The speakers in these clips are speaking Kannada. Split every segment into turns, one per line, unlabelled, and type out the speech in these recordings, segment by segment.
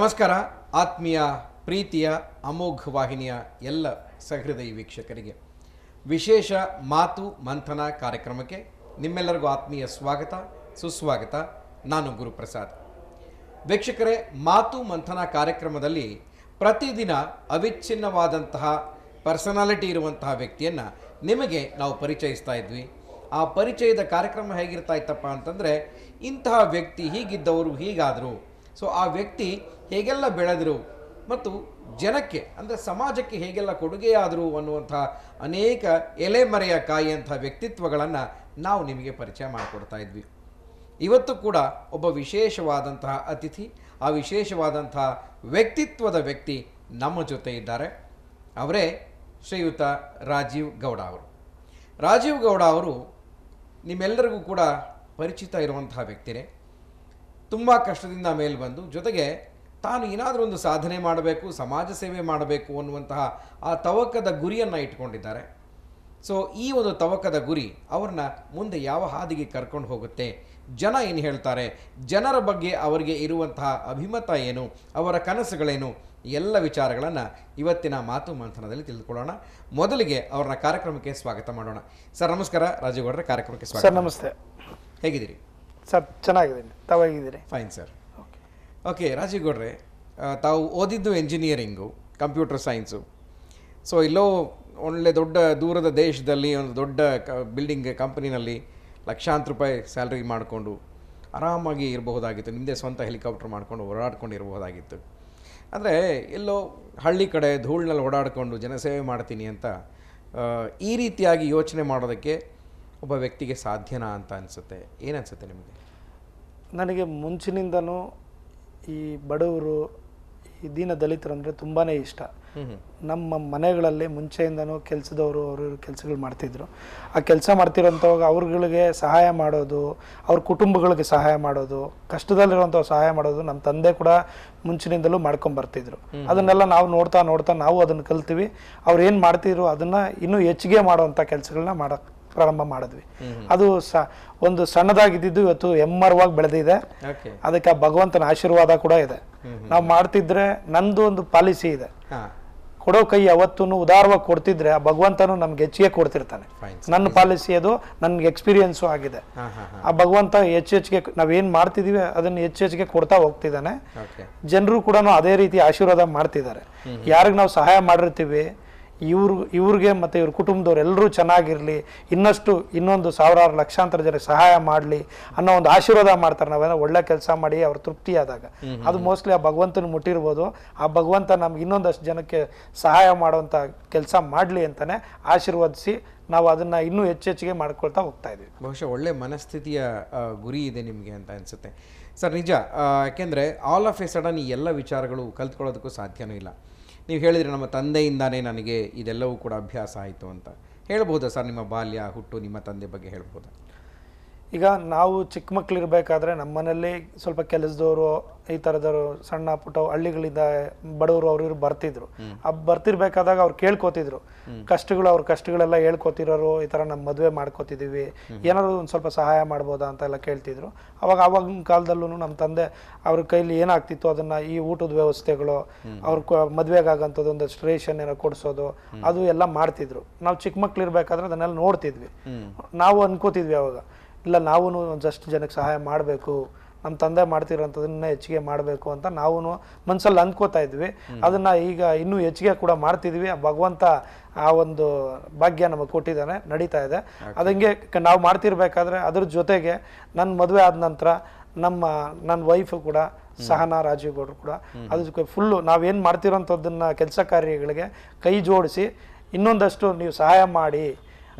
ನಮಸ್ಕಾರ ಆತ್ಮೀಯ ಪ್ರೀತಿಯ ಅಮೋಘ ವಾಹಿನಿಯ ಎಲ್ಲ ಸಹೃದಯ ವೀಕ್ಷಕರಿಗೆ ವಿಶೇಷ ಮಾತು ಮಂಥನ ಕಾರ್ಯಕ್ರಮಕ್ಕೆ ನಿಮ್ಮೆಲ್ಲರಿಗೂ ಆತ್ಮೀಯ ಸ್ವಾಗತ ಸುಸ್ವಾಗತ ನಾನು ಗುರುಪ್ರಸಾದ್ ವೀಕ್ಷಕರೇ ಮಾತು ಮಂಥನ ಕಾರ್ಯಕ್ರಮದಲ್ಲಿ ಪ್ರತಿದಿನ ಅವಿಚ್ಛಿನ್ನವಾದಂತಹ ಪರ್ಸನಾಲಿಟಿ ಇರುವಂತಹ ವ್ಯಕ್ತಿಯನ್ನು ನಿಮಗೆ ನಾವು ಪರಿಚಯಿಸ್ತಾ ಇದ್ವಿ ಆ ಪರಿಚಯದ ಕಾರ್ಯಕ್ರಮ ಹೇಗಿರ್ತಾ ಇತ್ತಪ್ಪ ಅಂತಂದರೆ ಇಂತಹ ವ್ಯಕ್ತಿ ಹೀಗಿದ್ದವರು ಹೀಗಾದರು ಸೊ ಆ ವ್ಯಕ್ತಿ ಹೇಗೆಲ್ಲ ಬೆಳೆದರು ಮತ್ತು ಜನಕ್ಕೆ ಅಂದರೆ ಸಮಾಜಕ್ಕೆ ಹೇಗೆಲ್ಲ ಕೊಡುಗೆಯಾದರು ಅನ್ನುವಂಥ ಅನೇಕ ಎಲೆಮರೆಯ ಕಾಯಿಯಂಥ ವ್ಯಕ್ತಿತ್ವಗಳನ್ನು ನಾವು ನಿಮಗೆ ಪರಿಚಯ ಮಾಡಿಕೊಡ್ತಾ ಇದ್ವಿ ಇವತ್ತು ಕೂಡ ಒಬ್ಬ ವಿಶೇಷವಾದಂತಹ ಅತಿಥಿ ಆ ವಿಶೇಷವಾದಂತಹ ವ್ಯಕ್ತಿತ್ವದ ವ್ಯಕ್ತಿ ನಮ್ಮ ಜೊತೆ ಇದ್ದಾರೆ ಅವರೇ ಶ್ರೀಯುತ ರಾಜೀವ್ ಗೌಡ ಅವರು ರಾಜೀವ್ ಗೌಡ ಅವರು ನಿಮ್ಮೆಲ್ಲರಿಗೂ ಕೂಡ ಪರಿಚಿತ ಇರುವಂತಹ ವ್ಯಕ್ತಿನೇ ತುಂಬ ಕಷ್ಟದಿಂದ ಮೇಲೆ ಬಂದು ಜೊತೆಗೆ ತಾನು ಏನಾದರೂ ಒಂದು ಸಾಧನೆ ಮಾಡಬೇಕು ಸಮಾಜ ಸೇವೆ ಮಾಡಬೇಕು ಅನ್ನುವಂತಹ ಆ ತವಕದ ಗುರಿಯನ್ನು ಇಟ್ಕೊಂಡಿದ್ದಾರೆ ಸೊ ಈ ಒಂದು ತವಕದ ಗುರಿ ಅವ್ರನ್ನ ಮುಂದೆ ಯಾವ ಹಾದಿಗೆ ಕರ್ಕೊಂಡು ಹೋಗುತ್ತೆ ಜನ ಏನು ಹೇಳ್ತಾರೆ ಜನರ ಬಗ್ಗೆ ಅವರಿಗೆ ಇರುವಂತಹ ಅಭಿಮತ ಏನು ಅವರ ಕನಸುಗಳೇನು ಎಲ್ಲ ವಿಚಾರಗಳನ್ನು ಇವತ್ತಿನ ಮಾತು ಮಂಥನದಲ್ಲಿ ತಿಳಿದುಕೊಳ್ಳೋಣ ಮೊದಲಿಗೆ ಅವರನ್ನ ಕಾರ್ಯಕ್ರಮಕ್ಕೆ ಸ್ವಾಗತ ಮಾಡೋಣ ಸರ್ ನಮಸ್ಕಾರ ರಾಜೀವ್ ಕಾರ್ಯಕ್ರಮಕ್ಕೆ ಸ್ವಾಗತ ನಮಸ್ತೆ ಹೇಗಿದ್ದೀರಿ ಸರ್ ಚೆನ್ನಾಗಿದ್ದೀನಿ ತಾವಾಗಿದ್ದೀರಿ ಫೈನ್ ಸರ್ ಓಕೆ ರಾಜೀವ್ ಗೌಡ್ರೆ ತಾವು ಓದಿದ್ದು ಎಂಜಿನಿಯರಿಂಗು ಕಂಪ್ಯೂಟರ್ ಸೈನ್ಸು ಸೊ ಇಲ್ಲೋ ಒಳ್ಳೆ ದೊಡ್ಡ ದೂರದ ದೇಶದಲ್ಲಿ ಒಂದು ದೊಡ್ಡ ಕ ಬಿಲ್ಡಿಂಗ್ ಕಂಪ್ನಿನಲ್ಲಿ ಲಕ್ಷಾಂತರ ರೂಪಾಯಿ ಸ್ಯಾಲ್ರಿ ಮಾಡಿಕೊಂಡು ಆರಾಮಾಗಿ ಇರಬಹುದಾಗಿತ್ತು ನಿಮ್ಮದೇ ಸ್ವಂತ ಹೆಲಿಕಾಪ್ಟರ್ ಮಾಡಿಕೊಂಡು ಓಡಾಡ್ಕೊಂಡು ಇರಬಹುದಾಗಿತ್ತು ಅಂದರೆ ಎಲ್ಲೋ ಹಳ್ಳಿ ಕಡೆ ಧೂಳಿನಲ್ಲಿ ಓಡಾಡಿಕೊಂಡು ಜನಸೇವೆ ಮಾಡ್ತೀನಿ ಅಂತ ಈ ರೀತಿಯಾಗಿ ಯೋಚನೆ ಮಾಡೋದಕ್ಕೆ ಒಬ್ಬ ವ್ಯಕ್ತಿಗೆ ಸಾಧ್ಯನಾ ಅಂತ ಅನಿಸುತ್ತೆ ಏನನ್ಸುತ್ತೆ ನಿಮಗೆ
ನನಗೆ ಮುಂಚಿನಿಂದನೂ ಈ ಬಡವರು ಈ ದೀನ ದಲಿತರು ಅಂದರೆ ತುಂಬಾ ಇಷ್ಟ ನಮ್ಮ ಮನೆಗಳಲ್ಲಿ ಮುಂಚೆಯಿಂದನೂ ಕೆಲಸದವರು ಅವರು ಕೆಲಸಗಳು ಮಾಡ್ತಿದ್ರು ಆ ಕೆಲಸ ಮಾಡ್ತಿರೋಂಥವಾಗ ಅವ್ರಗಳಿಗೆ ಸಹಾಯ ಮಾಡೋದು ಅವ್ರ ಕುಟುಂಬಗಳಿಗೆ ಸಹಾಯ ಮಾಡೋದು ಕಷ್ಟದಲ್ಲಿರುವಂಥವ್ರು ಸಹಾಯ ಮಾಡೋದು ನಮ್ಮ ತಂದೆ ಕೂಡ ಮುಂಚಿನಿಂದಲೂ ಮಾಡ್ಕೊಂಬರ್ತಿದ್ರು ಅದನ್ನೆಲ್ಲ ನಾವು ನೋಡ್ತಾ ನೋಡ್ತಾ ನಾವು ಅದನ್ನು ಕಲ್ತೀವಿ ಅವ್ರು ಏನು ಮಾಡ್ತಿದ್ರು ಅದನ್ನು ಇನ್ನೂ ಹೆಚ್ಚಿಗೆ ಮಾಡುವಂಥ ಕೆಲಸಗಳನ್ನ ಮಾಡಕ್ಕೆ ಪ್ರಾರಂಭ ಮಾಡಿದ್ವಿ ಅದು ಸ ಒಂದು ಸಣ್ಣದಾಗಿದ್ದು ಇವತ್ತು ಎಮ್ಮರವಾಗಿ ಬೆಳೆದಿದೆ ಅದಕ್ಕೆ ಭಗವಂತನ ಆಶೀರ್ವಾದ ಕೂಡ ಇದೆ ನಾವು ಮಾಡ್ತಿದ್ರೆ ನಂದು ಒಂದು ಪಾಲಿಸಿ ಇದೆ ಕೊಡೋ ಕೈ ಅವತ್ತೂ ಉದಾರವಾಗಿ ಕೊಡ್ತಿದ್ರೆ ಆ ಭಗವಂತನು ನಮ್ಗೆ ಹೆಚ್ಚಿಗೆ ಕೊಡ್ತಿರ್ತಾನೆ ನನ್ನ ಪಾಲಿಸಿ ಅದು ನನ್ಗೆ ಎಕ್ಸ್ಪೀರಿಯನ್ಸು ಆಗಿದೆ ಆ ಭಗವಂತ ಹೆಚ್ಚು ಹೆಚ್ಚಿಗೆ ನಾವೇನು ಮಾಡ್ತಿದೀವಿ ಅದನ್ನು ಹೆಚ್ಚು ಹೆಚ್ಚಿಗೆ ಕೊಡ್ತಾ ಹೋಗ್ತಿದ್ದಾನೆ ಜನರು ಕೂಡ ಅದೇ ರೀತಿ ಆಶೀರ್ವಾದ ಮಾಡ್ತಿದ್ದಾರೆ ಯಾರಿಗೆ ನಾವು ಸಹಾಯ ಮಾಡಿರ್ತೀವಿ ಇವರು ಇವ್ರಿಗೆ ಮತ್ತು ಇವ್ರ ಕುಟುಂಬದವ್ರು ಎಲ್ಲರೂ ಚೆನ್ನಾಗಿರಲಿ ಇನ್ನಷ್ಟು ಇನ್ನೊಂದು ಸಾವಿರಾರು ಲಕ್ಷಾಂತರ ಜನ ಸಹಾಯ ಮಾಡಲಿ ಅನ್ನೋ ಒಂದು ಆಶೀರ್ವಾದ ಮಾಡ್ತಾರೆ ನಾವೇನೋ ಒಳ್ಳೆ ಕೆಲಸ ಮಾಡಿ ಅವ್ರ ತೃಪ್ತಿಯಾದಾಗ ಅದು ಮೋಸ್ಟ್ಲಿ ಆ ಭಗವಂತನ ಮುಟ್ಟಿರ್ಬೋದು ಆ ಭಗವಂತ ನಮ್ಗೆ ಇನ್ನೊಂದಷ್ಟು ಜನಕ್ಕೆ ಸಹಾಯ ಮಾಡುವಂಥ ಕೆಲಸ
ಮಾಡಲಿ ಅಂತಲೇ ಆಶೀರ್ವದಿಸಿ ನಾವು ಅದನ್ನು ಇನ್ನೂ ಹೆಚ್ಚೆಚ್ಚಿಗೆ ಮಾಡ್ಕೊಳ್ತಾ ಹೋಗ್ತಾ ಇದ್ದೀವಿ ಬಹುಶಃ ಒಳ್ಳೆ ಮನಸ್ಥಿತಿಯ ಗುರಿ ಇದೆ ನಿಮಗೆ ಅಂತ ಅನಿಸುತ್ತೆ ಸರ್ ನಿಜ ಯಾಕೆಂದರೆ ಆಲ್ ಆಫ್ ಎ ಸಡನ್ ಈ ಎಲ್ಲ ವಿಚಾರಗಳು ಕಲ್ತ್ಕೊಳ್ಳೋದಕ್ಕೂ ಸಾಧ್ಯನೂ ಇಲ್ಲ ನೀವು ಹೇಳಿದರೆ ನಮ್ಮ ತಂದೆಯಿಂದಾನೇ ನನಗೆ ಇದೆಲ್ಲವೂ ಕೂಡ ಅಭ್ಯಾಸ ಆಯಿತು ಅಂತ ಹೇಳ್ಬೋದಾ ಸರ್ ನಿಮ್ಮ ಬಾಲ್ಯ ಹುಟ್ಟು ನಿಮ್ಮ ತಂದೆ ಬಗ್ಗೆ ಹೇಳ್ಬೋದಾ
ಈಗ ನಾವು ಚಿಕ್ಕ ಮಕ್ಕಳಿರಬೇಕಾದ್ರೆ ನಮ್ಮನೇಲಿ ಸ್ವಲ್ಪ ಕೆಲಸದವರು ಈ ತರದವರು ಸಣ್ಣ ಪುಟ್ಟ ಹಳ್ಳಿಗಳಿಂದ ಬಡವರು ಅವ್ರಿವ್ರು ಬರ್ತಿದ್ರು ಆ ಬರ್ತಿರ್ಬೇಕಾದಾಗ ಅವ್ರು ಕೇಳ್ಕೊತಿದ್ರು ಕಷ್ಟಗಳು ಅವ್ರ ಕಷ್ಟಗಳೆಲ್ಲ ಹೇಳ್ಕೊತಿರೋರು ಈ ತರ ನಮ್ಮ ಮದುವೆ ಮಾಡ್ಕೊತಿದೀವಿ ಏನಾದ್ರು ಒಂದು ಸ್ವಲ್ಪ ಸಹಾಯ ಮಾಡ್ಬೋದಾ ಅಂತ ಎಲ್ಲ ಕೇಳ್ತಿದ್ರು ಅವಾಗ ಅವಾಗ ಕಾಲದಲ್ಲೂ ನಮ್ಮ ತಂದೆ ಅವ್ರ ಕೈಲಿ ಏನಾಗ್ತಿತ್ತು ಅದನ್ನ ಈ ಊಟದ ವ್ಯವಸ್ಥೆಗಳು ಅವ್ರ ಮದ್ವೆಗಾಗಂತದ್ದು ಒಂದಷ್ಟು ರೇಷನ್ ಏನೋ ಕೊಡಿಸೋದು ಅದು ಎಲ್ಲ ಮಾಡ್ತಿದ್ರು ನಾವು ಚಿಕ್ಕ ಮಕ್ಳು ಇರ್ಬೇಕಾದ್ರೆ ಅದನ್ನೆಲ್ಲ ನೋಡ್ತಿದ್ವಿ ನಾವು ಅನ್ಕೋತಿದ್ವಿ ಅವಾಗ ಇಲ್ಲ ನಾವು ಒಂದಷ್ಟು ಜನಕ್ಕೆ ಸಹಾಯ ಮಾಡಬೇಕು ನಮ್ಮ ತಂದೆ ಮಾಡ್ತಿರೋಂಥದನ್ನ ಹೆಚ್ಚಿಗೆ ಮಾಡಬೇಕು ಅಂತ ನಾವು ಮನಸ್ಸಲ್ಲಿ ಅಂದ್ಕೋತಾ ಇದ್ವಿ ಅದನ್ನು ಈಗ ಇನ್ನೂ ಹೆಚ್ಚಿಗೆ ಕೂಡ ಮಾಡ್ತಿದ್ವಿ ಭಗವಂತ ಆ ಒಂದು ಭಾಗ್ಯ ನಮಗೆ ಕೊಟ್ಟಿದ್ದಾನೆ ನಡೀತಾ ಇದೆ ಅದಂಗೆ ನಾವು ಮಾಡ್ತಿರ್ಬೇಕಾದ್ರೆ ಅದ್ರ ಜೊತೆಗೆ ನನ್ನ ಮದುವೆ ಆದ ನಂತರ ನಮ್ಮ ನನ್ನ ವೈಫ್ ಕೂಡ ಸಹನಾ ರಾಜೀವ್ ಗೌಡ್ರು ಕೂಡ ಅದಕ್ಕೆ ಫುಲ್ಲು ನಾವೇನು ಮಾಡ್ತಿರೋಂಥದ್ದನ್ನ ಕೆಲಸ ಕಾರ್ಯಗಳಿಗೆ ಕೈ ಜೋಡಿಸಿ ಇನ್ನೊಂದಷ್ಟು ನೀವು ಸಹಾಯ ಮಾಡಿ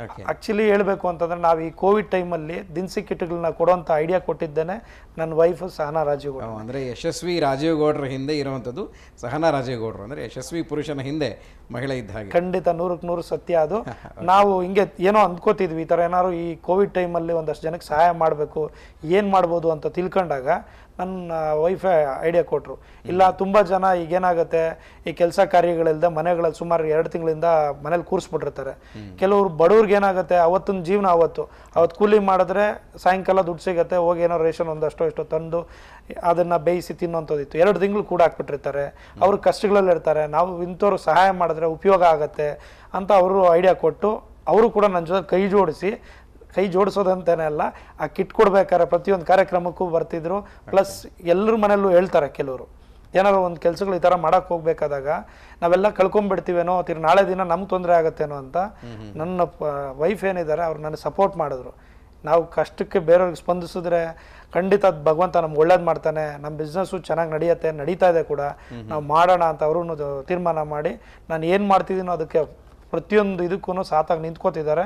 ಆ್ಯಕ್ಚುಲಿ ಹೇಳಬೇಕು ಅಂತಂದರೆ ನಾವು ಈ ಕೋವಿಡ್ ಟೈಮಲ್ಲಿ ದಿನಸಿ ಕಿಟ್ಗಳನ್ನ ಕೊಡೋಂಥ ಐಡಿಯಾ ಕೊಟ್ಟಿದ್ದೇನೆ ನನ್ನ ವೈಫ್ ಸಹನಾ ರಾಜೇಗೌಡ
ಅಂದರೆ ಯಶಸ್ವಿ ರಾಜೇಗೌಡರ ಹಿಂದೆ ಇರುವಂಥದ್ದು ಸಹನಾ ರಾಜೇಗೌಡರು ಅಂದರೆ ಯಶಸ್ವಿ ಪುರುಷನ ಹಿಂದೆ ಮಹಿಳೆ ಇದ್ದ ಹಾಗೆ ಖಂಡಿತ
ನೂರಕ್ಕೆ ನೂರು ಸತ್ಯ ಅದು ನಾವು ಹಿಂಗೆ ಏನೋ ಅಂದ್ಕೋತಿದ್ವಿ ಈ ಥರ ಏನಾದ್ರು ಈ ಕೋವಿಡ್ ಟೈಮಲ್ಲಿ ಒಂದಷ್ಟು ಜನಕ್ಕೆ ಸಹಾಯ ಮಾಡಬೇಕು ಏನು ಮಾಡ್ಬೋದು ಅಂತ ತಿಳ್ಕೊಂಡಾಗ ನನ್ನ ವೈಫೇ ಐಡಿಯಾ ಕೊಟ್ಟರು ಇಲ್ಲ ತುಂಬ ಜನ ಈಗೇನಾಗುತ್ತೆ ಈ ಕೆಲಸ ಕಾರ್ಯಗಳಿಲ್ಲದೆ ಮನೆಗಳಲ್ಲಿ ಸುಮಾರು ಎರಡು ತಿಂಗಳಿಂದ ಮನೇಲಿ ಕೂರಿಸ್ಬಿಟ್ಟಿರ್ತಾರೆ ಕೆಲವರು ಬಡವ್ರಿಗೆ ಏನಾಗುತ್ತೆ ಅವತ್ತಿನ ಜೀವನ ಅವತ್ತು ಅವತ್ತು ಕೂಲಿ ಮಾಡಿದ್ರೆ ಸಾಯಂಕಾಲ ದುಡ್ಡು ಸಿಗುತ್ತೆ ಹೋಗಿ ಏನೋ ರೇಷನ್ ಒಂದಷ್ಟೋ ಇಷ್ಟೋ ತಂದು ಅದನ್ನು ಬೇಯಿಸಿ ತಿನ್ನೋಂಥದ್ದಿತ್ತು ಎರಡು ತಿಂಗಳು ಕೂಡ ಹಾಕ್ಬಿಟ್ಟಿರ್ತಾರೆ ಅವ್ರ ಕಷ್ಟಗಳಲ್ಲಿ ಇರ್ತಾರೆ ನಾವು ಇಂಥವ್ರು ಸಹಾಯ ಮಾಡಿದ್ರೆ ಉಪಯೋಗ ಆಗುತ್ತೆ ಅಂತ ಅವರು ಐಡಿಯಾ ಕೊಟ್ಟು ಅವರು ಕೂಡ ನನ್ನ ಜೊತೆ ಕೈ ಜೋಡಿಸಿ ಕೈ ಜೋಡಿಸೋದಂತೇನೆ ಅಲ್ಲ ಆ ಕಿಟ್ ಕೊಡ್ಬೇಕಾದ್ರೆ ಪ್ರತಿಯೊಂದು ಕಾರ್ಯಕ್ರಮಕ್ಕೂ ಬರ್ತಿದ್ರು ಪ್ಲಸ್ ಎಲ್ಲರ ಮನೆಯಲ್ಲೂ ಹೇಳ್ತಾರೆ ಕೆಲವರು ಏನಾದ್ರು ಒಂದು ಕೆಲಸಗಳು ಈ ಥರ ಮಾಡೋಕೆ ಹೋಗ್ಬೇಕಾದಾಗ ನಾವೆಲ್ಲ ಕಳ್ಕೊಂಡ್ಬಿಡ್ತೀವೇನೋ ತಿರು ನಾಳೆ ದಿನ ನಮ್ಗೆ ತೊಂದರೆ ಆಗುತ್ತೇನೋ ಅಂತ ನನ್ನ ವೈಫ್ ಏನಿದ್ದಾರೆ ಅವ್ರು ನನಗೆ ಸಪೋರ್ಟ್ ಮಾಡಿದ್ರು ನಾವು ಕಷ್ಟಕ್ಕೆ ಬೇರೆಯವ್ರಿಗೆ ಸ್ಪಂದಿಸಿದ್ರೆ ಖಂಡಿತ ಅದು ಭಗವಂತ ನಮ್ಗೆ ಒಳ್ಳೇದು ಮಾಡ್ತಾನೆ ನಮ್ಮ ಬಿಸ್ನೆಸ್ಸು ಚೆನ್ನಾಗಿ ನಡೆಯುತ್ತೆ ನಡೀತಾ ಇದೆ ಕೂಡ ನಾವು ಮಾಡೋಣ ಅಂತ ಅವರು ತೀರ್ಮಾನ ಮಾಡಿ ನಾನು ಏನು ಮಾಡ್ತಿದ್ದೀನೋ ಅದಕ್ಕೆ ಪ್ರತಿಯೊಂದು ಇದಕ್ಕೂ ಸಾತಾಗಿ ನಿಂತ್ಕೋತಿದ್ದಾರೆ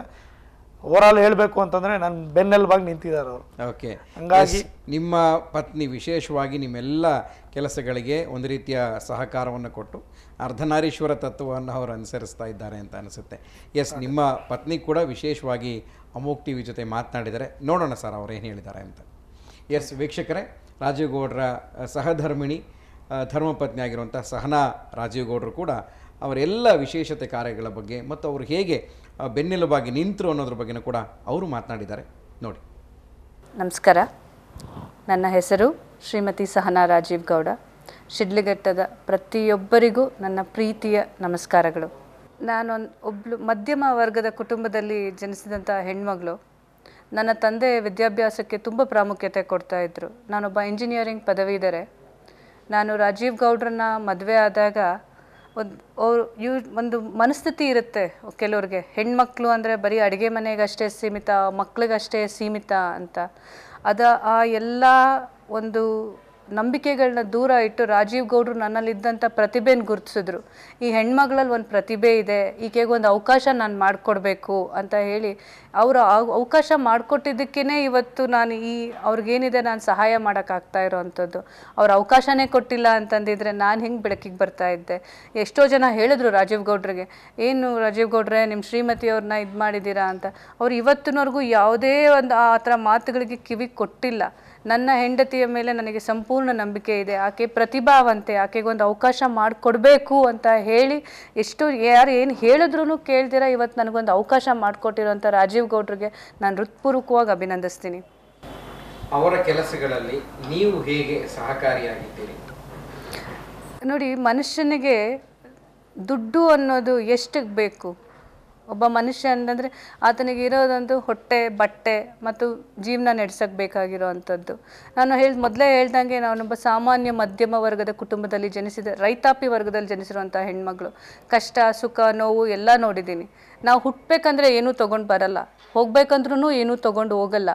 ಓವರಾಲ್ ಹೇಳಬೇಕು ಅಂತಂದರೆ ನನ್ನ ಬೆನ್ನೆಲ್ಬಾಗಿ ನಿಂತಿದ್ದಾರೆ ಅವರು ಓಕೆ ಹಂಗಾಗಿ
ನಿಮ್ಮ ಪತ್ನಿ ವಿಶೇಷವಾಗಿ ನಿಮ್ಮೆಲ್ಲ ಕೆಲಸಗಳಿಗೆ ಒಂದು ರೀತಿಯ ಸಹಕಾರವನ್ನು ಕೊಟ್ಟು ಅರ್ಧನಾರೀಶ್ವರ ತತ್ವವನ್ನು ಅವರು ಅನುಸರಿಸ್ತಾ ಇದ್ದಾರೆ ಅಂತ ಅನಿಸುತ್ತೆ ಎಸ್ ನಿಮ್ಮ ಪತ್ನಿ ಕೂಡ ವಿಶೇಷವಾಗಿ ಅಮೋಕ್ ಟಿ ವಿ ಜೊತೆ ಮಾತನಾಡಿದರೆ ನೋಡೋಣ ಸರ್ ಅವರು ಏನು ಹೇಳಿದ್ದಾರೆ ಅಂತ ಎಸ್ ವೀಕ್ಷಕರೇ ರಾಜೀವ್ಗೌಡರ ಸಹಧರ್ಮಿಣಿ ಧರ್ಮಪತ್ನಿ ಆಗಿರುವಂಥ ಸಹನಾ ರಾಜೀವ್ಗೌಡರು ಕೂಡ ಅವರೆಲ್ಲ ವಿಶೇಷತೆ ಕಾರ್ಯಗಳ ಬಗ್ಗೆ ಮತ್ತು ಅವರು ಹೇಗೆ ಬೆನ್ನೆಲುಬಾಗಿ ನಿಂತರು ಅನ್ನೋದ್ರ ಬಗ್ಗೆ ಕೂಡ ಅವರು ಮಾತನಾಡಿದ್ದಾರೆ ನೋಡಿ
ನಮಸ್ಕಾರ ನನ್ನ ಹೆಸರು ಶ್ರೀಮತಿ ಸಹನಾ ರಾಜೀವ್ ಗೌಡ ಶಿಡ್ಲಿಘಟ್ಟದ ಪ್ರತಿಯೊಬ್ಬರಿಗೂ ನನ್ನ ಪ್ರೀತಿಯ ನಮಸ್ಕಾರಗಳು ನಾನೊಂದು ಒಬ್ಳು ಮಧ್ಯಮ ವರ್ಗದ ಕುಟುಂಬದಲ್ಲಿ ಜನಿಸಿದಂಥ ಹೆಣ್ಮಗಳು ನನ್ನ ತಂದೆ ವಿದ್ಯಾಭ್ಯಾಸಕ್ಕೆ ತುಂಬ ಪ್ರಾಮುಖ್ಯತೆ ಕೊಡ್ತಾ ಇದ್ರು ನಾನೊಬ್ಬ ಇಂಜಿನಿಯರಿಂಗ್ ಪದವಿ ಪದವೀಧರೆ ನಾನು ರಾಜೀವ್ ಗೌಡ್ರನ್ನ ಮದುವೆ ಆದಾಗ ಒಂದು ಅವರು ಯೂ ಒಂದು ಮನಸ್ಥಿತಿ ಇರುತ್ತೆ ಕೆಲವ್ರಿಗೆ ಹೆಣ್ಮಕ್ಳು ಅಂದರೆ ಬರೀ ಅಡುಗೆ ಮನೆಗಷ್ಟೇ ಸೀಮಿತ ಮಕ್ಳಿಗಷ್ಟೇ ಸೀಮಿತ ಅಂತ ಅದು ಆ ಎಲ್ಲ ಒಂದು ನಂಬಿಕೆಗಳನ್ನ ದೂರ ಇಟ್ಟು ರಾಜೀವ್ ಗೌಡ್ರು ನನ್ನಲ್ಲಿದ್ದಂಥ ಪ್ರತಿಭೆನ ಗುರುತಿಸಿದ್ರು ಈ ಹೆಣ್ಮಗಳಲ್ಲಿ ಒಂದು ಪ್ರತಿಭೆ ಇದೆ ಈಕೆಗೊಂದು ಅವಕಾಶ ನಾನು ಮಾಡಿಕೊಡ್ಬೇಕು ಅಂತ ಹೇಳಿ ಅವರು ಅವಕಾಶ ಮಾಡಿಕೊಟ್ಟಿದ್ದಕ್ಕೇ ಇವತ್ತು ನಾನು ಈ ಅವ್ರಿಗೇನಿದೆ ನಾನು ಸಹಾಯ ಮಾಡೋಕ್ಕಾಗ್ತಾ ಇರೋವಂಥದ್ದು ಅವ್ರ ಅವಕಾಶನೇ ಕೊಟ್ಟಿಲ್ಲ ಅಂತಂದಿದ್ರೆ ನಾನು ಹೆಂಗೆ ಬೆಳಕಿಗೆ ಬರ್ತಾ ಇದ್ದೆ ಎಷ್ಟೋ ಜನ ಹೇಳಿದ್ರು ರಾಜೀವ್ ಗೌಡ್ರಿಗೆ ಏನು ರಾಜೀವ್ ಗೌಡ್ರೆ ನಿಮ್ಮ ಶ್ರೀಮತಿಯವ್ರನ್ನ ಇದು ಮಾಡಿದ್ದೀರಾ ಅಂತ ಅವ್ರು ಇವತ್ತಿನವರೆಗೂ ಯಾವುದೇ ಒಂದು ಆ ಥರ ಮಾತುಗಳಿಗೆ ಕಿವಿ ಕೊಟ್ಟಿಲ್ಲ ನನ್ನ ಹೆಂಡತಿಯ ಮೇಲೆ ನನಗೆ ಸಂಪೂರ್ಣ ನಂಬಿಕೆ ಇದೆ ಆಕೆ ಪ್ರತಿಭಾವಂತೆ ಆಕೆಗೊಂದು ಅವಕಾಶ ಮಾಡಿಕೊಡ್ಬೇಕು ಅಂತ ಹೇಳಿ ಎಷ್ಟು ಯಾರು ಏನು ಹೇಳಿದ್ರು ಕೇಳ್ದಿರ ಇವತ್ತು ನನಗೊಂದು ಅವಕಾಶ ಮಾಡಿಕೊಟ್ಟಿರೋಂಥ ರಾಜೀವ್ ಗೌಡ್ರಿಗೆ ನಾನು ಹೃತ್ಪೂರ್ವಕವಾಗಿ ಅಭಿನಂದಿಸ್ತೀನಿ
ಅವರ ಕೆಲಸಗಳಲ್ಲಿ ನೀವು ಹೇಗೆ ಸಹಕಾರಿಯಾಗಿದ್ದೀರಿ
ನೋಡಿ ಮನುಷ್ಯನಿಗೆ ದುಡ್ಡು ಅನ್ನೋದು ಎಷ್ಟಕ್ಕೆ ಬೇಕು ಒಬ್ಬ ಮನುಷ್ಯ ಅಂತಂದರೆ ಆತನಿಗೆ ಇರೋದೊಂದು ಹೊಟ್ಟೆ ಬಟ್ಟೆ ಮತ್ತು ಜೀವನ ನಡೆಸಕ್ಕೆ ಬೇಕಾಗಿರೋ ಅಂಥದ್ದು ನಾನು ಹೇಳಿ ಮೊದಲೇ ಹೇಳ್ದಂಗೆ ನಾನೊಬ್ಬ ಸಾಮಾನ್ಯ ಮಧ್ಯಮ ವರ್ಗದ ಕುಟುಂಬದಲ್ಲಿ ಜನಿಸಿದ ರೈತಾಪಿ ವರ್ಗದಲ್ಲಿ ಜನಿಸಿರುವಂಥ ಹೆಣ್ಮಗಳು ಕಷ್ಟ ಸುಖ ನೋವು ಎಲ್ಲ ನೋಡಿದ್ದೀನಿ ನಾವು ಹುಟ್ಟಬೇಕಂದ್ರೆ ಏನೂ ತೊಗೊಂಡು ಬರಲ್ಲ ಹೋಗ್ಬೇಕಂದ್ರೂ ಏನೂ ತೊಗೊಂಡು ಹೋಗಲ್ಲ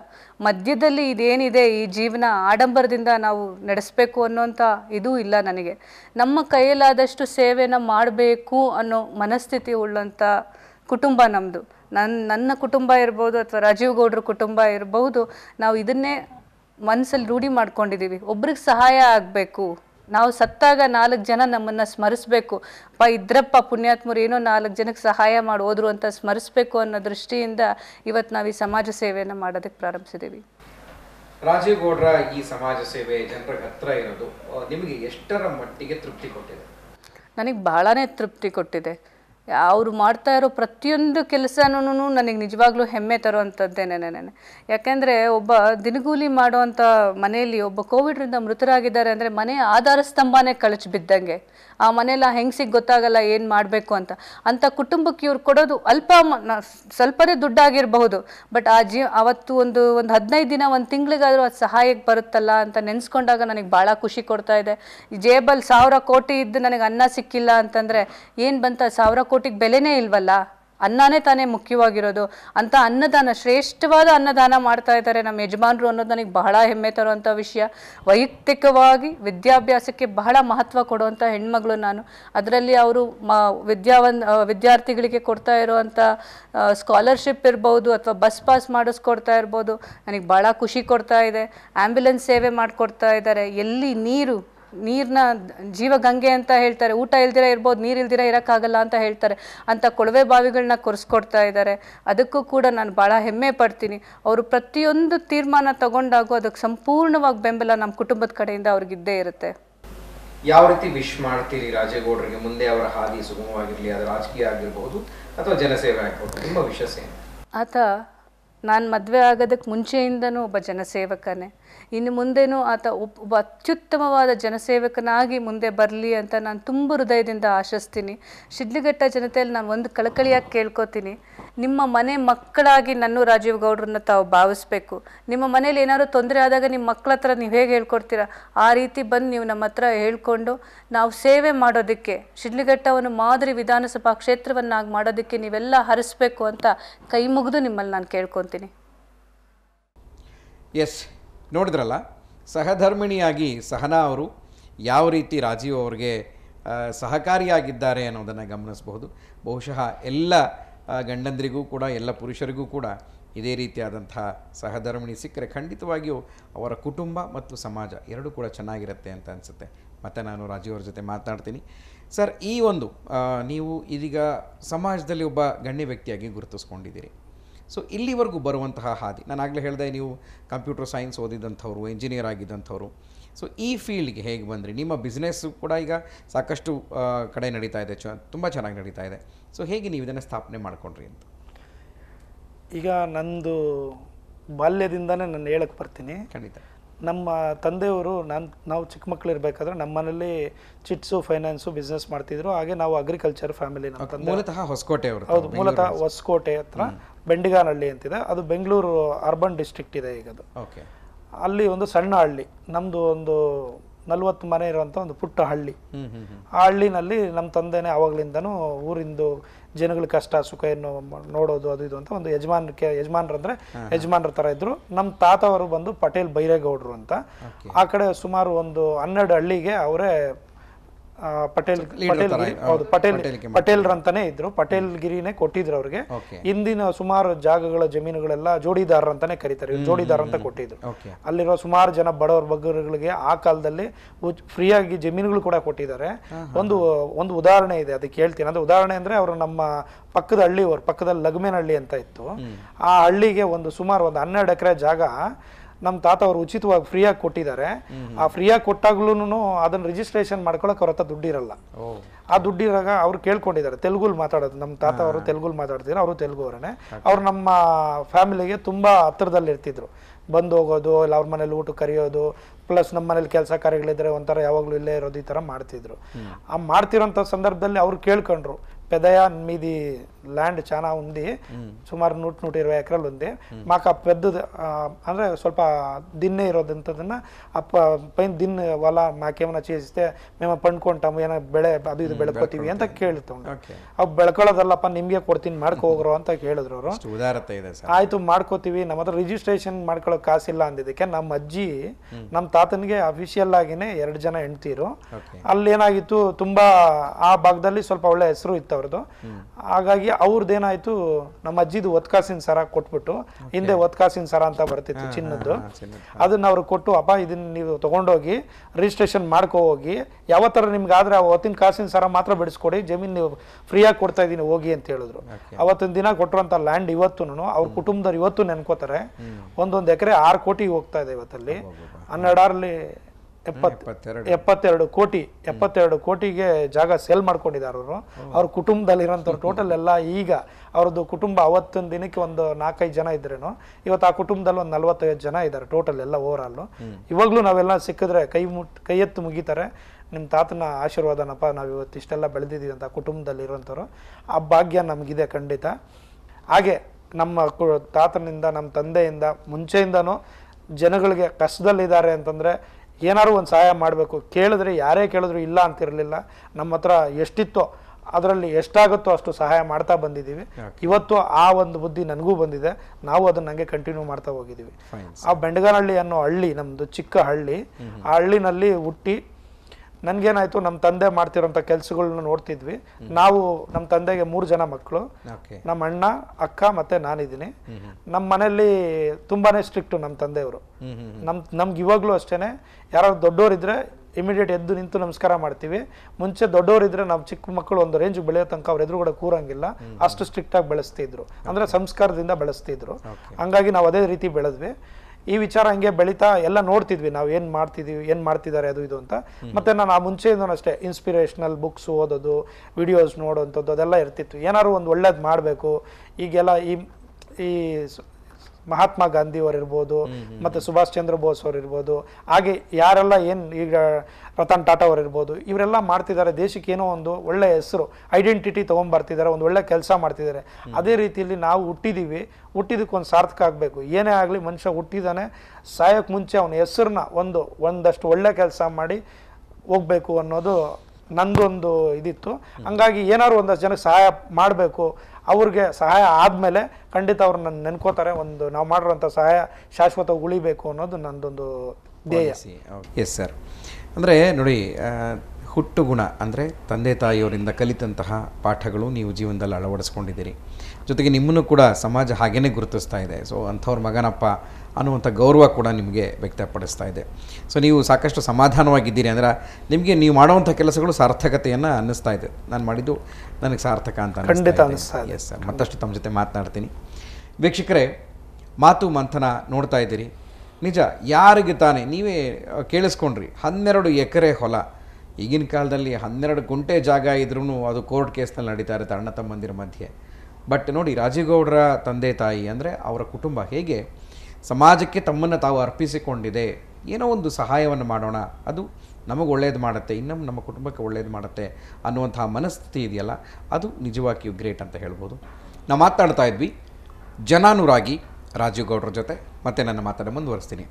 ಮಧ್ಯದಲ್ಲಿ ಇದೇನಿದೆ ಈ ಜೀವನ ಆಡಂಬರದಿಂದ ನಾವು ನಡೆಸಬೇಕು ಅನ್ನೋಂಥ ಇದೂ ಇಲ್ಲ ನನಗೆ ನಮ್ಮ ಕೈಯಲ್ಲಾದಷ್ಟು ಸೇವೆನ ಮಾಡಬೇಕು ಅನ್ನೋ ಮನಸ್ಥಿತಿ ಉಳ್ಳಂಥ ಕುಟುಂಬ ನಮ್ಮದು ನನ್ನ ನನ್ನ ಕುಟುಂಬ ಇರ್ಬೋದು ಅಥವಾ ರಾಜೀವ್ ಗೌಡ್ರ ಕುಟುಂಬ ಇರಬಹುದು ನಾವು ಇದನ್ನೇ ಮನಸ್ಸಲ್ಲಿ ರೂಢಿ ಮಾಡ್ಕೊಂಡಿದ್ದೀವಿ ಒಬ್ರಿಗೆ ಸಹಾಯ ಆಗಬೇಕು ನಾವು ಸತ್ತಾಗ ನಾಲ್ಕು ಜನ ನಮ್ಮನ್ನು ಸ್ಮರಿಸ್ಬೇಕು ಪ ಇದ್ರಪ್ಪ ಪುಣ್ಯಾತ್ಮರು ಏನೋ ನಾಲ್ಕು ಜನಕ್ಕೆ ಸಹಾಯ ಮಾಡಿ ಹೋದ್ರು ಅಂತ ಸ್ಮರಿಸ್ಬೇಕು ಅನ್ನೋ ದೃಷ್ಟಿಯಿಂದ ಇವತ್ತು ನಾವು ಈ ಸಮಾಜ ಸೇವೆಯನ್ನು ಮಾಡೋದಕ್ಕೆ ಪ್ರಾರಂಭಿಸಿದ್ದೀವಿ
ರಾಜೀವ್ ಗೌಡ್ರ ಈ ಸಮಾಜ ಸೇವೆ ಜನರ ಹತ್ರ ಇರೋದು ನಿಮಗೆ ಎಷ್ಟರ ಮಟ್ಟಿಗೆ ತೃಪ್ತಿ ಕೊಟ್ಟಿದೆ
ನನಗೆ ಬಹಳನೇ ತೃಪ್ತಿ ಕೊಟ್ಟಿದೆ ಅವರು ಮಾಡ್ತಾ ಇರೋ ಪ್ರತಿಯೊಂದು ಕೆಲಸನೂ ನನಗೆ ನಿಜವಾಗ್ಲೂ ಹೆಮ್ಮೆ ತರುವಂಥದ್ದೇನೆ ನೆನೆ ಯಾಕೆಂದರೆ ಒಬ್ಬ ದಿನಗೂಲಿ ಮಾಡುವಂಥ ಮನೆಯಲ್ಲಿ ಒಬ್ಬ ಕೋವಿಡ್ರಿಂದ ಮೃತರಾಗಿದ್ದಾರೆ ಅಂದರೆ ಮನೆಯ ಆಧಾರ ಸ್ತಂಭನೇ ಕಳಚಿ ಬಿದ್ದಂಗೆ ಆ ಮನೆಲ್ಲ ಹೆಂಗಸಿಗೆ ಗೊತ್ತಾಗಲ್ಲ ಏನು ಮಾಡಬೇಕು ಅಂತ ಅಂಥ ಕುಟುಂಬಕ್ಕೆ ಇವ್ರು ಕೊಡೋದು ಅಲ್ಪ ಸ್ವಲ್ಪದೇ ದುಡ್ಡಾಗಿರಬಹುದು ಬಟ್ ಆ ಜೀ ಅವತ್ತು ಒಂದು ಒಂದು ಹದಿನೈದು ದಿನ ಒಂದು ತಿಂಗಳಿಗಾದರೂ ಅದು ಸಹಾಯಕ್ಕೆ ಬರುತ್ತಲ್ಲ ಅಂತ ನೆನೆಸ್ಕೊಂಡಾಗ ನನಗೆ ಭಾಳ ಖುಷಿ ಕೊಡ್ತಾ ಇದೆ ಜೇಬಲ್ಲಿ ಸಾವಿರ ಕೋಟಿ ಇದ್ದು ನನಗೆ ಅನ್ನ ಸಿಕ್ಕಿಲ್ಲ ಅಂತಂದರೆ ಏನು ಬಂತ ಸಾವಿರ ಕೋಟಿಗೆ ಬೆಲೆನೇ ಇಲ್ವಲ್ಲ ಅನ್ನನೇ ತಾನೇ ಮುಖ್ಯವಾಗಿರೋದು ಅಂತ ಅನ್ನದಾನ ಶ್ರೇಷ್ಠವಾದ ಅನ್ನದಾನ ಮಾಡ್ತಾ ಇದ್ದಾರೆ ನಮ್ಮ ಯಜಮಾನರು ಅನ್ನೋದು ನನಗೆ ಬಹಳ ಹೆಮ್ಮೆ ತರುವಂಥ ವಿಷಯ ವೈಯಕ್ತಿಕವಾಗಿ ವಿದ್ಯಾಭ್ಯಾಸಕ್ಕೆ ಬಹಳ ಮಹತ್ವ ಕೊಡುವಂಥ ಹೆಣ್ಮಗಳು ನಾನು ಅದರಲ್ಲಿ ಅವರು ಮ ವಿದ್ಯಾವನ್ ವಿದ್ಯಾರ್ಥಿಗಳಿಗೆ ಕೊಡ್ತಾ ಇರುವಂಥ ಸ್ಕಾಲರ್ಶಿಪ್ ಇರ್ಬೋದು ಅಥವಾ ಬಸ್ ಪಾಸ್ ಮಾಡಿಸ್ಕೊಡ್ತಾ ಇರ್ಬೋದು ನನಗೆ ಭಾಳ ಖುಷಿ ಕೊಡ್ತಾ ಇದೆ ಆ್ಯಂಬ್ಯುಲೆನ್ಸ್ ಸೇವೆ ಮಾಡಿಕೊಡ್ತಾ ಇದ್ದಾರೆ ಎಲ್ಲಿ ನೀರು ಜೀವ ಗಂಗೆ ಅಂತ ಹೇಳ್ತಾರೆ ಊಟ ಇಲ್ದಿರ ಇರ್ಬೋದು ನೀರು ಇಲ್ದಿರ ಇರೋಕ್ಕಾಗಲ್ಲ ಅಂತ ಹೇಳ್ತಾರೆ ಅಂತ ಕೊಳವೆ ಬಾವಿಗಳನ್ನ ಕೊರೆಸ್ಕೊಡ್ತಾ ಇದ್ದಾರೆ ಅದಕ್ಕೂ ಕೂಡ ನಾನು ಭಾಳ ಹೆಮ್ಮೆ ಪಡ್ತೀನಿ ಅವರು ಪ್ರತಿಯೊಂದು ತೀರ್ಮಾನ ತಗೊಂಡಾಗೂ ಅದಕ್ಕೆ ಸಂಪೂರ್ಣವಾಗಿ ಬೆಂಬಲ ನಮ್ಮ ಕುಟುಂಬದ ಕಡೆಯಿಂದ ಅವ್ರಿಗಿದ್ದೇ ಇರುತ್ತೆ
ಯಾವ ರೀತಿ ವಿಶ್ ಮಾಡ್ತೀರಿ ರಾಜೇಗೌಡರಿಗೆ ಮುಂದೆ ಅವರ ಹಾದಿ ಸುಗಮವಾಗಿರಲಿ ಅದು ರಾಜಕೀಯ ಆಗಿರಬಹುದು ಅಥವಾ ಜನಸೇವೆ ಆಗಿರ್ಬೋದು ತುಂಬಾ ವಿಶೇಷ
ಆತ ನಾನು ಮದುವೆ ಆಗೋದಕ್ಕೆ ಮುಂಚೆಯಿಂದನೂ ಒಬ್ಬ ಜನಸೇವಕನೇ ಇನ್ನು ಮುಂದೆನೂ ಆತ ಒಬ್ಬ ಅತ್ಯುತ್ತಮವಾದ ಜನಸೇವಕನಾಗಿ ಮುಂದೆ ಬರಲಿ ಅಂತ ನಾನು ತುಂಬ ಹೃದಯದಿಂದ ಆಶಿಸ್ತೀನಿ ಶಿಡ್ಲಿಘಟ್ಟ ಜನತೆಯಲ್ಲಿ ನಾನು ಒಂದು ಕಳಕಳಿಯಾಗಿ ಕೇಳ್ಕೊತೀನಿ ನಿಮ್ಮ ಮನೆ ಮಕ್ಕಳಾಗಿ ನನ್ನ ರಾಜೀವ್ ಗೌಡ್ರನ್ನ ತಾವು ಭಾವಿಸ್ಬೇಕು ನಿಮ್ಮ ಮನೇಲಿ ಏನಾದ್ರು ತೊಂದರೆ ಆದಾಗ ನಿಮ್ಮ ಮಕ್ಕಳ ಹತ್ರ ನೀವು ಹೇಗೆ ಹೇಳ್ಕೊಡ್ತೀರಾ ಆ ರೀತಿ ಬಂದು ನೀವು ನಮ್ಮ ಹತ್ರ ಹೇಳ್ಕೊಂಡು ನಾವು ಸೇವೆ ಮಾಡೋದಕ್ಕೆ ಶಿಡ್ಲಿಘಟ್ಟವನ್ನು ಮಾದರಿ ವಿಧಾನಸಭಾ ಕ್ಷೇತ್ರವನ್ನಾಗಿ ಮಾಡೋದಕ್ಕೆ ನೀವೆಲ್ಲ ಹರಿಸ್ಬೇಕು ಅಂತ ಕೈ ಮುಗಿದು ನಿಮ್ಮಲ್ಲಿ ನಾನು ಕೇಳ್ಕೊತೀನಿ
ಎಸ್ ನೋಡಿದ್ರಲ್ಲ ಸಹಧರ್ಮಿಣಿಯಾಗಿ ಸಹನಾ ಅವರು ಯಾವ ರೀತಿ ರಾಜೀವ್ ಅವ್ರಿಗೆ ಸಹಕಾರಿಯಾಗಿದ್ದಾರೆ ಅನ್ನೋದನ್ನು ಗಮನಿಸಬಹುದು ಬಹುಶಃ ಎಲ್ಲ ಗಂಡಂದರಿಗೂ ಕೂಡ ಎಲ್ಲ ಪುರುಷರಿಗೂ ಕೂಡ ಇದೇ ರೀತಿಯಾದಂಥ ಸಹಧರ್ಮಿಣಿ ಸಿಕ್ಕರೆ ಖಂಡಿತವಾಗಿಯೂ ಅವರ ಕುಟುಂಬ ಮತ್ತು ಸಮಾಜ ಎರಡೂ ಕೂಡ ಚೆನ್ನಾಗಿರುತ್ತೆ ಅಂತ ಅನಿಸುತ್ತೆ ಮತ್ತು ನಾನು ರಾಜೀವ್ ಅವ್ರ ಜೊತೆ ಮಾತನಾಡ್ತೀನಿ ಸರ್ ಈ ಒಂದು ನೀವು ಇದೀಗ ಸಮಾಜದಲ್ಲಿ ಒಬ್ಬ ಗಣ್ಯ ವ್ಯಕ್ತಿಯಾಗಿ ಗುರುತಿಸ್ಕೊಂಡಿದ್ದೀರಿ ಸೊ ಇಲ್ಲಿವರೆಗೂ ಬರುವಂತಹ ಹಾದಿ ನಾನು ಆಗಲೇ ಹೇಳಿದೆ ನೀವು ಕಂಪ್ಯೂಟರ್ ಸೈನ್ಸ್ ಓದಿದಂಥವ್ರು ಇಂಜಿನಿಯರ್ ಆಗಿದ್ದಂಥವ್ರು ಸೊ ಈ ಫೀಲ್ಡ್ಗೆ ಹೇಗೆ ಬಂದ್ರಿ ನಿಮ್ಮ ಬಿಸ್ನೆಸ್ಸು ಕೂಡ ಈಗ ಸಾಕಷ್ಟು ಕಡೆ ನಡೀತಾ ಇದೆ ಚ ತುಂಬ ಚೆನ್ನಾಗಿ ನಡೀತಾ ಇದೆ ಸೊ ಹೇಗೆ ನೀವು ಇದನ್ನು ಸ್ಥಾಪನೆ ಮಾಡಿಕೊಂಡ್ರಿ ಅಂತ ಈಗ ನಂದು ಬಾಲ್ಯದಿಂದನೇ
ನಾನು ಹೇಳಕ್ಕೆ ಬರ್ತೀನಿ ಖಂಡಿತ ನಮ್ಮ ತಂದೆಯವರು ನಾನು ನಾವು ಚಿಕ್ಕ ಇರಬೇಕಾದ್ರೆ ನಮ್ಮನೇಲಿ ಚಿಟ್ಸು ಫೈನಾನ್ಸು ಬಿಸ್ನೆಸ್ ಮಾಡ್ತಿದ್ರು ಹಾಗೆ ನಾವು ಅಗ್ರಿಕಲ್ಚರ್ ಫ್ಯಾಮಿಲಿ ನಮ್ಮ ತಂದೆ ಮೂಲತಃ
ಹೊಸಕೋಟೆ ಹೌದು ಮೂಲತಃ
ಹೊಸಕೋಟೆ ಹತ್ರ ಬೆಂಡಿಗಾನಹಳ್ಳಿ ಅಂತಿದೆ ಅದು ಬೆಂಗಳೂರು ಅರ್ಬನ್ ಡಿಸ್ಟ್ರಿಕ್ಟ್ ಇದೆ ಈಗ ಅದು ಓಕೆ ಅಲ್ಲಿ ಒಂದು ಸಣ್ಣ ಹಳ್ಳಿ ನಮ್ಮದು ಒಂದು ನಲ್ವತ್ತು ಮನೆ ಇರುವಂಥ ಒಂದು ಪುಟ್ಟ ಹಳ್ಳಿ ಆ ಹಳ್ಳಿನಲ್ಲಿ ನಮ್ಮ ತಂದೆನೇ ಆವಾಗಲಿಂದನೂ ಊರಿಂದು ಜನಗಳ ಕಷ್ಟ ಸುಖ ಏನು ನೋಡೋದು ಅದು ಇದು ಅಂತ ಒಂದು ಯಜಮಾನಕ್ಕೆ ಯಜಮಾನ್ರು ಅಂದ್ರೆ ಯಜಮಾನ್ರ ತರ ಇದ್ರು ನಮ್ಮ ತಾತ ಅವರು ಬಂದು ಪಟೇಲ್ ಬೈರೇಗೌಡರು ಅಂತ ಆ ಕಡೆ ಸುಮಾರು ಒಂದು ಹನ್ನೆರಡು ಹಳ್ಳಿಗೆ ಅವರೇ ಪಟೇಲ್ ಪಟೇಲ್ ಹೌದು ಪಟೇಲ್ ಅಂತಾನೆ ಇದ್ರು ಪಟೇಲ್ ಗಿರಿನೇ ಕೊಟ್ಟಿದ್ರು ಅವ್ರಿಗೆ ಇಂದಿನ ಸುಮಾರು ಜಾಗಗಳ ಜಮೀನುಗಳೆಲ್ಲ ಅಂತಾನೆ ಕರೀತಾರೆ ಜೋಡಿದಾರ ಅಂತ ಕೊಟ್ಟಿದ್ರು ಅಲ್ಲಿರೋ ಸುಮಾರು ಜನ ಬಡವರ ಬಗ್ಗರಿಗೆ ಆ ಕಾಲದಲ್ಲಿ ಫ್ರೀಯಾಗಿ ಜಮೀನುಗಳು ಕೂಡ ಕೊಟ್ಟಿದ್ದಾರೆ ಒಂದು ಒಂದು ಉದಾಹರಣೆ ಇದೆ ಅದಕ್ಕೆ ಹೇಳ್ತೀನಿ ಅಂದ್ರೆ ಉದಾಹರಣೆ ಅಂದ್ರೆ ಅವರು ನಮ್ಮ ಪಕ್ಕದ ಹಳ್ಳಿ ಅವ್ರ ಪಕ್ಕದಲ್ಲಿ ಲಗ್ಮೇನಹಳ್ಳಿ ಅಂತ ಇತ್ತು ಆ ಹಳ್ಳಿಗೆ ಒಂದು ಸುಮಾರು ಒಂದು ಹನ್ನೆರಡು ಎಕರೆ ಜಾಗ ನಮ್ಮ ತಾತ ಅವರು ಉಚಿತವಾಗಿ ಫ್ರೀಯಾಗಿ ಕೊಟ್ಟಿದ್ದಾರೆ ಆ ಫ್ರೀಯಾಗಿ ಕೊಟ್ಟಾಗ್ಲೂ ಅದನ್ನ ರಿಜಿಸ್ಟ್ರೇಷನ್ ಮಾಡ್ಕೊಳಕ್ ಅವ್ರ ಹತ್ರ ದುಡ್ಡಿರಲ್ಲ ಆ ದುಡ್ಡಿರಾಗ ಅವ್ರು ಕೇಳ್ಕೊಂಡಿದ್ದಾರೆ ತೆಲುಗು ಮಾತಾಡೋದು ನಮ್ಮ ತಾತ ಅವರು ತೆಲುಗುಲ್ ಮಾತಾಡ್ತಿದ್ರು ಅವರು ತೆಲುಗು ಅವರೇ ಅವ್ರು ನಮ್ಮ ಫ್ಯಾಮಿಲಿಗೆ ತುಂಬಾ ಹತ್ರದಲ್ಲಿ ಇರ್ತಿದ್ರು ಬಂದು ಹೋಗೋದು ಇಲ್ಲ ಅವ್ರ ಮನೇಲಿ ಊಟ ಕರೆಯೋದು ಪ್ಲಸ್ ನಮ್ಮ ಮನೇಲಿ ಕೆಲಸ ಕಾರ್ಯಗಳಿದ್ರೆ ಒಂಥರ ಯಾವಾಗಲೂ ಇಲ್ಲೇ ಇರೋದು ಈ ಥರ ಮಾಡ್ತಿದ್ರು ಆ ಮಾಡ್ತಿರೋಂಥ ಸಂದರ್ಭದಲ್ಲಿ ಅವ್ರು ಕೇಳ್ಕೊಂಡ್ರು ಪೆದಯ ಮೀದಿ ಲ್ಯಾಂಡ್ ಚೆನ್ನಾಗ್ ಉಂದಿ ಸುಮಾರು ನೂಟ್ ನೂಟ್ ಇರುವ ఎకరాలు ಉಂದಿ ಮಾಕ ಪೆದ್ದ ಅಂದ್ರೆ ಸ್ವಲ್ಪ ದಿನ್ನೇ ಇರೋದಂತದನ್ನ ಅಪ್ಪ ಪೈನ್ ದಿನ್ ಹೊಲ ಮಾಕೇಮನ ಚೇಸಿಸ್ತೆ మేము ಪಂಡ್ಕೊಂಟಾము ಏನ ಬೆಳೆ ಅದು ಇದು ಬೆಳ್ಕೋತೀವಿ ಅಂತ ಕೇಳ್ತಾವ್ ಅವ್ ಬೆಳ್ಕೊಳ್ಳೋದಲ್ಲಪ್ಪ ನಿಮ್ಗೆ ಕೊಡ್ತೀನಿ ಮಾಡ್ಕೋಗ್ರು ಅಂತ ಕೇಳಿದ್ರು ಅವರು ಆಯ್ತು ಮಾಡ್ಕೋತೀವಿ ನಮ್ಮ ಹತ್ರ ರಿಜಿಸ್ಟ್ರೇಷನ್ ಮಾಡ್ಕೊಳ್ಳೋಕೆ ಕಾಸಿಲ್ಲ ಅಂದಿದ್ದಕ್ಕೆ ನಮ್ಮ ಅಜ್ಜಿ ನಮ್ಮ ತಾತನಿಗೆ ಅಫಿಷಿಯಲ್ ಆಗಿನೇ ಎರಡು ಜನ ಹೆಣ್ತೀರು ಅಲ್ಲಿ ಏನಾಗಿತ್ತು ತುಂಬಾ ಆ ಭಾಗದಲ್ಲಿ ಸ್ವಲ್ಪ ಒಳ್ಳೆ ಹೆಸರು ಇತ್ತು ಅವ್ರದ್ದು ಹಾಗಾಗಿ ಅವ್ರದ್ದೇನಾಯ್ತು ನಮ್ಮ ಅಜ್ಜಿದು ಒತ್ಕಾಸಿನ ಸರ ಕೊಟ್ಬಿಟ್ಟು ಹಿಂದೆ ಒತ್ಕಾಸಿನ ಸರ ಅಂತ ಬರ್ತಿತ್ತು ಚಿನ್ನದ್ದು ಅದನ್ನ ಅವ್ರಿಗೆ ಕೊಟ್ಟು ಅಪ್ಪ ಇದನ್ನ ನೀವು ತಗೊಂಡೋಗಿ ರಿಜಿಸ್ಟ್ರೇಷನ್ ಮಾಡ್ಕೋ ಹೋಗಿ ಯಾವ ಥರ ನಿಮ್ಗೆ ಆದ್ರೆ ಆ ಒತ್ತಿನ ಕಾಸಿನ ಸರ ಮಾತ್ರ ಬಿಡಿಸ್ಕೊಡಿ ಜಮೀನು ನೀವು ಫ್ರೀಯಾಗಿ ಕೊಡ್ತಾ ಇದ್ದೀನಿ ಹೋಗಿ ಅಂತ ಹೇಳಿದ್ರು ಅವತ್ತಿನ ದಿನ ಕೊಟ್ಟಿರೋಂಥ ಲ್ಯಾಂಡ್ ಇವತ್ತುನು ಅವ್ರ ಕುಟುಂಬದವ್ರು ಇವತ್ತು ನೆನ್ಕೋತಾರೆ ಒಂದೊಂದು ಎಕರೆ ಆರು ಕೋಟಿ ಹೋಗ್ತಾ ಇದೆ ಇವತ್ತಲ್ಲಿ ಹನ್ನೆರಡರಲ್ಲಿ
ಎಪ್ಪತ್ತು
ಎಪ್ಪತ್ತೆರಡು ಕೋಟಿ ಎಪ್ಪತ್ತೆರಡು ಕೋಟಿಗೆ ಜಾಗ ಸೇಲ್ ಮಾಡ್ಕೊಂಡಿದ್ದಾರೆ ಅವರು ಅವ್ರ ಕುಟುಂಬದಲ್ಲಿರೋಂಥವ್ರು ಟೋಟಲ್ ಎಲ್ಲ ಈಗ ಅವ್ರದ್ದು ಕುಟುಂಬ ಅವತ್ತಿನ ದಿನಕ್ಕೆ ಒಂದು ನಾಲ್ಕೈದು ಜನ ಇದ್ರೇನು ಇವತ್ತು ಆ ಕುಟುಂಬದಲ್ಲಿ ಒಂದು ನಲ್ವತ್ತೈದು ಜನ ಇದ್ದಾರೆ ಟೋಟಲ್ ಎಲ್ಲ ಓವರ್ ಆಲ್ ಇವಾಗಲೂ ನಾವೆಲ್ಲ ಸಿಕ್ಕಿದ್ರೆ ಕೈ ಮುಟ್ ಕೈ ಎತ್ತು ಮುಗಿತಾರೆ ನಿಮ್ಮ ತಾತನ ಆಶೀರ್ವಾದನಪ್ಪ ನಾವು ಇವತ್ತು ಇಷ್ಟೆಲ್ಲ ಬೆಳೆದಿದ್ದೀವಿ ಅಂತ ಕುಟುಂಬದಲ್ಲಿ ಇರುವಂಥವ್ರು ಆ ಭಾಗ್ಯ ನಮಗಿದೆ ಖಂಡಿತ ಹಾಗೆ ನಮ್ಮ ತಾತನಿಂದ ನಮ್ಮ ತಂದೆಯಿಂದ ಮುಂಚೆಯಿಂದನೂ ಜನಗಳಿಗೆ ಕಷ್ಟದಲ್ಲಿದ್ದಾರೆ ಅಂತಂದರೆ ಏನಾದ್ರು ಒಂದು ಸಹಾಯ ಮಾಡಬೇಕು ಕೇಳಿದ್ರೆ ಯಾರೇ ಕೇಳಿದ್ರು ಇಲ್ಲ ಅಂತಿರಲಿಲ್ಲ ನಮ್ಮ ಹತ್ರ ಎಷ್ಟಿತ್ತೋ ಅದರಲ್ಲಿ ಎಷ್ಟಾಗುತ್ತೋ ಅಷ್ಟು ಸಹಾಯ ಮಾಡ್ತಾ ಬಂದಿದ್ದೀವಿ ಇವತ್ತು ಆ ಒಂದು ಬುದ್ಧಿ ನನಗೂ ಬಂದಿದೆ ನಾವು ಅದನ್ನ ಹಂಗೆ ಕಂಟಿನ್ಯೂ ಮಾಡ್ತಾ ಹೋಗಿದ್ದೀವಿ ಆ ಬೆಂಡಗನಹಳ್ಳಿ ಅನ್ನೋ ಹಳ್ಳಿ ನಮ್ಮದು ಚಿಕ್ಕ ಹಳ್ಳಿ ಆ ಹಳ್ಳಿನಲ್ಲಿ ಹುಟ್ಟಿ ನನ್ಗೇನಾಯ್ತು ನಮ್ಮ ತಂದೆ ಮಾಡ್ತಿರೋಂತ ಕೆಲ್ಸಗಳ್ನ ನೋಡ್ತಿದ್ವಿ ನಾವು ನಮ್ಮ ತಂದೆಗೆ ಮೂರು ಜನ ಮಕ್ಕಳು ನಮ್ಮ ಅಣ್ಣ ಅಕ್ಕ ಮತ್ತೆ ನಾನಿದ್ದೀನಿ ನಮ್ಮ ಮನೆಯಲ್ಲಿ ತುಂಬಾನೇ ಸ್ಟ್ರಿಕ್ಟ್ ನಮ್ಮ ತಂದೆಯವರು ನಮ್ ನಮ್ಗೆ ಇವಾಗ್ಲೂ ಅಷ್ಟೇನೆ ಯಾರು ದೊಡ್ಡೋರಿದ್ರೆ ಇಮಿಡಿಯೇಟ್ ಎದ್ದು ನಿಂತು ನಮಸ್ಕಾರ ಮಾಡ್ತೀವಿ ಮುಂಚೆ ದೊಡ್ಡವರಿದ್ರೆ ನಾವು ಚಿಕ್ಕ ಮಕ್ಕಳು ಒಂದು ರೇಂಜ್ ಬೆಳೆಯೋ ತನಕ ಅವ್ರ ಕೂಡ ಕೂರಂಗಿಲ್ಲ ಅಷ್ಟು ಸ್ಟ್ರಿಕ್ಟ್ ಆಗಿ ಬೆಳೆಸ್ತಿದ್ರು ಅಂದ್ರೆ ಸಂಸ್ಕಾರದಿಂದ ಬೆಳೆಸ್ತಿದ್ರು ಹಂಗಾಗಿ ನಾವು ಅದೇ ರೀತಿ ಬೆಳೆದ್ವಿ ಈ ವಿಚಾರ ಹಂಗೆ ಬೆಳೀತಾ ಎಲ್ಲ ನೋಡ್ತಿದ್ವಿ ನಾವು ಏನು ಮಾಡ್ತಿದ್ದೀವಿ ಏನು ಮಾಡ್ತಿದ್ದಾರೆ ಅದು ಇದು ಅಂತ ಮತ್ತೆ ನಾನು ಆ ಮುಂಚೆಯಿಂದ ಅಷ್ಟೇ ಇನ್ಸ್ಪಿರೇಷನಲ್ ಬುಕ್ಸ್ ಓದೋದು ವಿಡಿಯೋಸ್ ನೋಡೋಂಥದ್ದು ಅದೆಲ್ಲ ಇರ್ತಿತ್ತು ಏನಾದ್ರು ಒಂದು ಒಳ್ಳೇದು ಮಾಡಬೇಕು ಈಗೆಲ್ಲ ಈ ಈ ಮಹಾತ್ಮ ಗಾಂಧಿಯವರಿರ್ಬೋದು ಮತ್ತು ಸುಭಾಷ್ ಚಂದ್ರ ಬೋಸ್ ಅವರಿರ್ಬೋದು ಹಾಗೆ ಯಾರೆಲ್ಲ ಏನು ಈಗ ರತನ್ ಟಾಟಾ ಅವರಿರ್ಬೋದು ಇವರೆಲ್ಲ ಮಾಡ್ತಿದ್ದಾರೆ ದೇಶಕ್ಕೆ ಏನೋ ಒಂದು ಒಳ್ಳೆಯ ಹೆಸರು ಐಡೆಂಟಿಟಿ ತೊಗೊಂಬರ್ತಿದ್ದಾರೆ ಒಂದು ಒಳ್ಳೆ ಕೆಲಸ ಮಾಡ್ತಿದ್ದಾರೆ ಅದೇ ರೀತಿಯಲ್ಲಿ ನಾವು ಹುಟ್ಟಿದ್ದೀವಿ ಒಂದು ಸಾರ್ಥಕ ಆಗಬೇಕು ಏನೇ ಆಗಲಿ ಮನುಷ್ಯ ಹುಟ್ಟಿದಾನೆ ಸಾಯೋಕ್ಕೆ ಮುಂಚೆ ಅವನ ಹೆಸರನ್ನ ಒಂದು ಒಂದಷ್ಟು ಒಳ್ಳೆ ಕೆಲಸ ಮಾಡಿ ಹೋಗಬೇಕು ಅನ್ನೋದು ನಂದೊಂದು ಇದಿತ್ತು ಹಂಗಾಗಿ ಏನಾದ್ರು ಒಂದಷ್ಟು ಜನಕ್ಕೆ ಸಹಾಯ ಮಾಡಬೇಕು ಅವ್ರಿಗೆ ಸಹಾಯ ಆದಮೇಲೆ ಖಂಡಿತ ಅವ್ರನ್ನ ನೆನ್ಕೋತಾರೆ ಒಂದು ನಾವು ಮಾಡಿರೋಂಥ ಸಹಾಯ ಶಾಶ್ವತ ಉಳಿಬೇಕು ಅನ್ನೋದು ನನ್ನದೊಂದು ಧ್ಯೇಯ
ಎಸ್ ಸರ್ ಅಂದರೆ ನೋಡಿ ಹುಟ್ಟು ಗುಣ ಅಂದರೆ ತಂದೆ ತಾಯಿಯವರಿಂದ ಕಲಿತಂತಹ ಪಾಠಗಳು ನೀವು ಜೀವನದಲ್ಲಿ ಅಳವಡಿಸ್ಕೊಂಡಿದ್ದೀರಿ ಜೊತೆಗೆ ನಿಮ್ಮನ್ನು ಕೂಡ ಸಮಾಜ ಹಾಗೇನೆ ಗುರುತಿಸ್ತಾ ಇದೆ ಸೊ ಅಂಥವ್ರ ಮಗನಪ್ಪ ಅನ್ನುವಂಥ ಗೌರವ ಕೂಡ ನಿಮಗೆ ವ್ಯಕ್ತಪಡಿಸ್ತಾ ಇದೆ ಸೊ ನೀವು ಸಾಕಷ್ಟು ಸಮಾಧಾನವಾಗಿದ್ದೀರಿ ಅಂದರೆ ನಿಮಗೆ ನೀವು ಮಾಡುವಂಥ ಕೆಲಸಗಳು ಸಾರ್ಥಕತೆಯನ್ನು ಅನ್ನಿಸ್ತಾ ಇದೆ ನಾನು ಮಾಡಿದ್ದು ನನಗೆ ಸಾರ್ಥಕ ಅಂತ ಖಂಡಿತ ಸರ್ ಮತ್ತಷ್ಟು ತಮ್ಮ ಜೊತೆ ಮಾತನಾಡ್ತೀನಿ ವೀಕ್ಷಕರೇ ಮಾತು ಮಂಥನ ನೋಡ್ತಾ ಇದ್ದೀರಿ ನಿಜ ಯಾರಿಗೆ ತಾನೇ ನೀವೇ ಕೇಳಿಸ್ಕೊಂಡ್ರಿ ಹನ್ನೆರಡು ಎಕರೆ ಹೊಲ ಈಗಿನ ಕಾಲದಲ್ಲಿ ಹನ್ನೆರಡು ಗುಂಟೆ ಜಾಗ ಇದ್ರೂ ಅದು ಕೋರ್ಟ್ ಕೇಸ್ನಲ್ಲಿ ನಡೀತಾ ಇರುತ್ತೆ ಅಣ್ಣ ತಮ್ಮಂದಿರ ಮಧ್ಯೆ ಬಟ್ ನೋಡಿ ರಾಜೀಗೌಡರ ತಂದೆ ತಾಯಿ ಅಂದರೆ ಅವರ ಕುಟುಂಬ ಹೇಗೆ ಸಮಾಜಕ್ಕೆ ತಮ್ಮನ್ನು ತಾವು ಅರ್ಪಿಸಿಕೊಂಡಿದೆ ಏನೋ ಒಂದು ಸಹಾಯವನ್ನು ಮಾಡೋಣ ಅದು ನಮಗೆ ಒಳ್ಳೇದು ಮಾಡುತ್ತೆ ಇನ್ನೂ ನಮ್ಮ ಕುಟುಂಬಕ್ಕೆ ಒಳ್ಳೇದು ಮಾಡುತ್ತೆ ಅನ್ನುವಂಥ ಮನಸ್ಥಿತಿ ಇದೆಯಲ್ಲ ಅದು ನಿಜವಾಗಿಯೂ ಗ್ರೇಟ್ ಅಂತ ಹೇಳ್ಬೋದು ನಾವು ಮಾತಾಡ್ತಾ ಇದ್ವಿ ಜನಾನುರಾಗಿ ರಾಜೀವ್ ಗೌಡ್ರ ಜೊತೆ ಮತ್ತೆ ನನ್ನ ಮಾತನ್ನು ಮುಂದುವರಿಸ್ತೀನಿ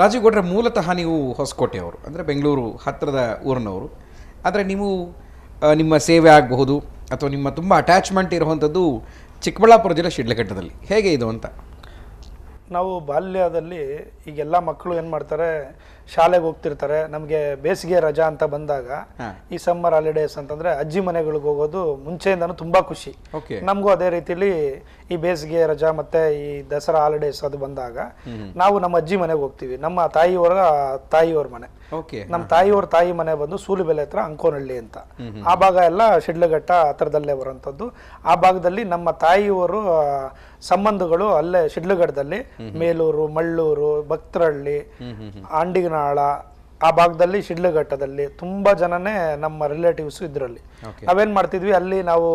ರಾಜೀವ್ ಗೌಡ್ರ ಮೂಲತಃ ನೀವು ಹೊಸಕೋಟೆಯವರು ಅಂದರೆ ಬೆಂಗಳೂರು ಹತ್ತಿರದ ಊರಿನವರು ಆದರೆ ನೀವು ನಿಮ್ಮ ಸೇವೆ ಆಗಬಹುದು ಅಥವಾ ನಿಮ್ಮ ತುಂಬ ಅಟ್ಯಾಚ್ಮೆಂಟ್ ಇರುವಂಥದ್ದು ಚಿಕ್ಕಬಳ್ಳಾಪುರ ಜಿಲ್ಲೆ ಶಿಡ್ಲಘಟ್ಟದಲ್ಲಿ ಹೇಗೆ ಇದು ಅಂತ
ನಾವು ಬಾಲ್ಯದಲ್ಲಿ ಈಗೆಲ್ಲ ಮಕ್ಕಳು ಏನು ಮಾಡ್ತಾರೆ ಶಾಲೆಗೆ ಹೋಗ್ತಿರ್ತಾರೆ ನಮಗೆ ಬೇಸಿಗೆ ರಜಾ ಅಂತ ಬಂದಾಗ ಈ ಸಮ್ಮರ್ ಹಾಲಿಡೇಸ್ ಅಂತಂದ್ರೆ ಅಜ್ಜಿ ಮನೆಗಳಿಗೆ ಹೋಗೋದು ಮುಂಚೆಯಿಂದನೂ ತುಂಬಾ ಖುಷಿ ನಮಗೂ ಅದೇ ರೀತಿಲಿ ಈ ಬೇಸಿಗೆ ರಜಾ ಮತ್ತೆ ಈ ದಸರಾ ಹಾಲಿಡೇಸ್ ಅದು ಬಂದಾಗ ನಾವು ನಮ್ಮ ಅಜ್ಜಿ ಮನೆಗೆ ಹೋಗ್ತೀವಿ ನಮ್ಮ ತಾಯಿಯವರ ತಾಯಿಯವರ ಮನೆ ನಮ್ಮ ತಾಯಿಯವರ ತಾಯಿ ಮನೆ ಬಂದು ಸೂಲಿಬೆಲೆ ಹತ್ರ ಅಂಕೋನಹಳ್ಳಿ ಅಂತ ಆ ಭಾಗ ಎಲ್ಲ ಶಿಡ್ಲಘಟ್ಟ ಹತ್ರದಲ್ಲೇ ಬರುವಂತದ್ದು ಆ ಭಾಗದಲ್ಲಿ ನಮ್ಮ ತಾಯಿಯವರು ಸಂಬಂಧಗಳು ಅಲ್ಲೇ ಶಿಡ್ಲಘಟ್ಟದಲ್ಲಿ ಮೇಲೂರು ಮಳ್ಳೂರು ಭಕ್ತರಹಳ್ಳಿ ಅಂಡಿಗನ ಹೊಯ್ನಾಳ ಆ ಭಾಗದಲ್ಲಿ ಶಿಡ್ಲಘಟ್ಟದಲ್ಲಿ ತುಂಬಾ ಜನನೇ ನಮ್ಮ ರಿಲೇಟಿವ್ಸ್ ಇದರಲ್ಲಿ ನಾವೇನ್ ಮಾಡ್ತಿದ್ವಿ ಅಲ್ಲಿ ನಾವು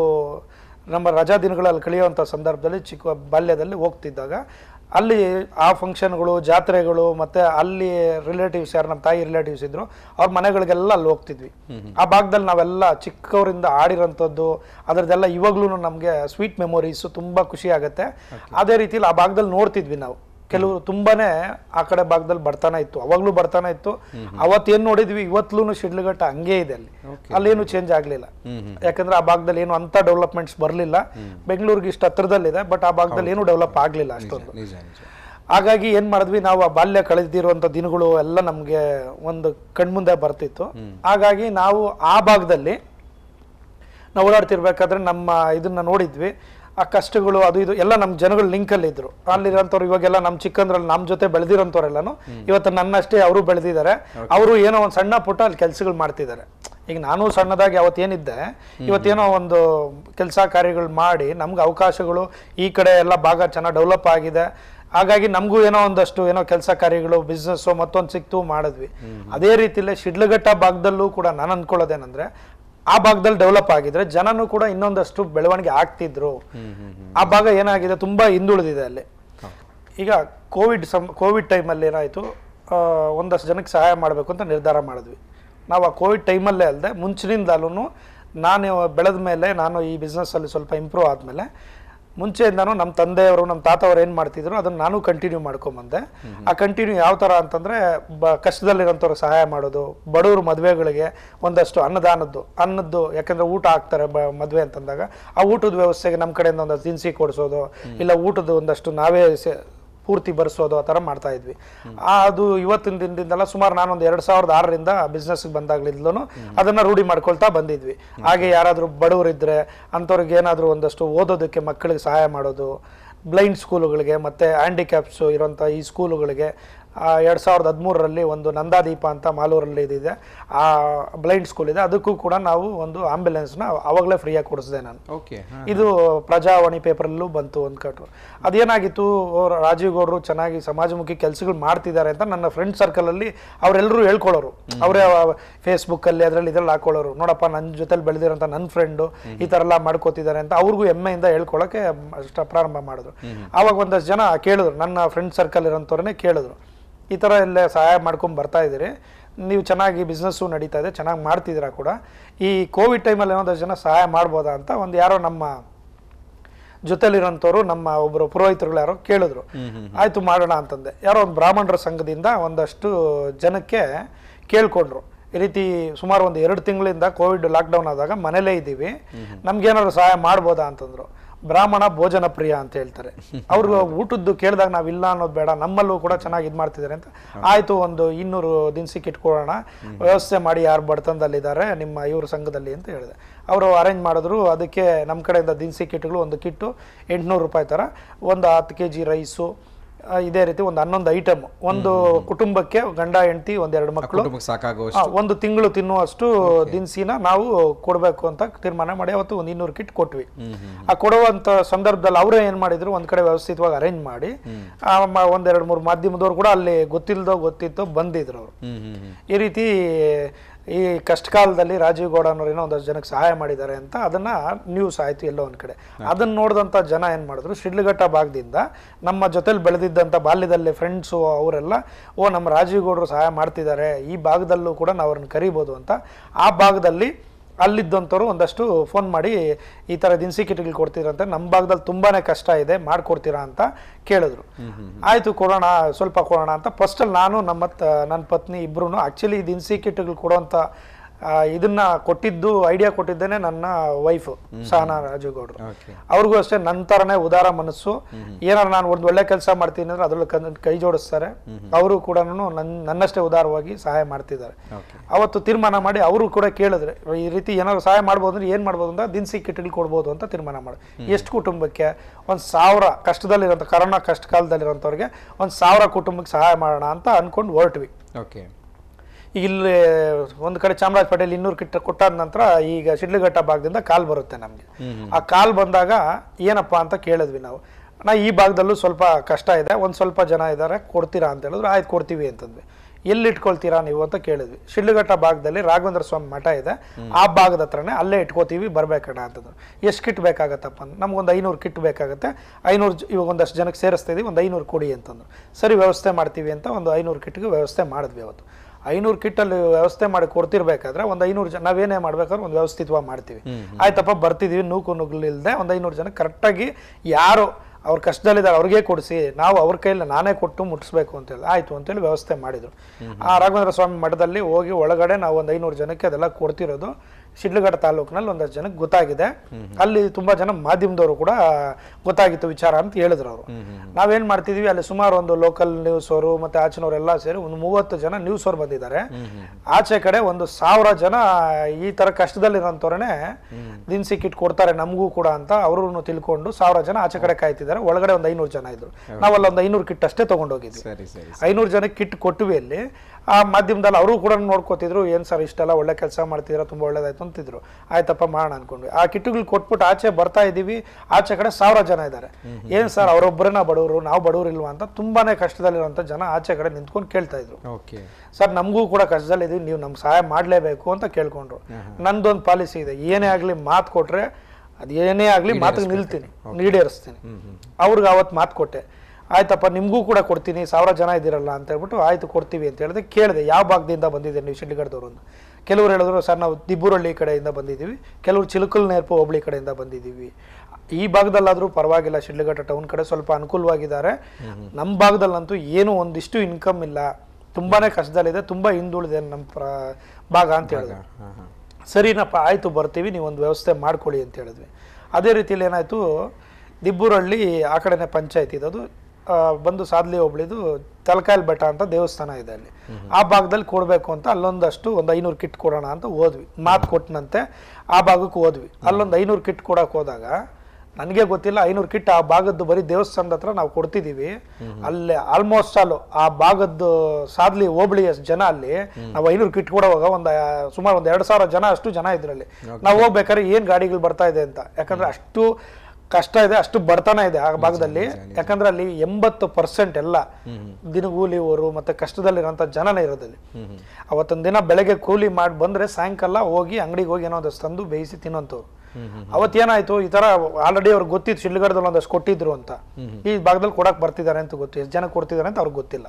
ನಮ್ಮ ರಜಾ ದಿನಗಳಲ್ಲಿ ಕಳೆಯುವಂಥ ಸಂದರ್ಭದಲ್ಲಿ ಚಿಕ್ಕ ಬಾಲ್ಯದಲ್ಲಿ ಹೋಗ್ತಿದ್ದಾಗ ಅಲ್ಲಿ ಆ ಫಂಕ್ಷನ್ಗಳು ಜಾತ್ರೆಗಳು ಮತ್ತೆ ಅಲ್ಲಿ ರಿಲೇಟಿವ್ಸ್ ಯಾರು ನಮ್ಮ ತಾಯಿ ರಿಲೇಟಿವ್ಸ್ ಇದ್ರು ಅವ್ರ ಮನೆಗಳಿಗೆಲ್ಲ ಅಲ್ಲಿ ಹೋಗ್ತಿದ್ವಿ ಆ ಭಾಗದಲ್ಲಿ ನಾವೆಲ್ಲ ಚಿಕ್ಕವರಿಂದ ಆಡಿರೋಂಥದ್ದು ಅದರದ್ದೆಲ್ಲ ಇವಾಗ್ಲೂ ನಮಗೆ ಸ್ವೀಟ್ ಮೆಮೊರೀಸು ತುಂಬ ಖುಷಿ ಆಗುತ್ತೆ ಅದೇ ರೀತಿಯಲ್ಲಿ ಆ ಭಾಗದಲ್ಲಿ ನೋಡ್ತಿದ್ವಿ ನಾವು ಕೆಲವರು ತುಂಬಾನೇ ಆ ಕಡೆ ಭಾಗದಲ್ಲಿ ಬರ್ತಾನೆ ಇತ್ತು ಅವಾಗ್ಲೂ ಬರ್ತಾನೆ ಇತ್ತು ಅವತ್ತೇನು ನೋಡಿದ್ವಿ ಇವತ್ತೂ ಶಿಡ್ಲಘಟ್ಟ ಹಂಗೆ ಇದೆ ಅಲ್ಲಿ ಅಲ್ಲೇನು ಚೇಂಜ್ ಆಗಲಿಲ್ಲ ಯಾಕಂದ್ರೆ ಆ ಭಾಗದಲ್ಲಿ ಏನು ಅಂತ ಡೆವಲಪ್ಮೆಂಟ್ಸ್ ಬರಲಿಲ್ಲ ಬೆಂಗಳೂರಿಗೆ ಇಷ್ಟು ಹತ್ರದಲ್ಲಿದೆ ಬಟ್ ಆ ಭಾಗದಲ್ಲಿ ಏನು ಡೆವಲಪ್ ಆಗಲಿಲ್ಲ ಅಷ್ಟೊಂದು ಹಾಗಾಗಿ ಏನ್ ಮಾಡಿದ್ವಿ ನಾವು ಆ ಬಾಲ್ಯ ಕಳೆದಿರುವಂತ ದಿನಗಳು ಎಲ್ಲ ನಮ್ಗೆ ಒಂದು ಕಣ್ಮುಂದೆ ಬರ್ತಿತ್ತು ಹಾಗಾಗಿ ನಾವು ಆ ಭಾಗದಲ್ಲಿ ನಾವು ಓಡಾಡ್ತಿರ್ಬೇಕಾದ್ರೆ ನಮ್ಮ ಇದನ್ನ ನೋಡಿದ್ವಿ ಆ ಕಷ್ಟಗಳು ಅದು ಇದು ಎಲ್ಲ ನಮ್ಮ ಜನಗಳು ಇದ್ರು ಅಲ್ಲಿರೋಂಥವ್ರು ಇವಾಗೆಲ್ಲ ನಮ್ಮ ಚಿಕ್ಕಂದ್ರಲ್ಲಿ ನಮ್ಮ ಜೊತೆ ಬೆಳೆದಿರೋಂಥವ್ರೆಲ್ಲನೂ ಇವತ್ತು ನನ್ನಷ್ಟೇ ಅವರು ಬೆಳೆದಿದ್ದಾರೆ ಅವರು ಏನೋ ಒಂದು ಸಣ್ಣ ಪುಟ್ಟ ಅಲ್ಲಿ ಕೆಲಸಗಳು ಮಾಡ್ತಿದ್ದಾರೆ ಈಗ ನಾನು ಸಣ್ಣದಾಗಿ ಅವತ್ತೇನಿದ್ದೆ ಇವತ್ತೇನೋ ಒಂದು ಕೆಲಸ ಕಾರ್ಯಗಳು ಮಾಡಿ ನಮ್ಗೆ ಅವಕಾಶಗಳು ಈ ಕಡೆ ಎಲ್ಲ ಭಾಗ ಚೆನ್ನಾಗಿ ಡೆವಲಪ್ ಆಗಿದೆ ಹಾಗಾಗಿ ನಮಗೂ ಏನೋ ಒಂದಷ್ಟು ಏನೋ ಕೆಲಸ ಕಾರ್ಯಗಳು ಬಿಸ್ನೆಸ್ಸು ಮತ್ತೊಂದು ಸಿಕ್ತು ಮಾಡಿದ್ವಿ ಅದೇ ರೀತಿಲೇ ಶಿಡ್ಲಘಟ್ಟ ಭಾಗದಲ್ಲೂ ಕೂಡ ನಾನು ಅಂದ್ಕೊಳ್ಳೋದೇನೆಂದರೆ ಆ ಭಾಗದಲ್ಲಿ ಡೆವಲಪ್ ಆಗಿದ್ರೆ ಜನನು ಕೂಡ ಇನ್ನೊಂದಷ್ಟು ಬೆಳವಣಿಗೆ ಆಗ್ತಿದ್ರು ಆ ಭಾಗ ಏನಾಗಿದೆ ತುಂಬಾ ಹಿಂದುಳಿದಿದೆ ಅಲ್ಲಿ ಈಗ ಕೋವಿಡ್ ಸಮ್ ಕೋವಿಡ್ ಟೈಮಲ್ಲಿ ಏನಾಯಿತು ಒಂದಷ್ಟು ಜನಕ್ಕೆ ಸಹಾಯ ಮಾಡಬೇಕು ಅಂತ ನಿರ್ಧಾರ ಮಾಡಿದ್ವಿ ನಾವು ಆ ಕೋವಿಡ್ ಟೈಮಲ್ಲೇ ಅಲ್ಲದೆ ಮುಂಚಿನಿಂದಲೂ ನಾನು ಬೆಳೆದ ಮೇಲೆ ನಾನು ಈ ಬಿಸ್ನೆಸ್ಸಲ್ಲಿ ಸ್ವಲ್ಪ ಇಂಪ್ರೂವ್ ಆದಮೇಲೆ ಮುಂಚೆಯಿಂದನೂ ನಮ್ಮ ತಂದೆಯವರು ನಮ್ಮ ತಾತವ್ರು ಏನು ಮಾಡ್ತಿದ್ರು ಅದನ್ನು ನಾನು ಕಂಟಿನ್ಯೂ ಮಾಡ್ಕೊಂಬಂದೆ ಆ ಕಂಟಿನ್ಯೂ ಯಾವ ಥರ ಅಂತಂದರೆ ಬ ಕಷ್ಟದಲ್ಲಿರೋಂಥವ್ರು ಸಹಾಯ ಮಾಡೋದು ಬಡವರು ಮದುವೆಗಳಿಗೆ ಒಂದಷ್ಟು ಅನ್ನದಾನದ್ದು ಅನ್ನದ್ದು ಯಾಕಂದರೆ ಊಟ ಹಾಕ್ತಾರೆ ಬ ಮದುವೆ ಅಂತಂದಾಗ ಆ ಊಟದ ವ್ಯವಸ್ಥೆಗೆ ನಮ್ಮ ಕಡೆಯಿಂದ ಒಂದಷ್ಟು ದಿನಸಿ ಕೊಡಿಸೋದು ಇಲ್ಲ ಊಟದ ಒಂದಷ್ಟು ನಾವೇ ಪೂರ್ತಿ ಬರೆಸೋದು ಆ ಥರ ಮಾಡ್ತಾ ಇದ್ವಿ ಅದು ಇವತ್ತಿನ ದಿನದಿಂದಲ್ಲ ಸುಮಾರು ನಾನೊಂದು ಎರಡು ಸಾವಿರದ ಆರರಿಂದ ಬಿಸ್ನೆಸ್ಗೆ ಬಂದಾಗ್ಲಿದ್ಲೂ ಅದನ್ನು ರೂಢಿ ಮಾಡ್ಕೊಳ್ತಾ ಬಂದಿದ್ವಿ ಹಾಗೆ ಯಾರಾದರೂ ಬಡವರಿದ್ದರೆ ಅಂಥವ್ರಿಗೆ ಏನಾದರೂ ಒಂದಷ್ಟು ಓದೋದಕ್ಕೆ ಮಕ್ಕಳಿಗೆ ಸಹಾಯ ಮಾಡೋದು ಬ್ಲೈಂಡ್ ಸ್ಕೂಲುಗಳಿಗೆ ಮತ್ತು ಹ್ಯಾಂಡಿಕ್ಯಾಪ್ಸು ಇರೋಂಥ ಈ ಸ್ಕೂಲುಗಳಿಗೆ ಎರಡು ಸಾವಿರದ ಹದಿಮೂರರಲ್ಲಿ ಒಂದು ನಂದಾದೀಪ ಅಂತ ಮಾಲೂರಲ್ಲಿ ಇದಿದೆ ಆ ಬ್ಲೈಂಡ್ ಸ್ಕೂಲ್ ಇದೆ ಅದಕ್ಕೂ ಕೂಡ ನಾವು ಒಂದು ಆಂಬ್ಯುಲೆನ್ಸ್ನ ಅವಾಗಲೇ ಫ್ರೀಯಾಗಿ ಕೊಡಿಸಿದೆ ನಾನು
ಓಕೆ ಇದು
ಪ್ರಜಾವಾಣಿ ಪೇಪರಲ್ಲೂ ಬಂತು ಒಂದು ಅದೇನಾಗಿತ್ತು ರಾಜೀವ್ ಗೌಡರು ಚೆನ್ನಾಗಿ ಸಮಾಜಮುಖಿ ಕೆಲಸಗಳು ಮಾಡ್ತಿದ್ದಾರೆ ಅಂತ ನನ್ನ ಫ್ರೆಂಡ್ ಸರ್ಕಲಲ್ಲಿ ಅವರೆಲ್ಲರೂ ಹೇಳ್ಕೊಳ್ಳೋರು ಅವರೇ ಫೇಸ್ಬುಕ್ಕಲ್ಲಿ ಅದರಲ್ಲಿ ಇದರಲ್ಲಿ ಹಾಕೊಳ್ಳೋರು ನೋಡಪ್ಪ ನನ್ನ ಜೊತೆಲಿ ಬೆಳೆದಿರೋಂಥ ನನ್ನ ಫ್ರೆಂಡು ಈ ಥರ ಎಲ್ಲ ಮಾಡ್ಕೋತಿದ್ದಾರೆ ಅಂತ ಅವ್ರಿಗೂ ಹೆಮ್ಮೆಯಿಂದ ಹೇಳ್ಕೊಳ್ಳೋಕೆ ಪ್ರಾರಂಭ ಮಾಡಿದ್ರು ಆವಾಗ ಒಂದಷ್ಟು ಜನ ಕೇಳಿದ್ರು ನನ್ನ ಫ್ರೆಂಡ್ ಸರ್ಕಲ್ ಇರೋಂಥವ್ರನ್ನೇ ಕೇಳಿದ್ರು ಈ ಥರ ಎಲ್ಲ ಸಹಾಯ ಮಾಡ್ಕೊಂಡು ಬರ್ತಾ ಇದ್ದೀರಿ ನೀವು ಚೆನ್ನಾಗಿ ಬಿಸ್ನೆಸ್ಸು ನಡೀತಾ ಇದೆ ಚೆನ್ನಾಗಿ ಮಾಡ್ತಿದ್ದೀರಾ ಕೂಡ ಈ ಕೋವಿಡ್ ಟೈಮಲ್ಲಿ ಏನಾದಷ್ಟು ಜನ ಸಹಾಯ ಮಾಡ್ಬೋದಾ ಅಂತ ಒಂದು ಯಾರೋ ನಮ್ಮ ಜೊತೆಲಿರೋಂಥವ್ರು ನಮ್ಮ ಒಬ್ಬರು ಪುರೋಹಿತರುಗಳು ಯಾರೋ ಕೇಳಿದ್ರು ಆಯಿತು ಮಾಡೋಣ ಅಂತಂದೆ ಯಾರೋ ಒಂದು ಬ್ರಾಹ್ಮಣರ ಸಂಘದಿಂದ ಒಂದಷ್ಟು ಜನಕ್ಕೆ ಕೇಳ್ಕೊಂಡ್ರು ಈ ರೀತಿ ಸುಮಾರು ಒಂದು ಎರಡು ತಿಂಗಳಿಂದ ಕೋವಿಡ್ ಲಾಕ್ಡೌನ್ ಆದಾಗ ಮನೇಲೇ ಇದ್ದೀವಿ ನಮ್ಗೇನಾದ್ರು ಸಹಾಯ ಮಾಡ್ಬೋದಾ ಅಂತಂದರು ಬ್ರಾಹ್ಮಣ ಭೋಜನ ಪ್ರಿಯ ಅಂತ ಹೇಳ್ತಾರೆ ಅವರು ಊಟದ್ದು ಕೇಳಿದಾಗ ನಾವಿಲ್ಲ ಅನ್ನೋದು ಬೇಡ ನಮ್ಮಲ್ಲೂ ಕೂಡ ಚೆನ್ನಾಗಿ ಇದು ಮಾಡ್ತಿದ್ದಾರೆ ಅಂತ ಆಯಿತು ಒಂದು ಇನ್ನೂರು ದಿನಸಿಕ್ ಇಟ್ಕೊಳ್ಳೋಣ ವ್ಯವಸ್ಥೆ ಮಾಡಿ ಯಾರು ಬಡತನದಲ್ಲಿದ್ದಾರೆ ನಿಮ್ಮ ಇವ್ರ ಸಂಘದಲ್ಲಿ ಅಂತ ಹೇಳಿದೆ ಅವರು ಅರೇಂಜ್ ಮಾಡಿದ್ರು ಅದಕ್ಕೆ ನಮ್ಮ ಕಡೆಯಿಂದ ದಿನಸಿ ಕಿಟ್ಗಳು ಒಂದು ಕಿಟ್ಟು ಎಂಟುನೂರು ರೂಪಾಯಿ ಥರ ಒಂದು ಹತ್ತು ಕೆ ಜಿ ರೈಸು ಇದೇ ರೀತಿ ಒಂದು ಹನ್ನೊಂದು ಐಟಮ್ ಒಂದು ಕುಟುಂಬಕ್ಕೆ ಗಂಡ ಹೆಂಡತಿ ಒಂದೆರಡು
ಮಕ್ಕಳು ಒಂದು
ತಿಂಗಳು ತಿನ್ನುವಷ್ಟು ದಿನಸಿನ ನಾವು ಕೊಡಬೇಕು ಅಂತ ತೀರ್ಮಾನ ಮಾಡಿ ಅವತ್ತು ಒಂದು ಇನ್ನೂರು ಕಿಟ್ ಕೊಟ್ವಿ ಆ ಕೊಡುವಂತ ಸಂದರ್ಭದಲ್ಲಿ ಅವರೇ ಏನ್ ಮಾಡಿದ್ರು ಒಂದ್ ಕಡೆ ವ್ಯವಸ್ಥಿತವಾಗಿ ಅರೇಂಜ್ ಮಾಡಿ ಒಂದೆರಡು ಮೂರು ಮಾಧ್ಯಮದವ್ರು ಕೂಡ ಅಲ್ಲಿ ಗೊತ್ತಿಲ್ದೋ ಗೊತ್ತಿತ್ತೋ ಬಂದಿದ್ರು ಅವರು ಈ ರೀತಿ ಈ ಕಷ್ಟಕಾಲದಲ್ಲಿ ರಾಜೀವ್ ಗೌಡ ಏನೋ ಒಂದಷ್ಟು ಜನಕ್ಕೆ ಸಹಾಯ ಮಾಡಿದ್ದಾರೆ ಅಂತ ಅದನ್ನು ನ್ಯೂಸ್ ಆಯಿತು ಎಲ್ಲೋ ಒಂದು ಕಡೆ ಅದನ್ನು ನೋಡಿದಂಥ ಜನ ಏನು ಮಾಡಿದ್ರು ಶಿಡ್ಲಘಟ್ಟ ಭಾಗದಿಂದ ನಮ್ಮ ಜೊತೆಲಿ ಬೆಳೆದಿದ್ದಂಥ ಬಾಲ್ಯದಲ್ಲಿ ಫ್ರೆಂಡ್ಸು ಅವರೆಲ್ಲ ಓ ನಮ್ಮ ರಾಜೀವ್ ಗೌಡರು ಸಹಾಯ ಮಾಡ್ತಿದ್ದಾರೆ ಈ ಭಾಗದಲ್ಲೂ ಕೂಡ ನಾವು ಅವ್ರನ್ನ ಕರಿಬೋದು ಅಂತ ಆ ಭಾಗದಲ್ಲಿ ಅಲ್ಲಿದ್ದಂಥವ್ರು ಒಂದಷ್ಟು ಫೋನ್ ಮಾಡಿ ಈ ಥರ ದಿನಸಿ ಕಿಟ್ಗಳು ಕೊಡ್ತೀರಂತೆ ನಮ್ಮ ಭಾಗದಲ್ಲಿ ತುಂಬಾ ಕಷ್ಟ ಇದೆ ಮಾಡ್ಕೊಡ್ತೀರಾ ಅಂತ ಕೇಳಿದ್ರು ಆಯಿತು ಕೊಡೋಣ ಸ್ವಲ್ಪ ಕೊಡೋಣ ಅಂತ ಫಸ್ಟಲ್ಲಿ ನಾನು ನಮ್ಮ ನನ್ನ ಪತ್ನಿ ಇಬ್ಬರೂ ಆ್ಯಕ್ಚುಲಿ ದಿನಸಿ ಕಿಟ್ಗಳು ಕೊಡೋಂಥ ಇದನ್ನ ಕೊಟ್ಟಿದ್ದು ಐಡಿಯಾ ಕೊಟ್ಟಿದ್ದೇನೆ ನನ್ನ ವೈಫ್ ಸಹನಾ ರಾಜುಗೌಡರು ಅವ್ರಿಗೂ ಅಷ್ಟೇ ನನ್ನ ತರನೇ ಉದಾರ ಮನಸ್ಸು ಏನಾರು ನಾನು ಒಂದು ಒಳ್ಳೆ ಕೆಲಸ ಮಾಡ್ತೀನಿ ಅಂದ್ರೆ ಅದ್ರಲ್ಲಿ ಕೈ ಜೋಡಿಸ್ತಾರೆ ಅವರು ಕೂಡ ನನ್ನ ನನ್ನಷ್ಟೇ ಉದಾರವಾಗಿ ಸಹಾಯ ಮಾಡ್ತಿದ್ದಾರೆ ಅವತ್ತು ತೀರ್ಮಾನ ಮಾಡಿ ಅವರು ಕೂಡ ಕೇಳಿದ್ರೆ ಈ ರೀತಿ ಏನಾದ್ರು ಸಹಾಯ ಮಾಡ್ಬೋದು ಅಂದ್ರೆ ಏನು ಮಾಡ್ಬೋದು ಅಂತ ದಿನಸಿ ಕಿಟ್ಗಳು ಕೊಡ್ಬೋದು ಅಂತ ತೀರ್ಮಾನ ಮಾಡಿ ಎಷ್ಟು ಕುಟುಂಬಕ್ಕೆ ಒಂದು ಸಾವಿರ ಕಷ್ಟದಲ್ಲಿರೋಂಥ ಕರೋನಾ ಕಷ್ಟ ಕಾಲದಲ್ಲಿರೋಂಥವ್ರಿಗೆ ಒಂದು ಸಾವಿರ ಕುಟುಂಬಕ್ಕೆ ಸಹಾಯ ಮಾಡೋಣ ಅಂತ ಅನ್ಕೊಂಡು ಹೊರಟ್ವಿ ಓಕೆ ಇಲ್ಲಿ ಒಂದು ಕಡೆ ಚಾಮರಾಜಪೇಟೆಯಲ್ಲಿ ಇನ್ನೂರು ಕಿಟ್ಟ ಕೊಟ್ಟಾದ ನಂತರ ಈಗ ಶಿಡ್ಲಘಟ್ಟ ಭಾಗದಿಂದ ಕಾಲ್ ಬರುತ್ತೆ ನಮಗೆ ಆ ಕಾಲ್ ಬಂದಾಗ ಏನಪ್ಪ ಅಂತ ಕೇಳಿದ್ವಿ ನಾವು ನಾ ಈ ಭಾಗದಲ್ಲೂ ಸ್ವಲ್ಪ ಕಷ್ಟ ಇದೆ ಒಂದು ಸ್ವಲ್ಪ ಜನ ಇದ್ದಾರೆ ಕೊಡ್ತೀರಾ ಅಂತ ಹೇಳಿದ್ರು ಆಯ್ತು ಕೊಡ್ತೀವಿ ಅಂತಂದ್ವಿ ಎಲ್ಲಿ ಇಟ್ಕೊಳ್ತೀರಾ ನೀವು ಅಂತ ಕೇಳಿದ್ವಿ ಶಿಡ್ಲಘಟ್ಟ ಭಾಗದಲ್ಲಿ ರಾಘವೇಂದ್ರ ಸ್ವಾಮಿ ಮಠ ಇದೆ ಆ ಭಾಗದ ಹತ್ರನೇ ಅಲ್ಲೇ ಇಟ್ಕೋತೀವಿ ಬರ್ಬೇಕಣ್ಣ ಅಂತಂದ್ರು ಎಷ್ಟು ಕಿಟ್ ಬೇಕಾಗತ್ತಪ್ಪ ನಮ್ಗೊಂದು ಐನೂರು ಕಿಟ್ ಬೇಕಾಗುತ್ತೆ ಐನೂರು ಇವಾಗ ಒಂದಷ್ಟು ಜನಕ್ಕೆ ಸೇರಿಸ್ತಾ ಇದೀವಿ ಒಂದು ಐನೂರು ಕೊಡಿ ಅಂತಂದ್ರು ಸರಿ ವ್ಯವಸ್ಥೆ ಮಾಡ್ತೀವಿ ಅಂತ ಒಂದು ಐನೂರು ಕಿಟ್ಗೆ ವ್ಯವಸ್ಥೆ ಮಾಡಿದ್ವಿ ಅವತ್ತು ಐನೂರು ಕಿಟ್ಟಲ್ಲಿ ವ್ಯವಸ್ಥೆ ಮಾಡಿ ಕೊಡ್ತಿರ್ಬೇಕಾದ್ರೆ ಒಂದು ಐನೂರು ಜನ ನಾವೇನೇ ಮಾಡ್ಬೇಕಾದ್ರೆ ಒಂದು ವ್ಯವಸ್ಥಿತವಾಗಿ ಮಾಡ್ತೀವಿ ಆಯ್ತಪ್ಪ ಬರ್ತಿದ್ದೀವಿ ನೂಕು ನುಗ್ಲಿಲ್ಲದೆ ಒಂದು ಐನೂರು ಜನ ಕರೆಕ್ಟಾಗಿ ಯಾರು ಅವ್ರ ಕಷ್ಟದಲ್ಲಿದ್ದಾರೆ ಅವ್ರಿಗೆ ಕೊಡಿಸಿ ನಾವು ಅವ್ರ ಕೈಯಲ್ಲಿ ನಾನೇ ಕೊಟ್ಟು ಮುಟ್ಟಿಸ್ಬೇಕು ಅಂತೇಳಿ ಆಯಿತು ಅಂತೇಳಿ ವ್ಯವಸ್ಥೆ ಮಾಡಿದರು ಆ ರಾಘವೇಂದ್ರ ಸ್ವಾಮಿ ಮಠದಲ್ಲಿ ಹೋಗಿ ಒಳಗಡೆ ನಾವು ಒಂದು ಐನೂರು ಜನಕ್ಕೆ ಅದೆಲ್ಲ ಕೊಡ್ತಿರೋದು ಶಿಡ್ಲಘಟ್ಟ ತಾಲೂಕಿನಲ್ಲಿ ಒಂದಷ್ಟು ಜನಕ್ಕೆ ಗೊತ್ತಾಗಿದೆ ಅಲ್ಲಿ ತುಂಬಾ ಜನ ಮಾಧ್ಯಮದವರು ಕೂಡ ಗೊತ್ತಾಗಿತ್ತು ವಿಚಾರ ಅಂತ ಹೇಳಿದ್ರು ಅವರು ನಾವೇನ್ ಮಾಡ್ತಿದೀವಿ ಅಲ್ಲಿ ಸುಮಾರು ಒಂದು ಲೋಕಲ್ ನ್ಯೂಸ್ ಅವರು ಮತ್ತೆ ಆಚೆನವರೆಲ್ಲ ಸೇರಿ ಒಂದು ಮೂವತ್ತು ಜನ ನ್ಯೂಸ್ ಅವರು ಬಂದಿದ್ದಾರೆ ಆಚೆ ಕಡೆ ಒಂದು ಸಾವಿರ ಜನ ಈ ತರ ಕಷ್ಟದಲ್ಲಿರೋಂಥವ್ರನ್ನೇ ದಿನಸಿ ಕಿಟ್ ಕೊಡ್ತಾರೆ ನಮಗೂ ಕೂಡ ಅಂತ ಅವರು ತಿಳ್ಕೊಂಡು ಸಾವಿರ ಜನ ಆಚೆ ಕಡೆ ಕಾಯ್ತಿದ್ದಾರೆ ಒಳಗಡೆ ಒಂದು ಐನೂರು ಜನ ಇದ್ರು ನಾವಲ್ಲ ಒಂದು ಐನೂರು ಕಿಟ್ ಅಷ್ಟೇ ತಗೊಂಡೋಗಿದ್ವಿ ಐನೂರು ಜನ ಕಿಟ್ ಕೊಟ್ಟಿವೆ ಅಲ್ಲಿ ಆ ಮಾಧ್ಯಮದಲ್ಲಿ ಅವರು ಕೂಡ ನೋಡ್ಕೋತಿದ್ರು ಏನು ಸರ್ ಇಷ್ಟೆಲ್ಲ ಒಳ್ಳೆ ಕೆಲಸ ಮಾಡ್ತಿದ್ರೆ ತುಂಬ ಒಳ್ಳೇದಾಯ್ತು ಅಂತಿದ್ರು ಆಯ್ತಪ್ಪ ಮಾಡೋಣ ಅನ್ಕೊಂಡ್ವಿ ಆ ಕಿಟ್ಟುಗಳು ಕೊಟ್ಬಿಟ್ಟು ಆಚೆ ಬರ್ತಾ ಇದ್ದೀವಿ ಆಚೆ ಕಡೆ ಸಾವಿರ ಜನ ಇದ್ದಾರೆ ಏನು ಸರ್ ಅವರೊಬ್ಬರನ್ನ ಬಡವರು ನಾವು ಇಲ್ವಾ ಅಂತ ತುಂಬಾನೇ ಕಷ್ಟದಲ್ಲಿರುವಂಥ ಜನ ಆಚೆ ಕಡೆ ನಿಂತ್ಕೊಂಡು ಕೇಳ್ತಾ ಇದ್ರು ಸರ್ ನಮಗೂ ಕೂಡ ಇದೀವಿ ನೀವು ನಮ್ಗೆ ಸಹಾಯ ಮಾಡಲೇಬೇಕು ಅಂತ ಕೇಳ್ಕೊಂಡ್ರು ನಂದೊಂದು ಪಾಲಿಸಿ ಇದೆ ಏನೇ ಆಗಲಿ ಮಾತು ಕೊಟ್ಟರೆ ಅದೇನೇ ಆಗಲಿ ಮಾತು ನಿಲ್ತೀನಿ ಈಡೇರಿಸ್ತೀನಿ ಅವ್ರಿಗೆ ಅವತ್ತು ಮಾತು ಕೊಟ್ಟೆ ಆಯ್ತಪ್ಪ ನಿಮಗೂ ಕೂಡ ಕೊಡ್ತೀನಿ ಸಾವಿರ ಜನ ಇದ್ದೀರಲ್ಲ ಅಂತ ಹೇಳ್ಬಿಟ್ಟು ಆಯಿತು ಕೊಡ್ತೀವಿ ಅಂತ ಹೇಳಿದೆ ಕೇಳಿದೆ ಯಾವ ಭಾಗದಿಂದ ಬಂದಿದ್ದೀರಿ ನೀವು ಶಿಡ್ಲಿಗಡ್ದವ್ರು ಅಂತ ಕೆಲವರು ಹೇಳಿದ್ರು ಸರ್ ನಾವು ದಿಬ್ಬೂರಳ್ಳಿ ಕಡೆಯಿಂದ ಬಂದಿದ್ದೀವಿ ಕೆಲವರು ಚಿಲುಕಲ್ ನೇರ್ಪು ಹೋಬಳಿ ಕಡೆಯಿಂದ ಬಂದಿದ್ದೀವಿ ಈ ಭಾಗದಲ್ಲಾದರೂ ಪರವಾಗಿಲ್ಲ ಶಿಡ್ಲಘಟ್ಟ ಟೌನ್ ಕಡೆ ಸ್ವಲ್ಪ ಅನುಕೂಲವಾಗಿದ್ದಾರೆ ನಮ್ಮ ಭಾಗದಲ್ಲಂತೂ ಏನೂ ಒಂದಿಷ್ಟು ಇನ್ಕಮ್ ಇಲ್ಲ ತುಂಬಾ ಕಷ್ಟದಲ್ಲಿದೆ ತುಂಬ ಹಿಂದುಳಿದೆ ನಮ್ಮ ಪ್ರ ಭಾಗ ಅಂತ ಹೇಳಿದ್ರು ಸರಿನಪ್ಪ ಆಯಿತು ಬರ್ತೀವಿ ನೀವೊಂದು ವ್ಯವಸ್ಥೆ ಮಾಡ್ಕೊಳ್ಳಿ ಅಂತ ಹೇಳಿದ್ವಿ ಅದೇ ರೀತಿಯಲ್ಲಿ ಏನಾಯಿತು ದಿಬ್ಬೂರಳ್ಳಿ ಆ ಕಡೆನೇ ಪಂಚಾಯತ್ ಇದ್ದದು ಬಂದು ಸಾದ್ಲಿ ಹೋಬಳಿದು ತಲಕಾಯಲ್ ಬೆಟ್ಟ ಅಂತ ದೇವಸ್ಥಾನ ಇದೆ ಅಲ್ಲಿ ಆ ಭಾಗದಲ್ಲಿ ಕೊಡಬೇಕು ಅಂತ ಅಲ್ಲೊಂದಷ್ಟು ಒಂದು ಐನೂರು ಕಿಟ್ ಕೊಡೋಣ ಅಂತ ಹೋದ್ವಿ ಮಾತು ಕೊಟ್ಟನಂತೆ ಆ ಭಾಗಕ್ಕೆ ಹೋದ್ವಿ ಅಲ್ಲೊಂದು ಐನೂರು ಕಿಟ್ ಕೊಡೋಕೆ ಹೋದಾಗ ನನಗೆ ಗೊತ್ತಿಲ್ಲ ಐನೂರು ಕಿಟ್ ಆ ಭಾಗದ್ದು ಬರೀ ದೇವಸ್ಥಾನದ ಹತ್ರ ನಾವು ಕೊಡ್ತಿದ್ದೀವಿ ಅಲ್ಲಿ ಆಲ್ಮೋಸ್ಟ್ ಆಲ್ ಆ ಭಾಗದ್ದು ಸಾದ್ಲಿ ಹೋಬಳಿಯ ಜನ ಅಲ್ಲಿ ನಾವು ಐನೂರು ಕಿಟ್ ಕೊಡುವಾಗ ಒಂದು ಸುಮಾರು ಒಂದು ಎರಡು ಸಾವಿರ ಜನ ಅಷ್ಟು ಜನ ಇದ್ರಲ್ಲಿ ನಾವು ಹೋಗ್ಬೇಕಾದ್ರೆ ಏನು ಗಾಡಿಗಳು ಬರ್ತಾ ಇದೆ ಅಂತ ಯಾಕಂದ್ರೆ ಅಷ್ಟು ಕಷ್ಟ ಇದೆ ಅಷ್ಟು ಬಡತನ ಇದೆ ಆ ಭಾಗದಲ್ಲಿ ಯಾಕಂದ್ರೆ ಅಲ್ಲಿ ಎಂಬತ್ತು ಪರ್ಸೆಂಟ್ ಎಲ್ಲ ದಿನಗೂಲಿವರು ಮತ್ತೆ ಇರುವಂತ ಜನನೇ ಇರೋದಲ್ಲಿ ಅವತ್ತೊಂದು ದಿನ ಬೆಳಗ್ಗೆ ಕೂಲಿ ಮಾಡಿ ಬಂದ್ರೆ ಸಾಯಂಕಾಲ ಹೋಗಿ ಅಂಗಡಿಗೆ ಹೋಗಿ ಏನೋ ಒಂದಷ್ಟು ತಂದು ಬೇಯಿಸಿ ಅವತ್ತ ಏನಾಯ್ತು ಈ ತರ ಆಲ್ರೆಡಿ ಅವ್ರಿಗೆ ಗೊತ್ತಿತ್ತು ಶಿಲ್ಗಡದಲ್ಲಿ ಒಂದಷ್ಟು ಕೊಟ್ಟಿದ್ರು ಅಂತ ಈ ಭಾಗದಲ್ಲಿ ಕೊಡಕ್ ಬರ್ತಿದ್ದಾರೆ ಅಂತ ಗೊತ್ತು ಎಷ್ಟು ಜನ ಕೊಡ್ತಿದ್ದಾರೆ ಅಂತ ಅವ್ರಿಗೆ ಗೊತ್ತಿಲ್ಲ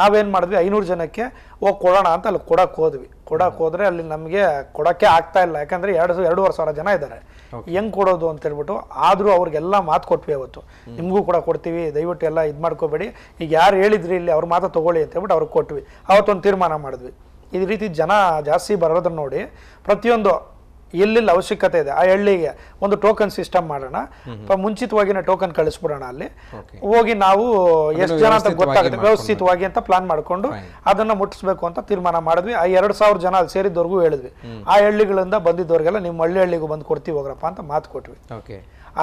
ನಾವೇನ್ ಮಾಡಿದ್ವಿ ಐನೂರು ಜನಕ್ಕೆ ಹೋಗ್ ಕೊಡೋಣ ಅಂತ ಅಲ್ಲಿ ಕೊಡಕ್ ಹೋದ್ವಿ ಕೊಡಕ್ ಹೋದ್ರೆ ಅಲ್ಲಿ ನಮಗೆ ಕೊಡಕ್ಕೆ ಆಗ್ತಾ ಇಲ್ಲ ಯಾಕಂದ್ರೆ ಎರಡು ಎರಡೂವರೆ ಸಾವಿರ ಜನ ಇದ್ದಾರೆ ಹೆಂಗೆ ಕೊಡೋದು ಅಂತ ಹೇಳ್ಬಿಟ್ಟು ಆದರೂ ಅವ್ರಿಗೆಲ್ಲ ಮಾತು ಕೊಟ್ವಿ ಅವತ್ತು ನಿಮಗೂ ಕೂಡ ಕೊಡ್ತೀವಿ ದಯವಿಟ್ಟು ಎಲ್ಲ ಇದು ಮಾಡ್ಕೋಬೇಡಿ ಈಗ ಯಾರು ಹೇಳಿದ್ರಿ ಇಲ್ಲಿ ಅವ್ರ ಮಾತು ತೊಗೊಳ್ಳಿ ಅಂತ ಹೇಳ್ಬಿಟ್ಟು ಅವ್ರಿಗೆ ಕೊಟ್ವಿ ಅವತ್ತೊಂದು ತೀರ್ಮಾನ ಮಾಡಿದ್ವಿ ಈ ರೀತಿ ಜನ ಜಾಸ್ತಿ ಬರೋದನ್ನ ನೋಡಿ ಪ್ರತಿಯೊಂದು ಎಲ್ಲಿ ಅವಶ್ಯಕತೆ ಇದೆ ಆ ಹಳ್ಳಿಗೆ ಒಂದು ಟೋಕನ್ ಸಿಸ್ಟಮ್ ಮಾಡೋಣ ಮುಂಚಿತವಾಗಿನ ಟೋಕನ್ ಕಳಿಸ್ಬಿಡೋಣ ಅಲ್ಲಿ ಹೋಗಿ ನಾವು ಎಷ್ಟು ಜನ ಅಂತ ಗೊತ್ತಾಗುತ್ತೆ ವ್ಯವಸ್ಥಿತವಾಗಿ ಅಂತ ಪ್ಲಾನ್ ಮಾಡಿಕೊಂಡು ಅದನ್ನ ಮುಟ್ಟಿಸ್ಬೇಕು ಅಂತ ತೀರ್ಮಾನ ಮಾಡಿದ್ವಿ ಆ ಎರಡು ಸಾವಿರ ಜನ ಅಲ್ಲಿ ಸೇರಿದವ್ರಿಗೂ ಹೇಳಿದ್ವಿ ಆ ಹಳ್ಳಿಗಳಿಂದ ಬಂದಿದ್ದವ್ರಿಗೆಲ್ಲ ನಿಮ್ಮ ಹಳ್ಳಿ ಹಳ್ಳಿಗೂ ಬಂದು ಕೊಡ್ತೀವಿ ಹೋಗ್ರಪ್ಪ ಅಂತ ಮಾತು ಕೊಟ್ವಿ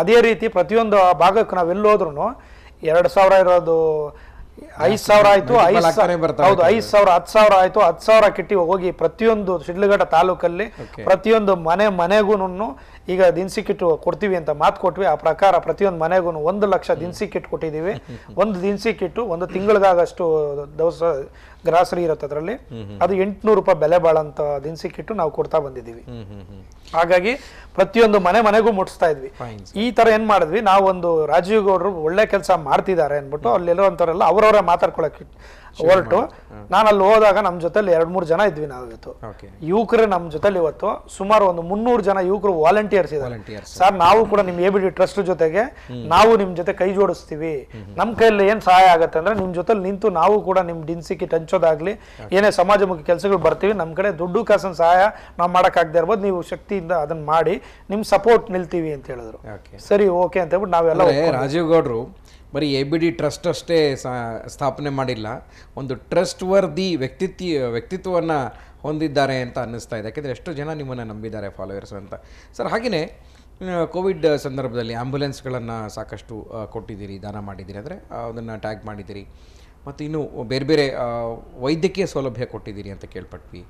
ಅದೇ ರೀತಿ ಪ್ರತಿಯೊಂದು ಭಾಗಕ್ಕೆ ನಾವು ಎಲ್ಲೋದ್ರೂ ಎರಡು ಸಾವಿರ ಇರೋದು ಐದ್ ಸಾವಿರ ಆಯ್ತು ಐದು ಹೌದು ಐದು ಸಾವಿರ ಹತ್ತು ಸಾವಿರ ಆಯ್ತು ಹತ್ತು ಸಾವಿರ ಕಿಟ್ಟಿ ಹೋಗಿ ಪ್ರತಿಯೊಂದು ಶಿಡ್ಲಘಟ್ಟ ತಾಲೂಕಲ್ಲಿ ಪ್ರತಿಯೊಂದು ಮನೆ ಮನೆಗೂ ಈಗ ದಿನಸಿ ಕಿಟ್ ಕೊಡ್ತೀವಿ ಅಂತ ಮಾತು ಕೊಟ್ವಿ ಆ ಪ್ರಕಾರ ಪ್ರತಿಯೊಂದು ಮನೆಗೂ ಒಂದು ಲಕ್ಷ ದಿನಸಿ ಕಿಟ್ ಕೊಟ್ಟಿದ್ದೀವಿ ಒಂದು ದಿನಸಿ ಕಿಟ್ಟು ಒಂದು ತಿಂಗಳಿಗಾಗಷ್ಟು ದವಸ ಗ್ರಾಸರಿ ಇರುತ್ತೆ ಅದರಲ್ಲಿ ಅದು ಎಂಟುನೂರು ರೂಪಾಯಿ ಬೆಲೆ ಬಾಳಂತ ದಿನಸಿ ಕಿಟ್ಟು ನಾವು ಕೊಡ್ತಾ ಬಂದಿದ್ದೀವಿ ಹಾಗಾಗಿ ಪ್ರತಿಯೊಂದು ಮನೆ ಮನೆಗೂ ಮುಟ್ಟಿಸ್ತಾ ಇದ್ವಿ ಈ ತರ ಏನ್ ಮಾಡಿದ್ವಿ ನಾವೊಂದು ರಾಜೀವ್ ಗೌಡರು ಒಳ್ಳೆ ಕೆಲಸ ಮಾಡ್ತಿದ್ದಾರೆ ಅನ್ಬಿಟ್ಟು ಅಲ್ಲಿ ಅಂತವರೆಲ್ಲ ಅವರವರೇ ಮಾತಾಡ್ಕೊಳಕ್ಕೆ ಹೊರಟು ನಾನು ಅಲ್ಲಿ ಹೋದಾಗ ನಮ್ಮ ಜೊತೆಲಿ ಎರಡು ಮೂರು ಜನ ಇದ್ವಿ ನಾವು ಇವತ್ತು ಯುವಕರು ನಮ್ಮ ಜೊತೆಲಿ ಇವತ್ತು ಸುಮಾರು ಒಂದು ಮುನ್ನೂರು ಜನ ಯುವಕರು ವಾಲಂಟಿಯರ್ಸ್ ಇದ್ದಾರೆ ಸರ್ ನಾವು ಕೂಡ ನಿಮ್ಮ ಎ ಬಿ ಟ್ರಸ್ಟ್ ಜೊತೆಗೆ ನಾವು ನಿಮ್ಮ ಜೊತೆ ಕೈ ಜೋಡಿಸ್ತೀವಿ ನಮ್ಮ ಕೈಯಲ್ಲಿ ಏನು ಸಹಾಯ ಆಗುತ್ತೆ ಅಂದ್ರೆ ನಿಮ್ಮ ಜೊತೆಲಿ ನಿಂತು ನಾವು ಕೂಡ ನಿಮ್ಮ ಡಿನ್ಸಿಕ್ಕಿ ಟಂಚೋದಾಗ್ಲಿ ಏನೇ ಸಮಾಜಮುಖಿ ಕೆಲಸಗಳು ಬರ್ತೀವಿ ನಮ್ಮ ಕಡೆ ದುಡ್ಡು ಕಾಸಿನ ಸಹಾಯ ನಾವು ಮಾಡೋಕ್ಕಾಗದೇ ಇರ್ಬೋದು ನೀವು ಶಕ್ತಿಯಿಂದ ಅದನ್ನ ಮಾಡಿ ನಿಮ್ಮ ಸಪೋರ್ಟ್ ನಿಲ್ತೀವಿ ಅಂತ ಹೇಳಿದ್ರು ಸರಿ ಓಕೆ ಅಂತ ಹೇಳ್ಬಿಟ್ಟು ನಾವೆಲ್ಲ
ರಾಜೀವ್ ಗೌಡ್ರು ಬರೀ ಎ ಬಿ ಡಿ ಟ್ರಸ್ಟ್ ಅಷ್ಟೇ ಸ್ಥಾಪನೆ ಮಾಡಿಲ್ಲ ಒಂದು ಟ್ರಸ್ಟ್ ವರ್ದಿ ವ್ಯಕ್ತಿತ್ವ ವ್ಯಕ್ತಿತ್ವವನ್ನು ಹೊಂದಿದ್ದಾರೆ ಅಂತ ಅನ್ನಿಸ್ತಾ ಇದೆ ಯಾಕೆಂದರೆ ಎಷ್ಟು ಜನ ನಿಮ್ಮನ್ನು ನಂಬಿದ್ದಾರೆ ಫಾಲೋಯರ್ಸ್ ಅಂತ ಸರ್ ಹಾಗೆಯೇ ಕೋವಿಡ್ ಸಂದರ್ಭದಲ್ಲಿ ಆ್ಯಂಬುಲೆನ್ಸ್ಗಳನ್ನು ಸಾಕಷ್ಟು ಕೊಟ್ಟಿದ್ದೀರಿ ದಾನ ಮಾಡಿದ್ದೀರಿ ಅಂದರೆ ಅದನ್ನು ಟ್ಯಾಗ್ ಮಾಡಿದ್ದೀರಿ ಮತ್ತು ಇನ್ನೂ ಬೇರೆ ಬೇರೆ ವೈದ್ಯಕೀಯ ಸೌಲಭ್ಯ ಕೊಟ್ಟಿದ್ದೀರಿ ಅಂತ ಕೇಳ್ಪಟ್ವಿ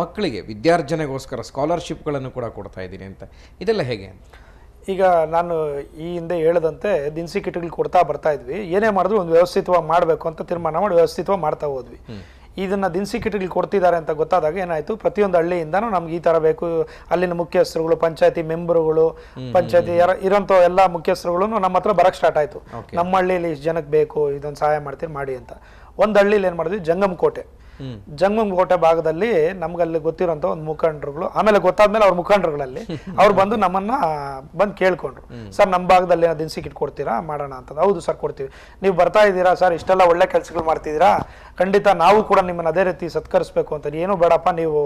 ಮಕ್ಕಳಿಗೆ ವಿದ್ಯಾರ್ಜನೆಗೋಸ್ಕರ ಸ್ಕಾಲರ್ಶಿಪ್ಗಳನ್ನು ಕೂಡ ಕೊಡ್ತಾ ಇದ್ದೀನಿ ಅಂತ ಇದೆಲ್ಲ ಹೇಗೆ ಅಂತ ಈಗ ನಾನು ಈ ಹಿಂದೆ ಹೇಳಿದಂತೆ
ದಿನಸಿ ಕಿಟ್ಗಳು ಕೊಡ್ತಾ ಬರ್ತಾ ಇದ್ವಿ ಏನೇ ಮಾಡಿದ್ರು ಒಂದು ವ್ಯವಸ್ಥಿತವಾಗಿ ಮಾಡಬೇಕು ಅಂತ ತೀರ್ಮಾನ ಮಾಡಿ ವ್ಯವಸ್ಥಿತವಾಗಿ ಮಾಡ್ತಾ ಹೋದ್ವಿ ಇದನ್ನ ದಿನಸಿ ಕಿಟ್ಗಳು ಕೊಡ್ತಿದ್ದಾರೆ ಅಂತ ಗೊತ್ತಾದಾಗ ಏನಾಯ್ತು ಪ್ರತಿಯೊಂದು ಹಳ್ಳಿಯಿಂದನೂ ನಮ್ಗೆ ಈ ಥರ ಬೇಕು ಅಲ್ಲಿನ ಮುಖ್ಯಸ್ಥರುಗಳು ಪಂಚಾಯತಿ ಮೆಂಬರುಗಳು ಪಂಚಾಯತಿ ಯಾರ ಇರೋಂಥ ಎಲ್ಲ ಮುಖ್ಯಸ್ಥರುಗಳು ನಮ್ಮ ಹತ್ರ ಬರಕ್ಕೆ ಸ್ಟಾರ್ಟ್ ಆಯಿತು ನಮ್ಮ ಹಳ್ಳಿಯಲ್ಲಿ ಇಷ್ಟು ಜನಕ್ಕೆ ಬೇಕು ಇದೊಂದು ಸಹಾಯ ಮಾಡ್ತೀನಿ ಮಾಡಿ ಅಂತ ಒಂದು ಹಳ್ಳಿಲಿ ಏನು ಮಾಡಿದ್ವಿ ಕೋಟೆ ಜಂಗಮ್ ಕೋಟೆ ಭಾಗದಲ್ಲಿ ನಮ್ಗಲ್ಲಿ ಗೊತ್ತಿರುವಂತ ಒಂದು ಮುಖಂಡರುಗಳು ಆಮೇಲೆ ಗೊತ್ತಾದ್ಮೇಲೆ ಅವ್ರ ಮುಖಂಡರುಗಳಲ್ಲಿ ಅವ್ರು ಬಂದು ನಮ್ಮನ್ನ ಬಂದು ಕೇಳ್ಕೊಂಡ್ರು ಸರ್ ನಮ್ಮ ಭಾಗದಲ್ಲಿ ದಿನಸಿ ಕಿಟ್ ಕೊಡ್ತೀರಾ ಮಾಡೋಣ ಅಂತ ಹೌದು ಸರ್ ಕೊಡ್ತೀವಿ ನೀವು ಬರ್ತಾ ಇದ್ದೀರಾ ಸರ್ ಇಷ್ಟೆಲ್ಲ ಒಳ್ಳೆ ಕೆಲಸಗಳು ಮಾಡ್ತಿದ್ದೀರಾ ಖಂಡಿತ ನಾವು ಕೂಡ ನಿಮ್ಮನ್ನ ಅದೇ ರೀತಿ ಸತ್ಕರಿಸ್ಬೇಕು ಅಂತ ಏನು ಬೇಡಪ್ಪ ನೀವು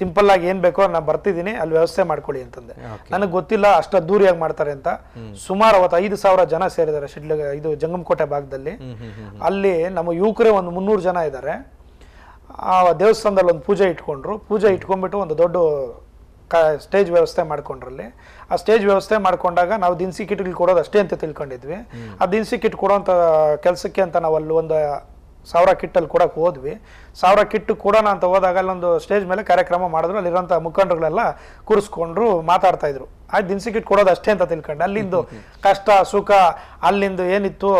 ಸಿಂಪಲ್ ಆಗಿ ಏನ್ ಬೇಕೋ ನಾನು ಬರ್ತಿದ್ದೀನಿ ಅಲ್ಲಿ ವ್ಯವಸ್ಥೆ ಮಾಡ್ಕೊಳ್ಳಿ ಅಂತಂದೆ ನನಗೆ ಗೊತ್ತಿಲ್ಲ ಅಷ್ಟು ದೂರಿಯಾಗಿ ಮಾಡ್ತಾರೆ ಅಂತ ಸುಮಾರು ಅವತ್ತು ಐದು ಸಾವಿರ ಜನ ಸೇರಿದ್ದಾರೆ ಶಿಡ್ಲ ಇದು ಕೋಟೆ ಭಾಗದಲ್ಲಿ ಅಲ್ಲಿ ನಮ್ಮ ಯುವಕರೇ ಒಂದು ಮುನ್ನೂರು ಜನ ಇದ್ದಾರೆ ಆ ದೇವಸ್ಥಾನದಲ್ಲಿ ಒಂದು ಪೂಜೆ ಇಟ್ಕೊಂಡ್ರು ಪೂಜೆ ಇಟ್ಕೊಂಡ್ಬಿಟ್ಟು ಒಂದು ದೊಡ್ಡ ಕ ಸ್ಟೇಜ್ ವ್ಯವಸ್ಥೆ ಮಾಡ್ಕೊಂಡ್ರಲ್ಲಿ ಆ ಸ್ಟೇಜ್ ವ್ಯವಸ್ಥೆ ಮಾಡ್ಕೊಂಡಾಗ ನಾವು ದಿನಸಿ ಕಿಟ್ಗಳು ಕೊಡೋದು ಅಷ್ಟೇ ಅಂತ ತಿಳ್ಕೊಂಡಿದ್ವಿ ಆ ದಿನಸಿ ಕಿಟ್ ಕೊಡೋಂಥ ಕೆಲಸಕ್ಕೆ ಅಂತ ನಾವು ಅಲ್ಲಿ ಒಂದು ಸಾವಿರ ಕಿಟ್ಟಲ್ಲಿ ಕೊಡೋಕೆ ಹೋದ್ವಿ ಸಾವಿರ ಕಿಟ್ಟು ಕೊಡೋಣ ಅಂತ ಹೋದಾಗ ಅಲ್ಲೊಂದು ಸ್ಟೇಜ್ ಮೇಲೆ ಕಾರ್ಯಕ್ರಮ ಮಾಡಿದ್ರು ಅಲ್ಲಿರೋಂಥ ಮುಖಂಡರುಗಳೆಲ್ಲ ಕೂರಿಸ್ಕೊಂಡ್ರು ಮಾತಾಡ್ತಾಯಿದ್ರು ಆಯ್ತು ದಿನಸಿ ಕಿಟ್ ಕೊಡೋದು ಅಷ್ಟೇ ಅಂತ ತಿಳ್ಕೊಂಡು ಅಲ್ಲಿಂದು ಕಷ್ಟ ಸುಖ ಅಲ್ಲಿಂದು ಏನಿತ್ತು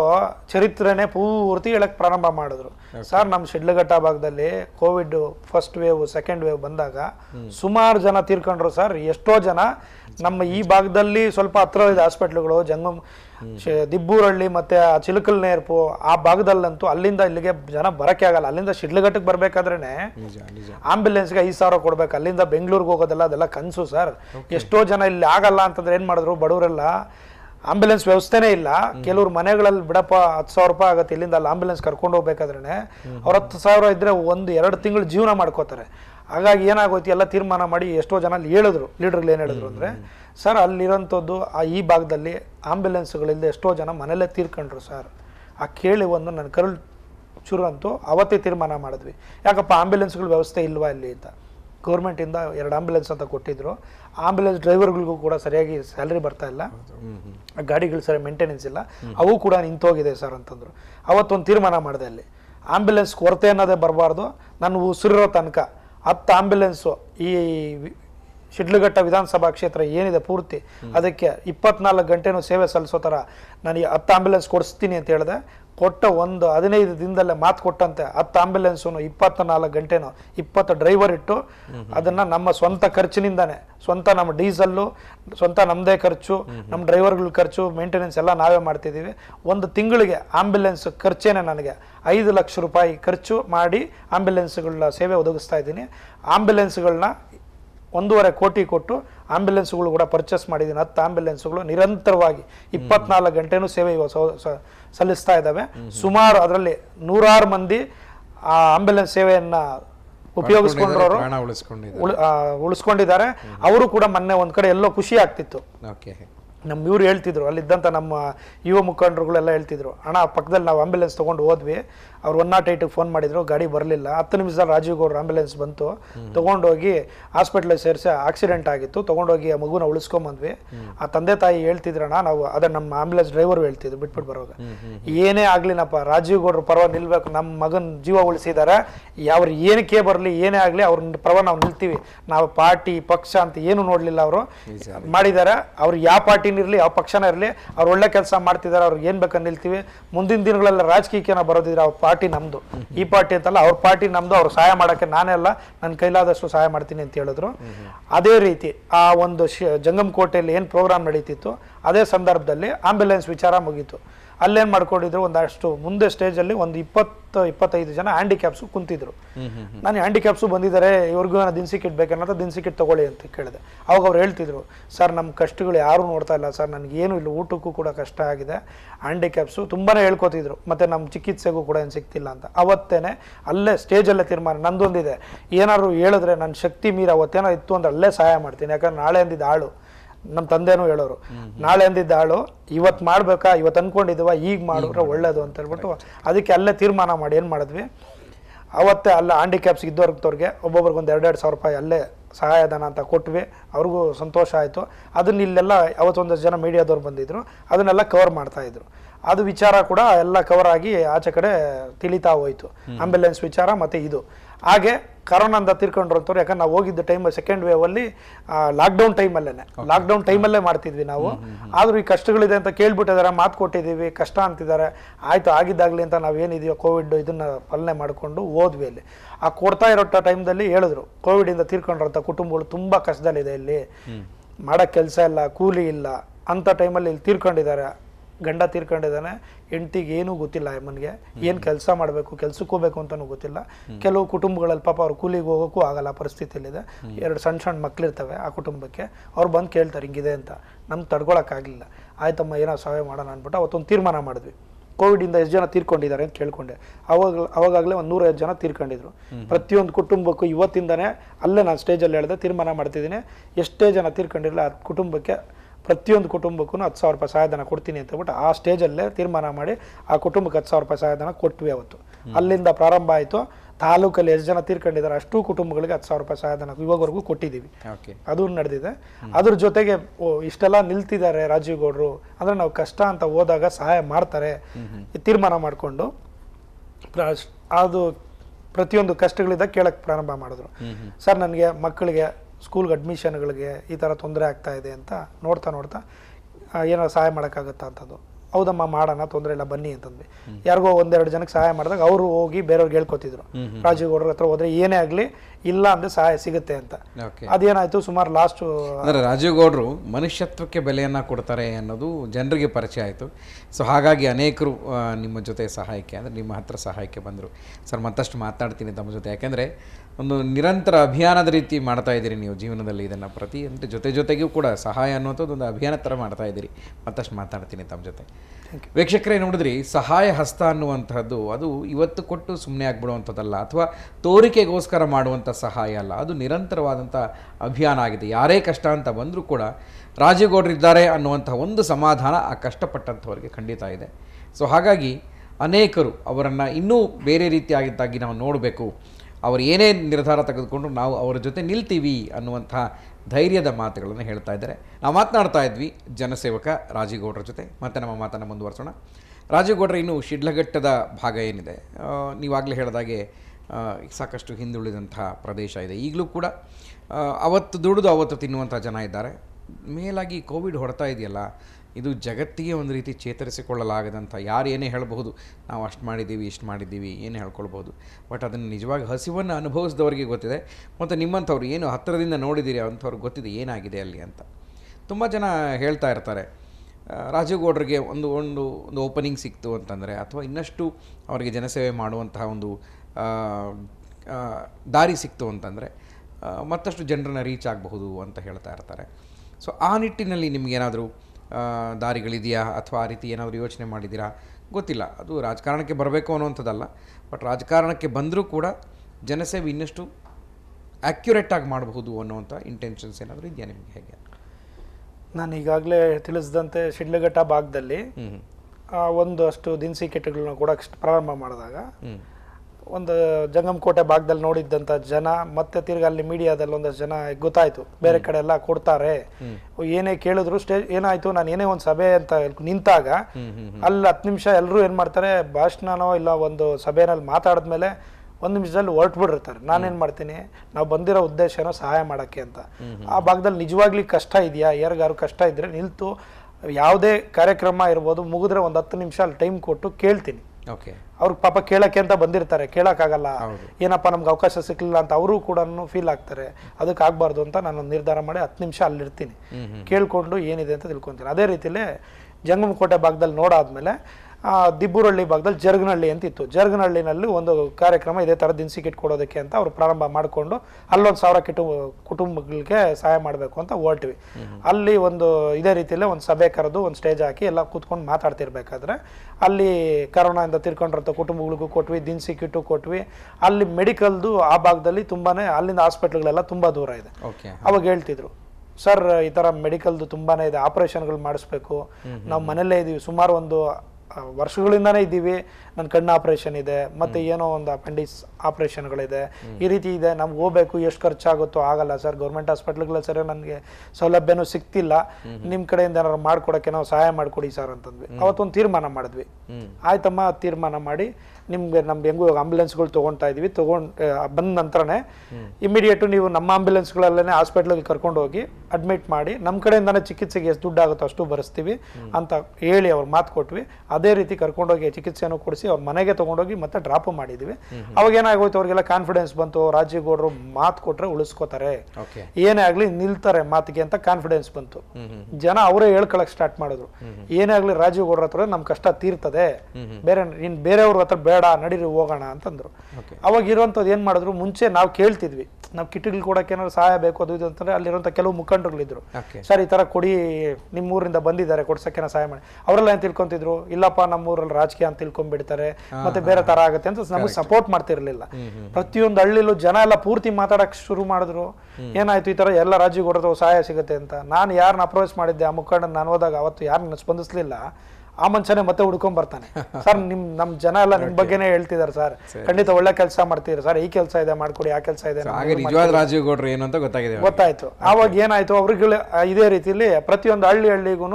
ಚರಿತ್ರೆನೇ ಪೂರ್ತಿ ಹೇಳಕ್ಕೆ ಪ್ರಾರಂಭ ಮಾಡಿದ್ರು ಸರ್ ನಮ್ಮ ಶಿಡ್ಲಘಟ್ಟ ಭಾಗದಲ್ಲಿ covid first wave second wave ಬಂದಾಗ ಸುಮಾರು ಜನ ತೀರ್ಕೊಂಡ್ರು ಸರ್ ಎಷ್ಟೋ ಜನ ನಮ್ಮ ಈ ಭಾಗದಲ್ಲಿ ಸ್ವಲ್ಪ ಹತ್ರ ಇದೆ ಹಾಸ್ಪಿಟ್ಲ್ಗಳು ಜಂಗಮ್ ದಿಬ್ಬೂರಳ್ಳಿ ಮತ್ತೆ ಚಿಲುಕಲ್ ನೇರ್ಪು ಆ ಭಾಗದಲ್ಲಂತೂ ಅಲ್ಲಿಂದ ಇಲ್ಲಿಗೆ ಜನ ಬರಕ್ಕೆ ಆಗಲ್ಲ ಅಲ್ಲಿಂದ ಶಿಡ್ಲಘಟ್ಟಕ್ಕೆ ಆಂಬುಲೆನ್ಸ್ ಆಂಬ್ಯುಲೆನ್ಸ್ಗೆ ಐದು ಸಾವಿರ ಕೊಡ್ಬೇಕು ಅಲ್ಲಿಂದ ಬೆಂಗಳೂರಿಗೆ ಹೋಗೋದೆಲ್ಲ ಅದೆಲ್ಲ ಕನಸು ಸರ್ ಎಷ್ಟೋ ಜನ ಇಲ್ಲಿ ಆಗಲ್ಲ ಅಂತಂದ್ರೆ ಏನ್ ಮಾಡಿದ್ರು ಬಡವರೆಲ್ಲ ಆಂಬ್ಯುಲೆನ್ಸ್ ವ್ಯವಸ್ಥೆನೇ ಇಲ್ಲ ಕೆಲವ್ರು ಮನೆಗಳಲ್ಲಿ ಬಿಡಪ್ಪ ಹತ್ತು ಸಾವಿರ ರೂಪಾಯಿ ಆಗುತ್ತೆ ಇಲ್ಲಿಂದ ಅಲ್ಲಿ ಆಂಬ್ಯುಲೆನ್ಸ್ ಕರ್ಕೊಂಡು ಹೋಗ್ಬೇಕಾದ್ರೆ ಅವ್ರ ಹತ್ತು ಸಾವಿರ ಇದ್ರೆ ಒಂದು ಎರಡು ತಿಂಗಳು ಜೀವನ ಮಾಡ್ಕೋತಾರೆ ಹಾಗಾಗಿ ಏನಾಗೋಯ್ತು ಎಲ್ಲ ತೀರ್ಮಾನ ಮಾಡಿ ಎಷ್ಟೋ ಜನ ಅಲ್ಲಿ ಹೇಳಿದ್ರು ಲೀಡರ್ಗಳು ಏನು ಹೇಳಿದ್ರು ಅಂದರೆ ಸರ್ ಅಲ್ಲಿರೋಂಥದ್ದು ಆ ಈ ಭಾಗದಲ್ಲಿ ಆಂಬ್ಯುಲೆನ್ಸ್ಗಳಿಲ್ಲದೆ ಎಷ್ಟೋ ಜನ ಮನೆಯಲ್ಲೇ ತೀರ್ಕೊಂಡ್ರು ಸರ್ ಆ ಕೇಳಿ ಒಂದು ನನ್ನ ಕರುಳು ಚೂರು ಅಂತೂ ಅವತ್ತೇ ತೀರ್ಮಾನ ಮಾಡಿದ್ವಿ ಯಾಕಪ್ಪ ಆಂಬ್ಯುಲೆನ್ಸ್ಗಳ ವ್ಯವಸ್ಥೆ ಇಲ್ವಾ ಇಲ್ಲಿ ಅಂತ ಗೌರ್ಮೆಂಟಿಂದ ಎರಡು ಆಂಬ್ಯುಲೆನ್ಸ್ ಅಂತ ಕೊಟ್ಟಿದ್ದರು ಆಂಬ್ಯುಲೆನ್ಸ್ ಡ್ರೈವರ್ಗಳಿಗೂ ಕೂಡ ಸರಿಯಾಗಿ ಸ್ಯಾಲ್ರಿ ಬರ್ತಾ ಇಲ್ಲ ಗಾಡಿಗಳು ಸರಿ ಮೇಂಟೆನೆನ್ಸ್ ಇಲ್ಲ ಅವು ಕೂಡ ನಿಂತೋಗಿದೆ ಸರ್ ಅಂತಂದರು ಅವತ್ತೊಂದು ತೀರ್ಮಾನ ಮಾಡಿದೆ ಅಲ್ಲಿ ಆಂಬ್ಯುಲೆನ್ಸ್ ಕೊರತೆ ಅನ್ನೋದೇ ಬರಬಾರ್ದು ನಾನು ಉಸಿರಿರೋ ತನಕ ಹತ್ತು ಆಂಬ್ಯುಲೆನ್ಸು ಈ ಶಿಡ್ಲಘಟ್ಟ ವಿಧಾನಸಭಾ ಕ್ಷೇತ್ರ ಏನಿದೆ ಪೂರ್ತಿ ಅದಕ್ಕೆ ಇಪ್ಪತ್ನಾಲ್ಕು ಗಂಟೆನೂ ಸೇವೆ ಸಲ್ಲಿಸೋ ಥರ ನನಗೆ ಹತ್ತು ಆಂಬ್ಯುಲೆನ್ಸ್ ಕೊಡಿಸ್ತೀನಿ ಅಂತ ಹೇಳಿದೆ ಕೊಟ್ಟ ಒಂದು ಹದಿನೈದು ದಿನದಲ್ಲೇ ಮಾತು ಕೊಟ್ಟಂತೆ ಹತ್ತು ಆಂಬ್ಯುಲೆನ್ಸು ಇಪ್ಪತ್ತ ನಾಲ್ಕು ಗಂಟೆನೋ ಇಪ್ಪತ್ತು ಡ್ರೈವರ್ ಇಟ್ಟು ಅದನ್ನು ನಮ್ಮ ಸ್ವಂತ ಖರ್ಚಿನಿಂದಾನೆ ಸ್ವಂತ ನಮ್ಮ ಡೀಸಲ್ಲು ಸ್ವಂತ ನಮ್ಮದೇ ಖರ್ಚು ನಮ್ಮ ಡ್ರೈವರ್ಗಳ ಖರ್ಚು ಮೇಂಟೆನೆನ್ಸ್ ಎಲ್ಲ ನಾವೇ ಮಾಡ್ತಿದ್ದೀವಿ ಒಂದು ತಿಂಗಳಿಗೆ ಆಂಬ್ಯುಲೆನ್ಸ್ ಖರ್ಚೇನೆ ನನಗೆ ಐದು ಲಕ್ಷ ರೂಪಾಯಿ ಖರ್ಚು ಮಾಡಿ ಆಂಬ್ಯುಲೆನ್ಸ್ಗಳ ಸೇವೆ ಒದಗಿಸ್ತಾ ಇದ್ದೀನಿ ಆಂಬ್ಯುಲೆನ್ಸ್ಗಳನ್ನ ಒಂದೂವರೆ ಕೋಟಿ ಕೊಟ್ಟು ಆಂಬ್ಯುಲೆನ್ಸ್ಗಳು ಕೂಡ ಪರ್ಚೇಸ್ ಮಾಡಿದ್ದೀನಿ ಹತ್ತು ಆಂಬ್ಯುಲೆನ್ಸ್ಗಳು ನಿರಂತರವಾಗಿ ಇಪ್ಪತ್ನಾಲ್ಕು ಗಂಟೆನೂ ಸೇವೆ ಸಲ್ಲಿಸ್ತಾ ಇದ್ದಾವೆ ಸುಮಾರು ಅದರಲ್ಲಿ ನೂರಾರು ಮಂದಿ ಆ ಆಂಬ್ಯುಲೆನ್ಸ್ ಸೇವೆಯನ್ನ
ಉಪಯೋಗಿಸ್ಕೊಂಡ್ರವರು
ಉಳಿಸ್ಕೊಂಡಿದ್ದಾರೆ ಅವರು ಕೂಡ ಮೊನ್ನೆ ಒಂದ್ ಕಡೆ ಎಲ್ಲೋ ಖುಷಿ ಆಗ್ತಿತ್ತು ನಮ್ಮ ಇವ್ರು ಹೇಳ್ತಿದ್ರು ಅಲ್ಲಿದ್ದಂಥ ನಮ್ಮ ಯುವ ಮುಖಂಡರುಗಳೆಲ್ಲ ಹೇಳ್ತಿದ್ರು ಅಣ್ಣ ಪಕ್ಕದಲ್ಲಿ ನಾವು ಆಂಬ್ಯುಲೆನ್ಸ್ ತಗೊಂಡು ಹೋದ್ವಿ ಅವ್ರು ಒನ್ ನಾಟ್ ಏಟಿಗೆ ಫೋನ್ ಮಾಡಿದ್ರು ಗಾಡಿ ಬರಲಿಲ್ಲ ಹತ್ತು ನಿಮಿಷದಲ್ಲಿ ರಾಜೀವ್ ಗೌಡ್ರ ಆಂಬ್ಯುಲೆನ್ಸ್ ಬಂತು ತೊಗೊಂಡೋಗಿ ಹಾಸ್ಪಿಟ್ಲಿಗೆ ಸೇರಿಸಿ ಆಕ್ಸಿಡೆಂಟ್ ಆಗಿತ್ತು ತೊಗೊಂಡೋಗಿ ಆ ಮಗುನ ಉಳಿಸ್ಕೊಂಬಂದ್ವಿ ಆ ತಂದೆ ತಾಯಿ ಹೇಳ್ತಿದ್ರಣ್ಣ ನಾವು ಅದೇ ನಮ್ಮ ಆಂಬ್ಯುಲೆನ್ಸ್ ಡ್ರೈವರ್ ಹೇಳ್ತಿದ್ವಿ ಬಿಟ್ಬಿಟ್ಟು ಬರೋದು ಏನೇ ಆಗಲಿನಪ್ಪ ರಾಜೀವ್ ಗೌಡ್ರ ಪರವ ನಿಲ್ಬೇಕು ನಮ್ಮ ಮಗನ ಜೀವ ಉಳಿಸಿದ್ದಾರೆ ಯಾವ ಏನಕ್ಕೆ ಬರಲಿ ಏನೇ ಆಗಲಿ ಅವ್ರ ಪರವ ನಾವು ನಿಲ್ತೀವಿ ನಾವು ಪಾರ್ಟಿ ಪಕ್ಷ ಅಂತ ಏನು ನೋಡಲಿಲ್ಲ ಅವರು ಮಾಡಿದ್ದಾರೆ ಅವ್ರು ಯಾವ ಪಾರ್ಟಿನ ಇರಲಿ ಯಾವ ಪಕ್ಷನ ಇರಲಿ ಅವ್ರು ಒಳ್ಳೆ ಕೆಲಸ ಮಾಡ್ತಿದ್ದಾರೆ ಅವ್ರಿಗೆ ಏನು ಬೇಕಂತ ನಿಲ್ತೀವಿ ಮುಂದಿನ ದಿನಗಳಲ್ಲಿ ರಾಜಕೀಯಕ್ಕೆ ನಾವು ಬರೋದಿದ್ರೆ ಅವ್ರು ಪಾರ್ಟಿ ನಮ್ದು ಈ ಪಾರ್ಟಿ ಅಂತಲ್ಲ ಅವ್ರ ಪಾರ್ಟಿ ನಮ್ದು ಅವ್ರ ಸಹಾಯ ಮಾಡೋಕ್ಕೆ ನಾನೆಲ್ಲ ನನ್ನ ಕೈಲಾದಷ್ಟು ಸಹಾಯ ಮಾಡ್ತೀನಿ ಅಂತ ಹೇಳಿದ್ರು ಅದೇ ರೀತಿ ಆ ಒಂದು ಜಂಗಮ್ ಕೋಟೆಯಲ್ಲಿ ಏನು ಪ್ರೋಗ್ರಾಮ್ ನಡೀತಿತ್ತು ಅದೇ ಸಂದರ್ಭದಲ್ಲಿ ಆಂಬ್ಯುಲೆನ್ಸ್ ವಿಚಾರ ಮುಗೀತು ಅಲ್ಲೇನು ಮಾಡ್ಕೊಂಡಿದ್ರು ಒಂದಷ್ಟು ಮುಂದೆ ಸ್ಟೇಜಲ್ಲಿ ಒಂದು ಇಪ್ಪತ್ತು ಇಪ್ಪತ್ತೈದು ಜನ ಹ್ಯಾಂಡಿಕ್ಯಾಪ್ಸು ಕುಂತಿದ್ರು ನಾನು ಹ್ಯಾಂಡಿಕ್ಯಾಪ್ಸು ಬಂದಿದ್ದಾರೆ ಇವ್ರಿಗೂ ನಾನು ದಿನಸಿ ಕಿಟ್ ಬೇಕನ್ನೋದು ದಿನಸಿ ಕಿಟ್ ತೊಗೊಳ್ಳಿ ಅಂತ ಕೇಳಿದೆ ಅವಾಗ ಅವ್ರು ಹೇಳ್ತಿದ್ರು ಸರ್ ನಮ್ಮ ಕಷ್ಟಗಳು ಯಾರೂ ನೋಡ್ತಾ ಇಲ್ಲ ಸರ್ ನನಗೇನು ಇಲ್ಲ ಊಟಕ್ಕೂ ಕೂಡ ಕಷ್ಟ ಆಗಿದೆ ಹ್ಯಾಂಡಿಕ್ಯಾಪ್ಸು ತುಂಬಾ ಹೇಳ್ಕೊತಿದ್ರು ಮತ್ತು ನಮ್ಮ ಚಿಕಿತ್ಸೆಗೂ ಕೂಡ ಏನು ಸಿಕ್ತಿಲ್ಲ ಅಂತ ಅವತ್ತೇನೆ ಅಲ್ಲೇ ಸ್ಟೇಜಲ್ಲೇ ತೀರ್ಮಾನ ನಂದೊಂದಿದೆ ಏನಾದರೂ ಹೇಳಿದ್ರೆ ನನ್ನ ಶಕ್ತಿ ಮೀರಿ ಅವತ್ತೇನೋ ಇತ್ತು ಅಂದ್ರೆ ಅಲ್ಲೇ ಸಹಾಯ ಮಾಡ್ತೀನಿ ಯಾಕಂದ್ರೆ ನಾಳೆ ಅಂದಿದ್ದ ಆಳು ನಮ್ಮ ತಂದೆನೂ ಹೇಳೋರು ನಾಳೆ ಅಂದಿದ್ದ ಆಳು ಇವತ್ತು ಮಾಡಬೇಕಾ ಇವತ್ತು ಅಂದ್ಕೊಂಡಿದ್ವ ಈಗ ಮಾಡಿದ್ರೆ ಒಳ್ಳೇದು ಅಂತ ಹೇಳ್ಬಿಟ್ಟು ಅದಕ್ಕೆ ಅಲ್ಲೇ ತೀರ್ಮಾನ ಮಾಡಿ ಏನು ಮಾಡಿದ್ವಿ ಅವತ್ತೆ ಅಲ್ಲ ಆಂಡಿ ಕ್ಯಾಪ್ಸ್ ಇದ್ದವ್ರಿಗೆ ಒಬ್ಬೊಬ್ರಿಗೆ ಒಂದು ಎರಡೆರಡು ಸಾವಿರ ರೂಪಾಯಿ ಅಲ್ಲೇ ಸಹಾಯಧನ ಅಂತ ಕೊಟ್ವಿ ಅವ್ರಿಗೂ ಸಂತೋಷ ಆಯಿತು ಅದನ್ನ ಇಲ್ಲೆಲ್ಲ ಅವತ್ತೊಂದು ಜನ ಮೀಡಿಯಾದವ್ರು ಬಂದಿದ್ರು ಅದನ್ನೆಲ್ಲ ಕವರ್ ಮಾಡ್ತಾಯಿದ್ರು ಅದು ವಿಚಾರ ಕೂಡ ಎಲ್ಲ ಕವರ್ ಆಗಿ ಆಚೆ ಕಡೆ ತಿಳಿತಾ ಹೋಯಿತು ಆಂಬ್ಯುಲೆನ್ಸ್ ವಿಚಾರ ಮತ್ತು ಇದು ಹಾಗೆ ಕರೋನಂದ ತೀರ್ಕೊಂಡಿರೋಂಥವ್ರು ಯಾಕಂದ್ರೆ ನಾವು ಹೋಗಿದ್ದ ಟೈಮ್ ಸೆಕೆಂಡ್ ವೇವಲ್ಲಿ ಲಾಕ್ಡೌನ್ ಟೈಮಲ್ಲೇ ಲಾಕ್ಡೌನ್ ಟೈಮಲ್ಲೇ ಮಾಡ್ತಿದ್ವಿ ನಾವು ಆದರೂ ಈ ಕಷ್ಟಗಳಿದೆ ಅಂತ ಕೇಳ್ಬಿಟ್ಟಿದ್ದಾರೆ ಮಾತು ಕೊಟ್ಟಿದ್ದೀವಿ ಕಷ್ಟ ಅಂತಿದ್ದಾರೆ ಆಯಿತು ಆಗಿದ್ದಾಗಲಿ ಅಂತ ನಾವು ಏನಿದೆಯೋ ಕೋವಿಡ್ ಇದನ್ನು ಪಾಲನೆ ಮಾಡಿಕೊಂಡು ಹೋದ್ವಿ ಅಲ್ಲಿ ಆ ಕೊಡ್ತಾ ಇರೋ ಟೈಮ್ದಲ್ಲಿ ಹೇಳಿದ್ರು ಕೋವಿಡಿಂದ ತೀರ್ಕೊಂಡಿರೋಂಥ ಕುಟುಂಬಗಳು ತುಂಬ ಕಷ್ಟದಲ್ಲಿದೆ ಇಲ್ಲಿ ಮಾಡೋಕ್ಕೆ ಕೆಲಸ ಇಲ್ಲ ಕೂಲಿ ಇಲ್ಲ ಅಂಥ ಟೈಮಲ್ಲಿ ಇಲ್ಲಿ ತೀರ್ಕೊಂಡಿದ್ದಾರೆ ಗಂಡ ತೀರ್ಕೊಂಡಿದ್ದಾನೆ ಹೆಂಡ್ತಿಗೆ ಏನೂ ಗೊತ್ತಿಲ್ಲ ಅಮ್ಮನಿಗೆ ಏನು ಕೆಲಸ ಮಾಡಬೇಕು ಕೆಲ್ಸಕ್ಕೆ ಹೋಗ್ಬೇಕು ಅಂತಲೂ ಗೊತ್ತಿಲ್ಲ ಕೆಲವು ಕುಟುಂಬಗಳಲ್ಲಿ ಪಾಪ ಅವ್ರು ಕೂಲಿಗೆ ಹೋಗೋಕ್ಕೂ ಆಗಲ್ಲ ಪರಿಸ್ಥಿತಿಯಲ್ಲಿದೆ ಎರಡು ಸಣ್ಣ ಸಣ್ಣ ಮಕ್ಕಳಿರ್ತವೆ ಆ ಕುಟುಂಬಕ್ಕೆ ಅವ್ರು ಬಂದು ಕೇಳ್ತಾರೆ ಹಿಂಗಿದೆ ಅಂತ ನಮ್ಗೆ ತಡ್ಕೊಳಕ್ಕಾಗಲಿಲ್ಲ ಆಯ್ತಮ್ಮ ಏನೋ ಸಹಾಯ ಮಾಡೋಣ ಅಂದ್ಬಿಟ್ಟು ಅವತ್ತೊಂದು ತೀರ್ಮಾನ ಮಾಡಿದ್ವಿ ಕೋವಿಡಿಂದ ಎಷ್ಟು ಜನ ತೀರ್ಕೊಂಡಿದ್ದಾರೆ ಅಂತ ಕೇಳ್ಕೊಂಡೆ ಅವಾಗ ಅವಾಗಲೇ ಒಂದು ನೂರೈವತ್ತು ಜನ ತೀರ್ಕೊಂಡಿದ್ರು ಪ್ರತಿಯೊಂದು ಕುಟುಂಬಕ್ಕೂ ಇವತ್ತಿಂದನೇ ಅಲ್ಲೇ ನಾನು ಸ್ಟೇಜಲ್ಲಿ ಹೇಳಿದೆ ತೀರ್ಮಾನ ಮಾಡ್ತಿದ್ದೀನಿ ಎಷ್ಟೇ ಜನ ತೀರ್ಕೊಂಡಿರಲಿಲ್ಲ ಆ ಕುಟುಂಬಕ್ಕೆ ಪ್ರತಿಯೊಂದು ಕುಟುಂಬಕ್ಕೂ ಹತ್ತು ಸಾವಿರ ರೂಪಾಯಿ ಸಹಾಯಧನ ಕೊಡ್ತೀನಿ ಅಂತ ಬಿಟ್ಟು ಆ ಸ್ಟೇಜಲ್ಲೇ ತೀರ್ಮಾನ ಮಾಡಿ ಆ ಕುಟುಂಬಕ್ಕೆ ಹತ್ತು ಸಾವಿರ ರೂಪಾಯಿ ಸಹಾಯಧನ ಕೊಟ್ವಿ ಅವತ್ತು ಅಲ್ಲಿಂದ ಪ್ರಾರಂಭ ಆಯಿತು ತಾಲೂಕಲ್ಲಿ ಎಷ್ಟು ಜನ ತೀರ್ಕೊಂಡಿದ್ದಾರೆ ಅಷ್ಟು ಕುಟುಂಬಗಳಿಗೆ ಹತ್ತು ಸಾವಿರ ರೂಪಾಯಿ ಸಹಾಯಧನ ಇವಾಗವರೆಗೂ ಕೊಟ್ಟಿದ್ದೀವಿ ಅದು ನಡೆದಿದೆ ಅದ್ರ ಜೊತೆಗೆ ಇಷ್ಟೆಲ್ಲ ನಿಲ್ತಿದ್ದಾರೆ ರಾಜೀವ್ ಗೌಡರು ಅಂದರೆ ನಾವು ಕಷ್ಟ ಅಂತ ಹೋದಾಗ ಸಹಾಯ ಮಾಡ್ತಾರೆ ತೀರ್ಮಾನ ಮಾಡಿಕೊಂಡು ಅದು ಪ್ರತಿಯೊಂದು ಕಷ್ಟಗಳಿಂದ ಕೇಳಕ್ಕೆ ಪ್ರಾರಂಭ ಮಾಡಿದ್ರು ಸರ್ ನನಗೆ ಮಕ್ಕಳಿಗೆ ಸ್ಕೂಲ್ಗೆ ಅಡ್ಮಿಷನ್ಗಳಿಗೆ ಈ ಥರ ತೊಂದರೆ ಆಗ್ತಾ ಇದೆ ಅಂತ ನೋಡ್ತಾ ನೋಡ್ತಾ ಏನೋ ಸಹಾಯ ಮಾಡೋಕ್ಕಾಗತ್ತಾ ಅಂತಂದು ಹೌದಮ್ಮ ಮಾಡೋಣ ತೊಂದರೆ ಇಲ್ಲ ಬನ್ನಿ ಅಂತಂದ್ವಿ ಯಾರಿಗೋ ಒಂದೆರಡು ಜನಕ್ಕೆ ಸಹಾಯ ಮಾಡಿದಾಗ ಅವರು ಹೋಗಿ ಬೇರೆಯವ್ರಿಗೆ ಹೇಳ್ಕೊತಿದ್ರು ರಾಜೀವ್ ಹತ್ರ ಹೋದ್ರೆ ಏನೇ ಆಗಲಿ ಇಲ್ಲ ಅಂದರೆ ಸಹಾಯ ಸಿಗುತ್ತೆ ಅಂತ ಅದೇನಾಯಿತು ಸುಮಾರು ಲಾಸ್ಟು
ಅಂದರೆ ರಾಜೀವ್ಗೌಡರು ಮನುಷ್ಯತ್ವಕ್ಕೆ ಬೆಲೆಯನ್ನು ಕೊಡ್ತಾರೆ ಅನ್ನೋದು ಜನರಿಗೆ ಪರಿಚಯ ಆಯಿತು ಸೊ ಹಾಗಾಗಿ ಅನೇಕರು ನಿಮ್ಮ ಜೊತೆ ಸಹಾಯಕ್ಕೆ ಅಂದರೆ ನಿಮ್ಮ ಹತ್ರ ಸಹಾಯಕ್ಕೆ ಬಂದರು ಸರ್ ಮತ್ತಷ್ಟು ಮಾತಾಡ್ತೀನಿ ತಮ್ಮ ಜೊತೆ ಯಾಕೆಂದರೆ ಒಂದು ನಿರಂತರ ಅಭಿಯಾನದ ರೀತಿ ಮಾಡ್ತಾ ಇದ್ದೀರಿ ನೀವು ಜೀವನದಲ್ಲಿ ಇದನ್ನು ಪ್ರತಿ ಅಂತ ಜೊತೆ ಜೊತೆಗೂ ಕೂಡ ಸಹಾಯ ಅನ್ನುವಂಥದ್ದು ಒಂದು ಅಭಿಯಾನ ಥರ ಮಾಡ್ತಾ ಇದ್ದೀರಿ ಮತ್ತಷ್ಟು ಮಾತಾಡ್ತೀನಿ ತಮ್ಮ ಜೊತೆ ವೀಕ್ಷಕರೇ ನೋಡಿದ್ರಿ ಸಹಾಯ ಹಸ್ತ ಅನ್ನುವಂಥದ್ದು ಅದು ಇವತ್ತು ಕೊಟ್ಟು ಸುಮ್ಮನೆ ಆಗ್ಬಿಡುವಂಥದ್ದಲ್ಲ ಅಥವಾ ತೋರಿಕೆಗೋಸ್ಕರ ಮಾಡುವಂಥ ಸಹಾಯ ಅಲ್ಲ ಅದು ನಿರಂತರವಾದಂಥ ಅಭಿಯಾನ ಆಗಿದೆ ಯಾರೇ ಕಷ್ಟ ಅಂತ ಬಂದರೂ ಕೂಡ ಇದ್ದಾರೆ ಅನ್ನುವಂಥ ಒಂದು ಸಮಾಧಾನ ಆ ಕಷ್ಟಪಟ್ಟಂಥವ್ರಿಗೆ ಖಂಡಿತ ಇದೆ ಸೊ ಹಾಗಾಗಿ ಅನೇಕರು ಅವರನ್ನು ಇನ್ನೂ ಬೇರೆ ರೀತಿಯಾಗಿದ್ದಾಗಿ ನಾವು ನೋಡಬೇಕು ಅವರು ಏನೇ ನಿರ್ಧಾರ ತೆಗೆದುಕೊಂಡು ನಾವು ಅವರ ಜೊತೆ ನಿಲ್ತೀವಿ ಅನ್ನುವಂಥ ಧೈರ್ಯದ ಮಾತುಗಳನ್ನು ಹೇಳ್ತಾ ಇದ್ದಾರೆ ನಾವು ಮಾತನಾಡ್ತಾ ಇದ್ವಿ ಜನಸೇವಕ ರಾಜೀಗೌಡರ ಜೊತೆ ಮತ್ತೆ ನಮ್ಮ ಮಾತನ್ನು ಮುಂದುವರ್ಸೋಣ ರಾಜೇಗೌಡ್ರ ಇನ್ನು ಶಿಡ್ಲಘಟ್ಟದ ಭಾಗ ಏನಿದೆ ನೀವಾಗಲೇ ಹೇಳಿದಾಗೆ ಸಾಕಷ್ಟು ಹಿಂದುಳಿದಂಥ ಪ್ರದೇಶ ಇದೆ ಈಗಲೂ ಕೂಡ ಅವತ್ತು ದುಡಿದು ಅವತ್ತು ತಿನ್ನುವಂಥ ಜನ ಇದ್ದಾರೆ ಮೇಲಾಗಿ ಕೋವಿಡ್ ಹೊಡ್ತಾ ಇದೆಯಲ್ಲ ಇದು ಜಗತ್ತಿಗೆ ಒಂದು ರೀತಿ ಚೇತರಿಸಿಕೊಳ್ಳಲಾಗದಂಥ ಯಾರು ಏನೇ ಹೇಳಬಹುದು ನಾವು ಅಷ್ಟು ಮಾಡಿದ್ದೀವಿ ಇಷ್ಟು ಮಾಡಿದ್ದೀವಿ ಏನು ಹೇಳ್ಕೊಳ್ಬೋದು ಬಟ್ ಅದನ್ನು ನಿಜವಾಗಿ ಹಸಿವನ್ನು ಅನುಭವಿಸಿದವರಿಗೆ ಗೊತ್ತಿದೆ ಮತ್ತು ನಿಮ್ಮಂಥವ್ರು ಏನು ಹತ್ತಿರದಿಂದ ನೋಡಿದ್ದೀರಿ ಅಂಥವ್ರು ಗೊತ್ತಿದೆ ಏನಾಗಿದೆ ಅಲ್ಲಿ ಅಂತ ತುಂಬ ಜನ ಹೇಳ್ತಾ ಇರ್ತಾರೆ ರಾಜಗೌಡ್ರಿಗೆ ಒಂದು ಒಂದು ಒಂದು ಓಪನಿಂಗ್ ಸಿಕ್ತು ಅಂತಂದರೆ ಅಥವಾ ಇನ್ನಷ್ಟು ಅವರಿಗೆ ಜನಸೇವೆ ಮಾಡುವಂತಹ ಒಂದು ದಾರಿ ಸಿಕ್ತು ಅಂತಂದರೆ ಮತ್ತಷ್ಟು ಜನರನ್ನ ರೀಚ್ ಆಗಬಹುದು ಅಂತ ಹೇಳ್ತಾ ಇರ್ತಾರೆ ಸೊ ಆ ನಿಟ್ಟಿನಲ್ಲಿ ನಿಮಗೇನಾದರೂ ದಾರಿಗಳಿದೆಯಾ ಅಥವಾ ಆ ರೀತಿ ಏನಾದರೂ ಯೋಚನೆ ಮಾಡಿದ್ದೀರಾ ಗೊತ್ತಿಲ್ಲ ಅದು ರಾಜಕಾರಣಕ್ಕೆ ಬರಬೇಕು ಅನ್ನುವಂಥದ್ದಲ್ಲ ಬಟ್ ರಾಜಕಾರಣಕ್ಕೆ ಬಂದರೂ ಕೂಡ ಜನಸೇವೆ ಇನ್ನಷ್ಟು ಆ್ಯಕ್ಯುರೇಟಾಗಿ ಮಾಡಬಹುದು ಅನ್ನುವಂಥ ಇಂಟೆನ್ಷನ್ಸ್ ಏನಾದರೂ ಇದೆಯಾ ನಿಮಗೆ ಹೇಗೆ
ನಾನು ಈಗಾಗಲೇ ತಿಳಿಸಿದಂತೆ ಶಿಡ್ಲಘಟ್ಟ ಭಾಗದಲ್ಲಿ ಒಂದಷ್ಟು ದಿನಸಿ ಕೆಟ್ಟಗಳನ್ನ ಕೂಡ ಪ್ರಾರಂಭ ಮಾಡಿದಾಗ ಒಂದು ಜಂಗಮಕೋಟೆ ಭಾಗದಲ್ಲಿ ನೋಡಿದ್ದಂಥ ಜನ ಮತ್ತೆ ತಿರ್ಗ ಅಲ್ಲಿ ಮೀಡಿಯಾದಲ್ಲಿ ಒಂದಷ್ಟು ಜನ ಗೊತ್ತಾಯ್ತು ಬೇರೆ ಕಡೆ ಎಲ್ಲ ಕೊಡ್ತಾರೆ ಏನೇ ಕೇಳಿದ್ರು ಸ್ಟೇಜ್ ಏನಾಯ್ತು ನಾನು ಏನೇ ಒಂದು ಸಭೆ ಅಂತ ನಿಂತಾಗ ಅಲ್ಲಿ ಹತ್ತು ನಿಮಿಷ ಎಲ್ಲರೂ ಏನು ಮಾಡ್ತಾರೆ ಭಾಷಣನೋ ಇಲ್ಲ ಒಂದು ಸಭೆನಲ್ಲಿ ಮಾತಾಡಿದ್ಮೇಲೆ ಒಂದು ನಿಮಿಷದಲ್ಲಿ ಹೊರಟು ಬಿಡಿರ್ತಾರೆ ನಾನೇನು ಮಾಡ್ತೀನಿ ನಾವು ಬಂದಿರೋ ಉದ್ದೇಶನೋ ಸಹಾಯ ಮಾಡೋಕ್ಕೆ ಅಂತ ಆ ಭಾಗದಲ್ಲಿ ನಿಜವಾಗ್ಲಿ ಕಷ್ಟ ಇದೆಯಾ ಯಾರಿಗಾರು ಕಷ್ಟ ಇದ್ರೆ ನಿಲ್ತು ಯಾವುದೇ ಕಾರ್ಯಕ್ರಮ ಇರ್ಬೋದು ಮುಗಿದ್ರೆ ಒಂದು ಹತ್ತು ನಿಮಿಷ ಅಲ್ಲಿ ಟೈಮ್ ಕೊಟ್ಟು ಕೇಳ್ತೀನಿ
ಅವ್ರಿಗೆ
ಪಾಪ ಕೇಳಕ್ಕೆ ಅಂತ ಬಂದಿರ್ತಾರೆ ಕೇಳೋಕ್ಕಾಗಲ್ಲ ಏನಪ್ಪ ನಮ್ಗೆ ಅವಕಾಶ ಸಿಕ್ಕಲಿಲ್ಲ ಅಂತ ಅವರು ಕೂಡ ಫೀಲ್ ಆಗ್ತಾರೆ ಅದಕ್ಕೆ ಆಗ್ಬಾರ್ದು ಅಂತ ನಾನು ನಿರ್ಧಾರ ಮಾಡಿ ಹತ್ತು ನಿಮಿಷ ಅಲ್ಲಿರ್ತೀನಿ ಕೇಳ್ಕೊಂಡು ಏನಿದೆ ಅಂತ ತಿಳ್ಕೊತೀನಿ ಅದೇ ಜಂಗಮ ಜಂಗಮಕೋಟೆ ಭಾಗದಲ್ಲಿ ನೋಡಾದ್ಮೇಲೆ ದಿಬ್ಬುರಳ್ಳಿ ಭಾಗದಲ್ಲಿ ಜರ್ಗನಹಳ್ಳಿ ಅಂತ ಇತ್ತು ಜರ್ಗನಹಳ್ಳಿನಲ್ಲಿ ಒಂದು ಕಾರ್ಯಕ್ರಮ ಇದೇ ಥರ ದಿನಸಿ ಕಿಟ್ ಕೊಡೋದಕ್ಕೆ ಅಂತ ಅವರು ಪ್ರಾರಂಭ ಮಾಡಿಕೊಂಡು ಅಲ್ಲೊಂದು ಸಾವಿರ ಕಿಟು ಕುಟುಂಬಗಳಿಗೆ ಸಹಾಯ ಮಾಡಬೇಕು ಅಂತ ಹೊರಟಿವಿ ಅಲ್ಲಿ ಒಂದು ಇದೇ ರೀತಿಯಲ್ಲೇ ಒಂದು ಸಭೆ ಕರೆದು ಒಂದು ಸ್ಟೇಜ್ ಹಾಕಿ ಎಲ್ಲ ಕೂತ್ಕೊಂಡು ಮಾತಾಡ್ತಿರ್ಬೇಕಾದ್ರೆ ಅಲ್ಲಿ ಕರೋನಾಯಿಂದ ತಿರ್ಕೊಂಡಿರೋ ಕುಟುಂಬಗಳಿಗೂ ಕೊಟ್ವಿ ದಿನಸಿ ಕಿಟ್ಟು ಕೊಟ್ವಿ ಅಲ್ಲಿ ಮೆಡಿಕಲ್ದು ಆ ಭಾಗದಲ್ಲಿ ತುಂಬಾ ಅಲ್ಲಿಂದ ಹಾಸ್ಪಿಟ್ಲ್ಗಳೆಲ್ಲ ತುಂಬ ದೂರ ಇದೆ ಅವಾಗ ಹೇಳ್ತಿದ್ರು ಸರ್ ಈ ಥರ ಮೆಡಿಕಲ್ದು ತುಂಬಾ ಇದೆ ಆಪ್ರೇಷನ್ಗಳು ಮಾಡಿಸ್ಬೇಕು ನಾವು ಮನೆಯಲ್ಲೇ ಇದೀವಿ ಸುಮಾರು ಒಂದು ವರ್ಷಗಳಿಂದನೇ ಇದ್ದೀವಿ ನನ್ನ ಕಣ್ಣು ಆಪರೇಷನ್ ಇದೆ ಮತ್ತೆ ಏನೋ ಒಂದು ಅಪೆಂಡಿಕ್ಸ್ ಆಪರೇಷನ್ಗಳಿದೆ ಈ ರೀತಿ ಇದೆ ನಮ್ಗೆ ಹೋಗ್ಬೇಕು ಎಷ್ಟು ಖರ್ಚಾಗುತ್ತೋ ಆಗಲ್ಲ ಸರ್ ಗೌರ್ಮೆಂಟ್ ಹಾಸ್ಪಿಟ್ಲ್ಗಳಲ್ಲಿ ಸರಿ ನನಗೆ ಸೌಲಭ್ಯನೂ ಸಿಕ್ತಿಲ್ಲ ನಿಮ್ಮ ಕಡೆಯಿಂದ ಏನಾದ್ರು ಮಾಡ್ಕೊಡಕ್ಕೆ ನಾವು ಸಹಾಯ ಮಾಡಿಕೊಡಿ ಸರ್ ಅಂತಂದ್ವಿ ಅವತ್ತೊಂದು ತೀರ್ಮಾನ ಮಾಡಿದ್ವಿ ಆಯ್ತಮ್ಮ ತೀರ್ಮಾನ ಮಾಡಿ ನಿಮಗೆ ನಮ್ಗೆ ಹೆಂಗು ಗಳು ತೊಗೊಳ್ತಾ ಇದೀವಿ ತಗೊಂಡ್ ಬಂದ ನಂತರನೇ ಇಮಿಡಿಯೇಟ್ ನೀವು ನಮ್ಮ ಆಂಬ್ಯುಲೆನ್ಸ್ಗಳಲ್ಲೇ ಹಾಸ್ಪಿಟ್ಲಿಗೆ ಕರ್ಕೊಂಡು ಹೋಗಿ ಅಡ್ಮಿಟ್ ಮಾಡಿ ನಮ್ಮ ಕಡೆಯಿಂದನೇ ಚಿಕಿತ್ಸೆಗೆ ಎಷ್ಟು ದುಡ್ಡು ಆಗುತ್ತೋ ಅಷ್ಟು ಬರೆಸ್ತೀವಿ ಅಂತ ಹೇಳಿ ಅವ್ರ ಮಾತು ಕೊಟ್ವಿ ಅದೇ ರೀತಿ ಕರ್ಕೊಂಡೋಗಿ ಚಿಕಿತ್ಸೆಯನ್ನು ಕೊಡಿಸಿ ಅವ್ರ ಮನೆಗೆ ತೊಗೊಂಡೋಗಿ ಮತ್ತೆ ಡ್ರಾಪ್ ಮಾಡಿದ್ವಿ ಅವಾಗ ಏನಾಗೋಯ್ತು ಅವ್ರಿಗೆಲ್ಲ ಕಾನ್ಫಿಡೆನ್ಸ್ ಬಂತು ರಾಜೀವ್ಗೌಡರು ಮಾತು ಕೊಟ್ಟರೆ ಉಳಿಸ್ಕೋತಾರೆ ಏನೇ ಆಗ್ಲಿ ನಿಲ್ತಾರೆ ಮಾತಿಗೆ ಅಂತ ಕಾನ್ಫಿಡೆನ್ಸ್ ಬಂತು ಜನ ಅವರೇ ಹೇಳ್ಕೊಳಕ್ ಸ್ಟಾರ್ಟ್ ಮಾಡಿದ್ರು ಏನೇ ಆಗಲಿ ರಾಜೀವ್ ಗೌಡ್ರ ಹತ್ರ ನಮ್ಮ ಕಷ್ಟ ತೀರ್ತದೆ ಬೇರೆ ಇನ್ನು ಬೇರೆಯವ್ರ ಹತ್ರ ಬೇಡ ನಡೀರಿ ಹೋಗೋಣ ಅಂತಂದ್ರು ಅವಾಗ ಇರೋಂಥದ್ದು ಏನು ಮಾಡಿದ್ರು ಮುಂಚೆ ನಾವು ಕೇಳ್ತಿದ್ವಿ ನಾವು ಕಿಟ್ಗಳು ಕೊಡಕ್ಕೆ ಏನಾದ್ರು ಸಹಾಯ ಬೇಕು ಅದು ಇದು ಅಂತಂದರೆ ಅಲ್ಲಿರೋಂಥ ಕೆಲವು ಮುಖಂಡರುಗಳಿದ್ರು ಸರ್ ಈ ತರ ಕೊಡಿ ನಿಮ್ಮ ಊರಿಂದ ಬಂದಿದ್ದಾರೆ ಕೊಡ್ಸಕ್ಕೆ ಸಹಾಯ ಮಾಡಿ ಅವರೆಲ್ಲ ಏನು ತಿಳ್ಕೊತಿದ್ರು ಇಲ್ಲಪ್ಪ ನಮ್ಮ ಊರಲ್ಲಿ ರಾಜಕೀಯ ಅಂತ ತಿಳ್ಕೊಂಡ್ಬಿಡ್ತಾರೆ ಮತ್ತೆ ಬೇರೆ ತರ ಆಗುತ್ತೆ ಅಂತ ನಮಗೆ ಸಪೋರ್ಟ್ ಮಾಡ್ತಿರ್ಲಿಲ್ಲ ಪ್ರತಿಯೊಂದು ಹಳ್ಳಿಲೂ ಜನ ಎಲ್ಲ ಪೂರ್ತಿ ಮಾತಾಡೋಕೆ ಶುರು ಮಾಡಿದ್ರು ಏನಾಯ್ತು ಈ ತರ ಎಲ್ಲ ರಾಜ್ಯ ಸಹಾಯ ಸಿಗುತ್ತೆ ಅಂತ ನಾನು ಯಾರನ್ನ ಅಪ್ರೋಚ್ ಮಾಡಿದ್ದೆ ಆ ಮುಖಂಡನ ನಾನು ಹೋದಾಗ ಅವತ್ತು ಯಾರನ್ನ ಸ್ಪಂದಿಸಲಿಲ್ಲ ಆ ಮನುಷ್ಯನೇ ಮತ್ತೆ ಹುಡ್ಕೊಂಡ್ ಬರ್ತಾನೆ ಸರ್ ನಿಮ್ ನಮ್ ಜನ ಎಲ್ಲ ನಿಮ್ ಬಗ್ಗೆನೇ ಹೇಳ್ತಿದಾರೆ ಸರ್ ಖಂಡಿತ ಒಳ್ಳೆ ಕೆಲಸ ಮಾಡ್ತಿದ್ರು ಸರ್ ಈ ಕೆಲಸ ಇದೆ ಮಾಡ್ಕೊಡಿ ಆ ಕೆಲಸ ಇದೆ ಗೊತ್ತಾಗಿದೆ ಗೊತ್ತಾಯ್ತು ಅವಾಗ ಏನಾಯ್ತು ಅವ್ರಿಗೆ ಇದೇ ರೀತಿಲಿ ಪ್ರತಿಯೊಂದು ಹಳ್ಳಿ ಹಳ್ಳಿಗೂ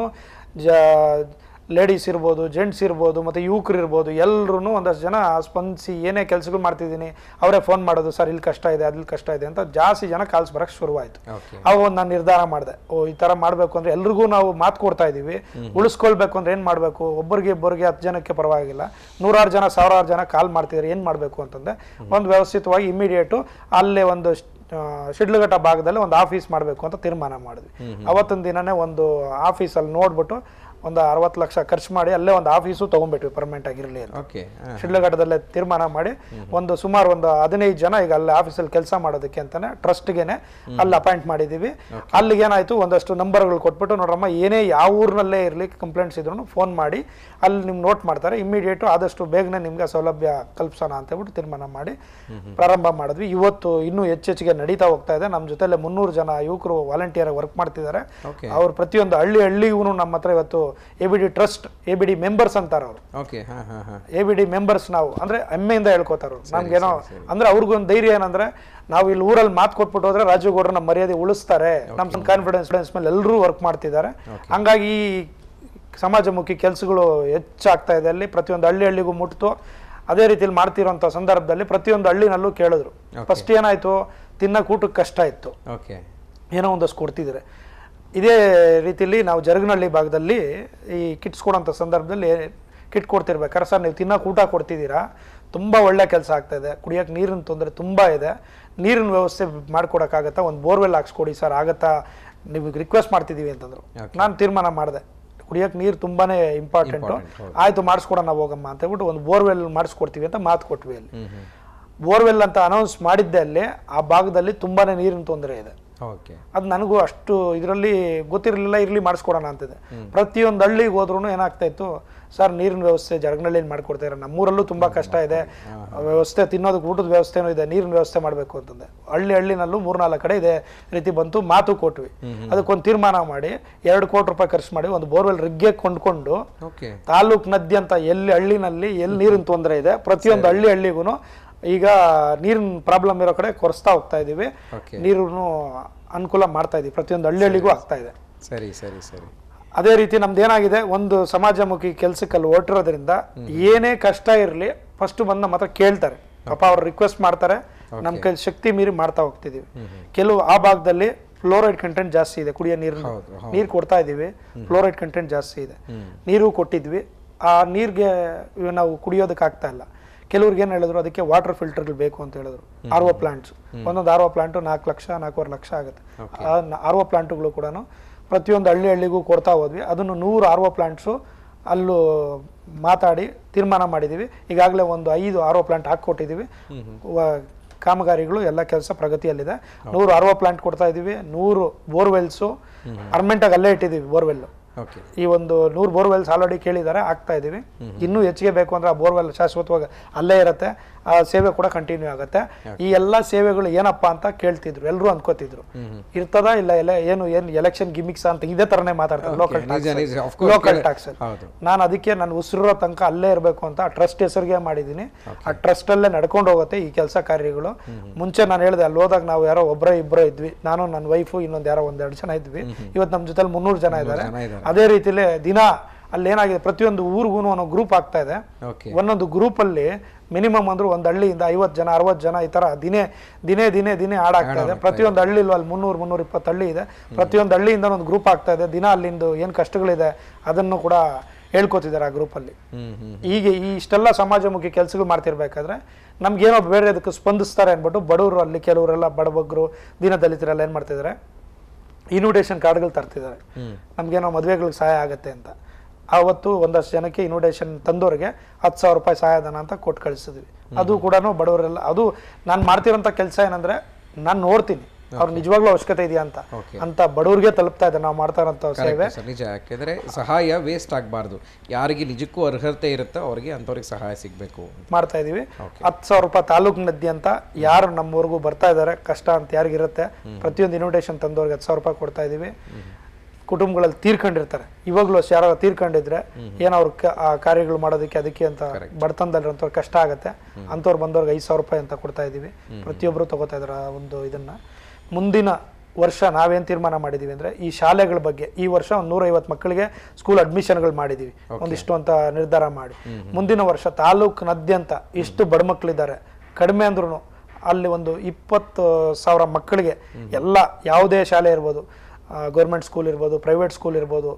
ಲೇಡೀಸ್ ಇರ್ಬೋದು ಜೆಂಟ್ಸ್ ಇರ್ಬೋದು ಮತ್ತು ಯುವಕರು ಇರ್ಬೋದು ಎಲ್ಲರೂ ಒಂದಷ್ಟು ಜನ ಸ್ಪಂದಿಸಿ ಏನೇ ಕೆಲಸಗಳು ಮಾಡ್ತಿದ್ದೀನಿ ಅವರೇ ಫೋನ್ ಮಾಡೋದು ಸರ್ ಇಲ್ಲಿ ಕಷ್ಟ ಇದೆ ಅಲ್ಲಿ ಕಷ್ಟ ಇದೆ ಅಂತ ಜಾಸ್ತಿ ಜನ ಕಾಲ್ಸ್ ಬರೋಕ್ಕೆ ಶುರುವಾಯಿತು ಅವಾಗ ನಾನು ನಿರ್ಧಾರ ಮಾಡಿದೆ ಓ ಈ ಥರ ಮಾಡಬೇಕು ಅಂದರೆ ಎಲ್ರಿಗೂ ನಾವು ಮಾತು ಕೊಡ್ತಾ ಇದ್ದೀವಿ ಉಳಿಸ್ಕೊಳ್ಬೇಕು ಅಂದ್ರೆ ಏನು ಮಾಡಬೇಕು ಒಬ್ಬರಿಗೆ ಇಬ್ಬರಿಗೆ ಹತ್ತು ಜನಕ್ಕೆ ಪರವಾಗಿಲ್ಲ ನೂರಾರು ಜನ ಸಾವಿರಾರು ಜನ ಕಾಲ್ ಮಾಡ್ತಿದ್ದಾರೆ ಏನು ಮಾಡಬೇಕು ಅಂತಂದರೆ ಒಂದು ವ್ಯವಸ್ಥಿತವಾಗಿ ಇಮಿಡಿಯೇಟು ಅಲ್ಲೇ ಒಂದು ಶಿಡ್ಲಘಟ್ಟ ಭಾಗದಲ್ಲಿ ಒಂದು ಆಫೀಸ್ ಮಾಡಬೇಕು ಅಂತ ತೀರ್ಮಾನ ಮಾಡಿದ್ವಿ ಅವತ್ತೊಂದು ದಿನನೇ ಒಂದು ಆಫೀಸಲ್ಲಿ ನೋಡ್ಬಿಟ್ಟು ಒಂದು ಅರವತ್ತು ಲಕ್ಷ ಖರ್ಚು ಮಾಡಿ ಅಲ್ಲೇ ಒಂದು ಆಫೀಸು ತಗೊಂಡ್ಬಿಟ್ವಿ ಪರ್ಮನೆಂಟ್ ಆಗಿರಲಿ ಅಂತ ಓಕೆ ಶಿಡ್ಲಘಟ್ಟದಲ್ಲೇ ತೀರ್ಮಾನ ಮಾಡಿ ಒಂದು ಸುಮಾರು ಒಂದು ಹದಿನೈದು ಜನ ಈಗ ಅಲ್ಲಿ ಆಫೀಸಲ್ಲಿ ಕೆಲಸ ಮಾಡೋದಕ್ಕೆ ಅಂತಾನೆ ಟ್ರಸ್ಟ್ಗೆನೆ ಅಲ್ಲಿ ಅಪಾಯಿಂಟ್ ಮಾಡಿದ್ದೀವಿ ಅಲ್ಲಿಗೆ ಏನಾಯಿತು ಒಂದಷ್ಟು ನಂಬರ್ಗಳು ಕೊಟ್ಬಿಟ್ಟು ನೋಡ್ರಮ್ಮ ಏನೇ ಯಾವ ಊರಿನಲ್ಲೇ ಇರಲಿ ಕಂಪ್ಲೇಂಟ್ಸ್ ಇದ್ರು ಫೋನ್ ಮಾಡಿ ಅಲ್ಲಿ ನಿಮ್ಗೆ ನೋಟ್ ಮಾಡ್ತಾರೆ ಇಮ್ಮಿಡಿಯೇಟು ಆದಷ್ಟು ಬೇಗನೆ ನಿಮಗೆ ಸೌಲಭ್ಯ ಕಲ್ಪಿಸೋಣ ಅಂತ ಹೇಳ್ಬಿಟ್ಟು ತೀರ್ಮಾನ ಮಾಡಿ ಪ್ರಾರಂಭ ಮಾಡಿದ್ವಿ ಇವತ್ತು ಇನ್ನೂ ಹೆಚ್ಚೆಚ್ಚಿಗೆ ನಡೀತಾ ಹೋಗ್ತಾ ಇದೆ ನಮ್ಮ ಜೊತೆಲ್ಲೇ ಮುನ್ನೂರು ಜನ ಯುವಕರು ವಾಲಂಟಿಯರ್ ವರ್ಕ್ ಮಾಡ್ತಿದ್ದಾರೆ ಅವ್ರು ಪ್ರತಿಯೊಂದು ಹಳ್ಳಿ ಹಳ್ಳಿಗೂ ನಮ್ಮ ಹತ್ರ ಇವತ್ತು A B D trust A B D members ಅಂತಾರೆ ಅವರು okay A B D members ನಾವು ಅಂದರೆ ಹೆಮ್ಮೆಯಿಂದ ಹೇಳ್ಕೋತಾರ ನಮ್ಗೇನೋ ಅಂದರೆ ಅವ್ರಿಗೊಂದು ಧೈರ್ಯ ಏನಂದ್ರೆ ನಾವು ಇಲ್ಲಿ ಊರಲ್ಲಿ ಮಾತು ಕೊಟ್ಬಿಟ್ಟು ಹೋದ್ರೆ ರಾಜೀವ್ಗೌಡರು ನಮ್ಮ ಮರ್ಯಾದೆ ಉಳಿಸ್ತಾರೆ ನಮ್ಮ ಕಾನ್ಫಿಡೆನ್ಸ್ ಮೇಲೆ ಎಲ್ಲರೂ ವರ್ಕ್ ಮಾಡ್ತಿದ್ದಾರೆ ಹಂಗಾಗಿ ಈ ಸಮಾಜಮುಖಿ ಕೆಲಸಗಳು ಹೆಚ್ಚಾಗ್ತಾ ಇದೆ ಅಲ್ಲಿ ಪ್ರತಿಯೊಂದು ಹಳ್ಳಿ ಹಳ್ಳಿಗೂ ಮುಟ್ತು ಅದೇ ರೀತಿಯಲ್ಲಿ ಮಾಡ್ತಿರೋಂಥ ಸಂದರ್ಭದಲ್ಲಿ ಪ್ರತಿಯೊಂದು ಹಳ್ಳಿನಲ್ಲೂ ಕೇಳಿದ್ರು ಫಸ್ಟ್ ಏನಾಯಿತು ತಿನ್ನ ಊಟಕ್ಕೆ ಕಷ್ಟ ಇತ್ತು ಏನೋ ಒಂದಷ್ಟು ಕೊಡ್ತಿದ್ರೆ ಇದೇ ರೀತಿಯಲ್ಲಿ ನಾವು ಜರಗನಹಳ್ಳಿ ಭಾಗದಲ್ಲಿ ಈ ಕಿಟ್ಸ್ ಕೊಡೋಂಥ ಸಂದರ್ಭದಲ್ಲಿ ಕಿಟ್ ಕೊಡ್ತಿರ್ಬೇಕಾದ್ರೆ ಸರ್ ನೀವು ತಿನ್ನೋಕೆ ಊಟ ಕೊಡ್ತಿದ್ದೀರಾ ತುಂಬ ಒಳ್ಳೆ ಕೆಲಸ ಆಗ್ತಾಯಿದೆ ಕುಡಿಯೋಕ್ಕೆ ನೀರಿನ ತೊಂದರೆ ತುಂಬ ಇದೆ ನೀರಿನ ವ್ಯವಸ್ಥೆ ಮಾಡ್ಕೊಡೋಕ್ಕಾಗತ್ತಾ ಒಂದು ಬೋರ್ವೆಲ್ ಹಾಕ್ಸ್ಕೊಡಿ ಸರ್ ಆಗತ್ತಾ ನಿಮಗೆ ರಿಕ್ವೆಸ್ಟ್ ಮಾಡ್ತಿದ್ದೀವಿ ಅಂತಂದರು ನಾನು ತೀರ್ಮಾನ ಮಾಡಿದೆ ಕುಡಿಯೋಕ್ಕೆ ನೀರು ತುಂಬಾ ಇಂಪಾರ್ಟೆಂಟು ಆಯಿತು ಮಾಡಿಸ್ಕೊಡೋಣ ಹೋಗಮ್ಮ ಅಂತ ಹೇಳ್ಬಿಟ್ಟು ಒಂದು ಬೋರ್ವೆಲ್ ಮಾಡಿಸ್ಕೊಡ್ತೀವಿ ಅಂತ ಮಾತು ಕೊಟ್ವಿ ಅಲ್ಲಿ ಬೋರ್ವೆಲ್ ಅಂತ ಅನೌನ್ಸ್ ಮಾಡಿದ್ದೆ ಅಲ್ಲಿ ಆ ಭಾಗದಲ್ಲಿ ತುಂಬಾ ನೀರಿನ ತೊಂದರೆ ಇದೆ ಅದು ನನಗೂ ಅಷ್ಟು ಇದರಲ್ಲಿ ಗೊತ್ತಿರಲಿಲ್ಲ ಇರಲಿ ಮಾಡಿಸ್ಕೊಡೋಣ ಅಂತಿದೆ ಪ್ರತಿಯೊಂದು ಹಳ್ಳಿಗೆ ಹೋದ್ರೂ ಏನಾಗ್ತಾ ಇತ್ತು ಸರ್ ನೀರಿನ ವ್ಯವಸ್ಥೆ ಜರಗನಹಳ್ಳಿ ಮಾಡ್ಕೊಡ್ತಾ ಇರೋ ನಮ್ಮೂರಲ್ಲೂ ತುಂಬ ಕಷ್ಟ ಇದೆ ವ್ಯವಸ್ಥೆ ತಿನ್ನೋದಕ್ಕೆ ಊಟದ ವ್ಯವಸ್ಥೆನೂ ಇದೆ ನೀರಿನ ವ್ಯವಸ್ಥೆ ಮಾಡಬೇಕು ಅಂತಂದೆ ಹಳ್ಳಿ ಹಳ್ಳಿನಲ್ಲೂ ಮೂರ್ನಾಲ್ಕು ಕಡೆ ಇದೆ ರೀತಿ ಬಂತು ಮಾತು ಕೊಟ್ವಿ ಅದಕ್ಕೊಂದು ತೀರ್ಮಾನ ಮಾಡಿ ಎರಡು ಕೋಟಿ ರೂಪಾಯಿ ಖರ್ಚು ಮಾಡಿ ಒಂದು ಬೋರ್ವೆಲ್ ರಿಗ್ಗೆ ಕೊಂಡ್ಕೊಂಡು ತಾಲೂಕ್ ನದಿ ಅಂತ ಎಲ್ಲಿ ಹಳ್ಳಿನಲ್ಲಿ ಎಲ್ಲಿ ನೀರಿನ ತೊಂದರೆ ಇದೆ ಪ್ರತಿಯೊಂದು ಹಳ್ಳಿ ಹಳ್ಳಿಗೂ ಈಗ ನೀರಿನ ಪ್ರಾಬ್ಲಮ್ ಇರೋ ಕಡೆ ಕೊರೆಸ್ತಾ ಹೋಗ್ತಾ ಇದ್ದೀವಿ ನೀರನ್ನು ಅನುಕೂಲ ಮಾಡ್ತಾ ಇದೀವಿ ಪ್ರತಿಯೊಂದು ಹಳ್ಳಿ ಹಳ್ಳಿಗೂ ಆಗ್ತಾ ಇದೆ
ಸರಿ ಸರಿ ಸರಿ
ಅದೇ ರೀತಿ ನಮ್ದು ಏನಾಗಿದೆ ಒಂದು ಸಮಾಜಮುಖಿ ಕೆಲಸಕ್ಕಲ್ಲಿ ಹೊರಟಿರೋದ್ರಿಂದ ಏನೇ ಕಷ್ಟ ಇರಲಿ ಫಸ್ಟ್ ಬಂದ ನಮ್ಮ ಕೇಳ್ತಾರೆ ಪಾಪ ಅವ್ರು ರಿಕ್ವೆಸ್ಟ್ ಮಾಡ್ತಾರೆ ನಮ್ ಕೈ ಶಕ್ತಿ ಮೀರಿ ಮಾಡ್ತಾ ಹೋಗ್ತಿದ್ದೀವಿ ಕೆಲವು ಆ ಭಾಗದಲ್ಲಿ ಫ್ಲೋರೈಡ್ ಕಂಟೆಂಟ್ ಜಾಸ್ತಿ ಇದೆ ಕುಡಿಯೋ ನೀರು ನೀರು ಕೊಡ್ತಾ ಇದ್ದೀವಿ ಫ್ಲೋರೈಡ್ ಕಂಟೆಂಟ್ ಜಾಸ್ತಿ ಇದೆ ನೀರು ಕೊಟ್ಟಿದ್ವಿ ಆ ನೀರಿಗೆ ನಾವು ಕುಡಿಯೋದಕ್ಕೆ ಆಗ್ತಾ ಇಲ್ಲ ಕೆಲವ್ರಿಗೆ ಏನು ಹೇಳಿದ್ರು ಅದಕ್ಕೆ ವಾಟರ್ ಫಿಲ್ಟರ್ಗಳು ಬೇಕು ಅಂತ ಹೇಳಿದ್ರು ಆರ್ ಪ್ಲಾಂಟ್ಸ್ ಒಂದೊಂದು ಆರ್ ಒ ಪ್ಲಾಂಟು ನಾಲ್ಕು ಲಕ್ಷ ನಾಲ್ಕೂವರೆ ಲಕ್ಷ ಆಗುತ್ತೆ ಆರ್ ಒ ಪ್ಲಾಂಟುಗಳು ಕೂಡ ಪ್ರತಿಯೊಂದು ಹಳ್ಳಿ ಹಳ್ಳಿಗೂ ಕೊಡ್ತಾ ಹೋದ್ವಿ ಅದನ್ನು ನೂರು ಆರ್ ಒ ಪ್ಲಾಂಟ್ಸು ಅಲ್ಲೂ ಮಾತಾಡಿ ತೀರ್ಮಾನ ಮಾಡಿದ್ದೀವಿ ಈಗಾಗಲೇ ಒಂದು ಐದು ಆರ್ ಪ್ಲಾಂಟ್ ಹಾಕ್ಕೊಟ್ಟಿದ್ದೀವಿ ಕಾಮಗಾರಿಗಳು ಎಲ್ಲ ಕೆಲಸ ಪ್ರಗತಿಯಲ್ಲಿದೆ ನೂರು ಆರ್ ಪ್ಲಾಂಟ್ ಕೊಡ್ತಾ ಇದ್ದೀವಿ ನೂರು ಬೋರ್ವೆಲ್ಸು ಅರ್ಮೆಂಟಾಗಿ ಅಲ್ಲೇ ಇಟ್ಟಿದ್ದೀವಿ ಬೋರ್ವೆಲ್ಲು ಈ ಒಂದು ನೂರು ಬೋರ್ವೆಲ್ಸ್ ಆಲ್ರೆಡಿ ಕೇಳಿದ್ದಾರೆ ಆಗ್ತಾ ಇದ್ದೀವಿ ಇನ್ನೂ ಹೆಚ್ಚಿಗೆ ಬೇಕು ಅಂದರೆ ಆ ಬೋರ್ವೆಲ್ ಶಾಶ್ವತವಾಗಿ ಅಲ್ಲೇ ಇರುತ್ತೆ ಆ ಸೇವೆ ಕೂಡ ಕಂಟಿನ್ಯೂ ಆಗುತ್ತೆ ಈ ಎಲ್ಲ ಸೇವೆಗಳು ಏನಪ್ಪ ಅಂತ ಕೇಳ್ತಿದ್ರು ಎಲ್ಲರೂ ಅನ್ಕೋತಿದ್ರು ಇರ್ತದ ಇಲ್ಲ ಇಲ್ಲ ಏನು ಏನ್ ಎಲೆಕ್ಷನ್ ಗಿಮಿಕ್ಸ್ ಅಂತ ಇದೇ ತರನೇ ಮಾತಾಡ್ತಾರೆ ಲೋಕಲ್ ಟ್ಯಾಕ್ಸ್ ಲೋಕಲ್ ಟ್ಯಾಕ್ಸ್ ನಾನು ಅದಕ್ಕೆ ನನ್ನ ಉಸಿರೋ ತನಕ ಅಲ್ಲೇ ಇರಬೇಕು ಅಂತ ಆ ಟ್ರಸ್ಟ್ ಹೆಸರಿಗೆ ಮಾಡಿದ್ದೀನಿ ಆ ಟ್ರಸ್ಟ್ ಅಲ್ಲೇ ನಡ್ಕೊಂಡು ಹೋಗುತ್ತೆ ಈ ಕೆಲಸ ಕಾರ್ಯಗಳು ಮುಂಚೆ ನಾನು ಹೇಳಿದೆ ಅಲ್ಲಿ ಹೋದಾಗ ನಾವು ಯಾರೋ ಒಬ್ಬರ ಇಬ್ಬರ ಇದ್ವಿ ನಾನು ನನ್ನ ವೈಫು ಇನ್ನೊಂದು ಯಾರೋ ಒಂದೆರಡು ಜನ ಇದ್ವಿ ಇವತ್ತು ನಮ್ಮ ಜೊತೆ ಮುನ್ನೂರು ಜನ ಇದ್ದಾರೆ ಅದೇ ರೀತಿಲಿ ದಿನ ಅಲ್ಲಿ ಏನಾಗಿದೆ ಪ್ರತಿಯೊಂದು ಊರಿಗೂ ಒಂದೊಂದು ಗ್ರೂಪ್ ಆಗ್ತಾ ಇದೆ ಒಂದೊಂದು ಗ್ರೂಪ್ ಅಲ್ಲಿ ಮಿನಿಮಮ್ ಅಂದ್ರೆ ಒಂದು ಹಳ್ಳಿಯಿಂದ ಐವತ್ತು ಜನ ಅರವತ್ತು ಜನ ಈ ಥರ ದಿನೇ ದಿನೇ ದಿನೇ ದಿನೇ ಹಾಡಾಗ್ತಾ ಇದೆ ಪ್ರತಿಯೊಂದು ಹಳ್ಳಿಲೂ ಅಲ್ಲಿ ಮುನ್ನೂರು ಮುನ್ನೂರು ಇಪ್ಪತ್ತು ಹಳ್ಳಿ ಇದೆ ಪ್ರತಿಯೊಂದು ಹಳ್ಳಿಯಿಂದ ಒಂದು ಗ್ರೂಪ್ ಆಗ್ತಾ ಇದೆ ದಿನ ಅಲ್ಲಿಂದು ಏನು ಕಷ್ಟಗಳಿದೆ ಅದನ್ನು ಕೂಡ ಹೇಳ್ಕೊತಿದ್ದಾರೆ ಆ ಗ್ರೂಪಲ್ಲಿ ಹೀಗೆ ಈ ಇಷ್ಟೆಲ್ಲ ಸಮಾಜಮುಖಿ ಕೆಲಸಗಳು ಮಾಡ್ತಿರ್ಬೇಕಾದ್ರೆ ನಮ್ಗೇನೋ ಬೇರೆ ಅದಕ್ಕೆ ಸ್ಪಂದಿಸ್ತಾರೆ ಅಂದ್ಬಿಟ್ಟು ಬಡವರು ಅಲ್ಲಿ ಕೆಲವರೆಲ್ಲ ಬಡಬಗ್ರು ದಿನ ದಲಿತರೆಲ್ಲ ಏನು ಮಾಡ್ತಿದ್ದಾರೆ ಇನ್ವಿಟೇಷನ್ ಕಾರ್ಡ್ಗಳು ತರ್ತಿದ್ದಾರೆ ನಮ್ಗೇನೋ ಮದುವೆಗಳಿಗೆ ಸಹಾಯ ಆಗುತ್ತೆ ಅಂತ ಆವತ್ತು ಒಂದಷ್ಟು ಜನಕ್ಕೆ ಇನ್ವಿಟೇಷನ್ ತಂದವರಿಗೆ ಹತ್ತು ಸಾವಿರ ರೂಪಾಯಿ ಸಹಾಯಧನ ಅಂತ ಕೊಟ್ಟು ಕಳಿಸಿದ್ವಿ ಅದು ಕೂಡ ಬಡವರೆಲ್ಲ ಅದು ನಾನು ಮಾಡ್ತಿರೋಂಥ ಕೆಲಸ ಏನಂದರೆ ನಾನು ನೋಡ್ತೀನಿ ಅವ್ರ ನಿಜವಾಗ್ಲೂ ಅವಶ್ಯಕತೆ ಇದೆಯಾ ಅಂತ ಅಂತ ಬಡವ್ರಿಗೆ ತಲುಪ್ತಾ ಇದೆ ನಾವು ಮಾಡ್ತಾ ಇರೋಂಥ ಸೇವೆ
ನಿಜ ಯಾಕೆಂದ್ರೆ ಸಹಾಯ ವೇಸ್ಟ್ ಆಗಬಾರ್ದು ಯಾರಿಗೆ ನಿಜಕ್ಕೂ ಅರ್ಹತೆ ಇರುತ್ತೋ ಅವ್ರಿಗೆ ಅಂತವ್ರಿಗೆ ಸಹಾಯ ಸಿಗಬೇಕು
ಮಾಡ್ತಾ ಇದೀವಿ ಹತ್ತು ಸಾವಿರ ರೂಪಾಯಿ ತಾಲೂಕು ನದಿ ಅಂತ ಯಾರು ನಮ್ಮವರೆಗೂ ಬರ್ತಾ ಇದ್ದಾರೆ ಕಷ್ಟ ಅಂತ ಯಾರಿಗಿರುತ್ತೆ ಪ್ರತಿಯೊಂದು ಇನ್ವಿಟೇಷನ್ ತಂದವ್ರಿಗೆ ಹತ್ತು ಸಾವಿರ ರೂಪಾಯಿ ಕೊಡ್ತಾ ಇದೀವಿ ಕುಟುಂಬಗಳಲ್ಲಿ ತೀರ್ಕೊಂಡಿರ್ತಾರೆ ಇವಾಗಲೂ ಅಷ್ಟು ಯಾರು ತೀರ್ಕೊಂಡಿದ್ರೆ ಏನವ್ರ ಕಾರ್ಯಗಳು ಮಾಡೋದಕ್ಕೆ ಅದಕ್ಕೆ ಅಂತ ಬಡತನದಲ್ಲಿ ಬಡತನದಲ್ಲಿರೋಂಥವ್ರು ಕಷ್ಟ ಆಗುತ್ತೆ ಅಂಥವ್ರು ಬಂದವ್ರಿಗೆ ಐದು ಸಾವಿರ ರೂಪಾಯಿ ಅಂತ ಕೊಡ್ತಾ ಇದ್ದೀವಿ ಪ್ರತಿಯೊಬ್ಬರು ತಗೋತಾ ಇದ್ದಾರೆ ಆ ಒಂದು ಇದನ್ನು ಮುಂದಿನ ವರ್ಷ ನಾವೇನು ತೀರ್ಮಾನ ಮಾಡಿದ್ದೀವಿ ಅಂದರೆ ಈ ಶಾಲೆಗಳ ಬಗ್ಗೆ ಈ ವರ್ಷ ಒಂದು ನೂರೈವತ್ತು ಮಕ್ಕಳಿಗೆ ಸ್ಕೂಲ್ ಅಡ್ಮಿಷನ್ಗಳು ಮಾಡಿದ್ದೀವಿ ಒಂದಿಷ್ಟು ಅಂತ ನಿರ್ಧಾರ ಮಾಡಿ ಮುಂದಿನ ವರ್ಷ ತಾಲೂಕಿನಾದ್ಯಂತ ಇಷ್ಟು ಬಡ ಮಕ್ಕಳಿದ್ದಾರೆ ಕಡಿಮೆ ಅಂದ್ರೂ ಅಲ್ಲಿ ಒಂದು ಇಪ್ಪತ್ತು ಸಾವಿರ ಮಕ್ಕಳಿಗೆ ಎಲ್ಲ ಯಾವುದೇ ಶಾಲೆ ಇರ್ಬೋದು ಗೌರ್ಮೆಂಟ್ ಸ್ಕೂಲ್ ಇರ್ಬೋದು ಪ್ರೈವೇಟ್ ಸ್ಕೂಲ್ ಇರ್ಬೋದು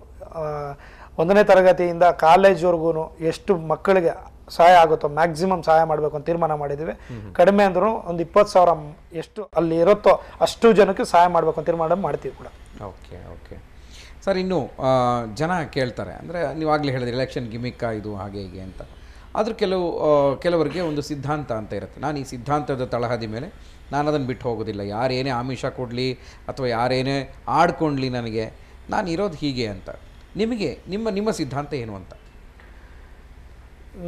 ಒಂದನೇ ತರಗತಿಯಿಂದ ಕಾಲೇಜ್ವರೆಗೂ ಎಷ್ಟು ಮಕ್ಕಳಿಗೆ ಸಹಾಯ ಆಗುತ್ತೋ ಮ್ಯಾಕ್ಸಿಮಮ್ ಸಹಾಯ ಮಾಡಬೇಕು ಅಂತ ತೀರ್ಮಾನ ಮಾಡಿದ್ದೀವಿ ಕಡಿಮೆ ಅಂದರೂ ಒಂದು ಇಪ್ಪತ್ತು ಸಾವಿರ ಎಷ್ಟು ಅಲ್ಲಿ ಇರುತ್ತೋ ಅಷ್ಟು ಜನಕ್ಕೆ ಸಹಾಯ ಮಾಡಬೇಕು ಅಂತ ತೀರ್ಮಾನ ಮಾಡ್ತೀವಿ ಕೂಡ
ಓಕೆ ಓಕೆ ಸರ್ ಇನ್ನು ಜನ ಕೇಳ್ತಾರೆ ಅಂದರೆ ನೀವಾಗಲೇ ಹೇಳಿದ್ರೆ ಎಲೆಕ್ಷನ್ ಗಿಮಿಕ್ಕ ಇದು ಹಾಗೆ ಹೀಗೆ ಅಂತ ಆದರೂ ಕೆಲವು ಕೆಲವರಿಗೆ ಒಂದು ಸಿದ್ಧಾಂತ ಅಂತ ಇರುತ್ತೆ ನಾನು ಈ ಸಿದ್ಧಾಂತದ ತಳಹದಿ ಮೇಲೆ ನಾನು ಅದನ್ನು ಬಿಟ್ಟು ಹೋಗೋದಿಲ್ಲ ಯಾರೇನೇ ಆಮಿಷ ಕೊಡಲಿ ಅಥವಾ ಯಾರೇನೇ ಆಡ್ಕೊಂಡ್ಲಿ ನನಗೆ ನಾನು ಇರೋದು ಹೀಗೆ ಅಂತ ನಿಮಗೆ ನಿಮ್ಮ ನಿಮ್ಮ ಸಿದ್ಧಾಂತ ಏನು ಅಂತ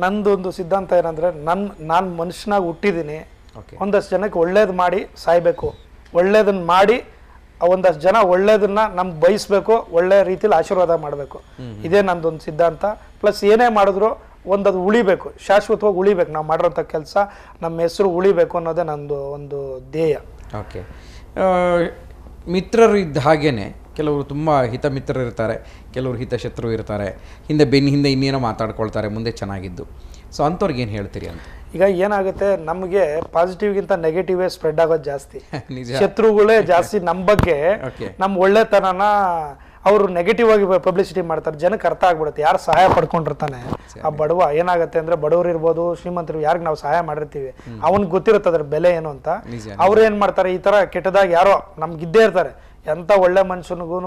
ನಂದೊಂದು ಸಿದ್ಧಾಂತ ಏನಂದರೆ ನನ್ನ ನಾನು ಮನುಷ್ಯನಾಗಿ ಹುಟ್ಟಿದ್ದೀನಿ ಒಂದಷ್ಟು ಜನಕ್ಕೆ ಒಳ್ಳೇದು ಮಾಡಿ ಸಾಯಬೇಕು ಒಳ್ಳೇದನ್ನು ಮಾಡಿ ಒಂದಷ್ಟು ಜನ ಒಳ್ಳೇದನ್ನ ನಮ್ಗೆ ಬಯಸಬೇಕು ಒಳ್ಳೆ ರೀತಿಯಲ್ಲಿ ಆಶೀರ್ವಾದ ಮಾಡಬೇಕು ಇದೇ ನಂದೊಂದು ಸಿದ್ಧಾಂತ ಪ್ಲಸ್ ಏನೇ ಮಾಡಿದ್ರು ಒಂದು ಅದು ಉಳಿಬೇಕು ಶಾಶ್ವತವಾಗಿ ಉಳಿಬೇಕು ನಾವು ಮಾಡಿರೋಂಥ ಕೆಲಸ ನಮ್ಮ ಹೆಸರು ಉಳಿಬೇಕು ಅನ್ನೋದೇ ನಂದು ಒಂದು
ಧ್ಯೇಯ ಓಕೆ ಮಿತ್ರರು ಇದ್ದ ಹಾಗೇ ಕೆಲವರು ತುಂಬ ಹಿತ ಮಿತ್ರರು ಇರ್ತಾರೆ ಕೆಲವರು ಹಿತಶತ್ರು ಇರ್ತಾರೆ ಹಿಂದೆ ಬೆನ್ನ ಹಿಂದೆ ಇನ್ನೇನೋ ಮಾತಾಡ್ಕೊಳ್ತಾರೆ ಮುಂದೆ ಚೆನ್ನಾಗಿದ್ದು ಸೊ ಅಂಥವ್ರಿಗೆ ಏನು ಹೇಳ್ತೀರಿ ಅಂತ
ಈಗ ಏನಾಗುತ್ತೆ ನಮಗೆ ಪಾಸಿಟಿವ್ಗಿಂತ ನೆಗೆಟಿವೇ ಸ್ಪ್ರೆಡ್ ಆಗೋದು ಜಾಸ್ತಿ ಶತ್ರುಗಳೇ ಜಾಸ್ತಿ ನಮ್ಮ ಬಗ್ಗೆ ನಮ್ಮ ಒಳ್ಳೆತನನ ಅವರು ನೆಗೆಟಿವ್ ಆಗಿ ಪಬ್ಲಿಸಿಟಿ ಮಾಡ್ತಾರೆ ಜನಕ್ಕೆ ಅರ್ಥ ಆಗ್ಬಿಡುತ್ತೆ ಯಾರು ಸಹಾಯ ಪಡ್ಕೊಂಡಿರ್ತಾನೆ ಆ ಬಡವ ಏನಾಗುತ್ತೆ ಅಂದ್ರೆ ಬಡವರು ಇರ್ಬೋದು ಶ್ರೀಮಂತರು ಯಾರಿಗೆ ನಾವು ಸಹಾಯ ಮಾಡಿರ್ತೀವಿ ಅವನ್ ಗೊತ್ತಿರುತ್ತೆ ಅದ್ರ ಬೆಲೆ ಏನು ಅಂತ ಅವ್ರು ಏನ್ ಮಾಡ್ತಾರೆ ಈ ತರ ಕೆಟ್ಟದಾಗ ಯಾರೋ ನಮ್ಗೆ ಇದ್ದೇ ಇರ್ತಾರೆ ಎಂತ ಒಳ್ಳೆ ಮನುಷ್ಯನಿಗೂ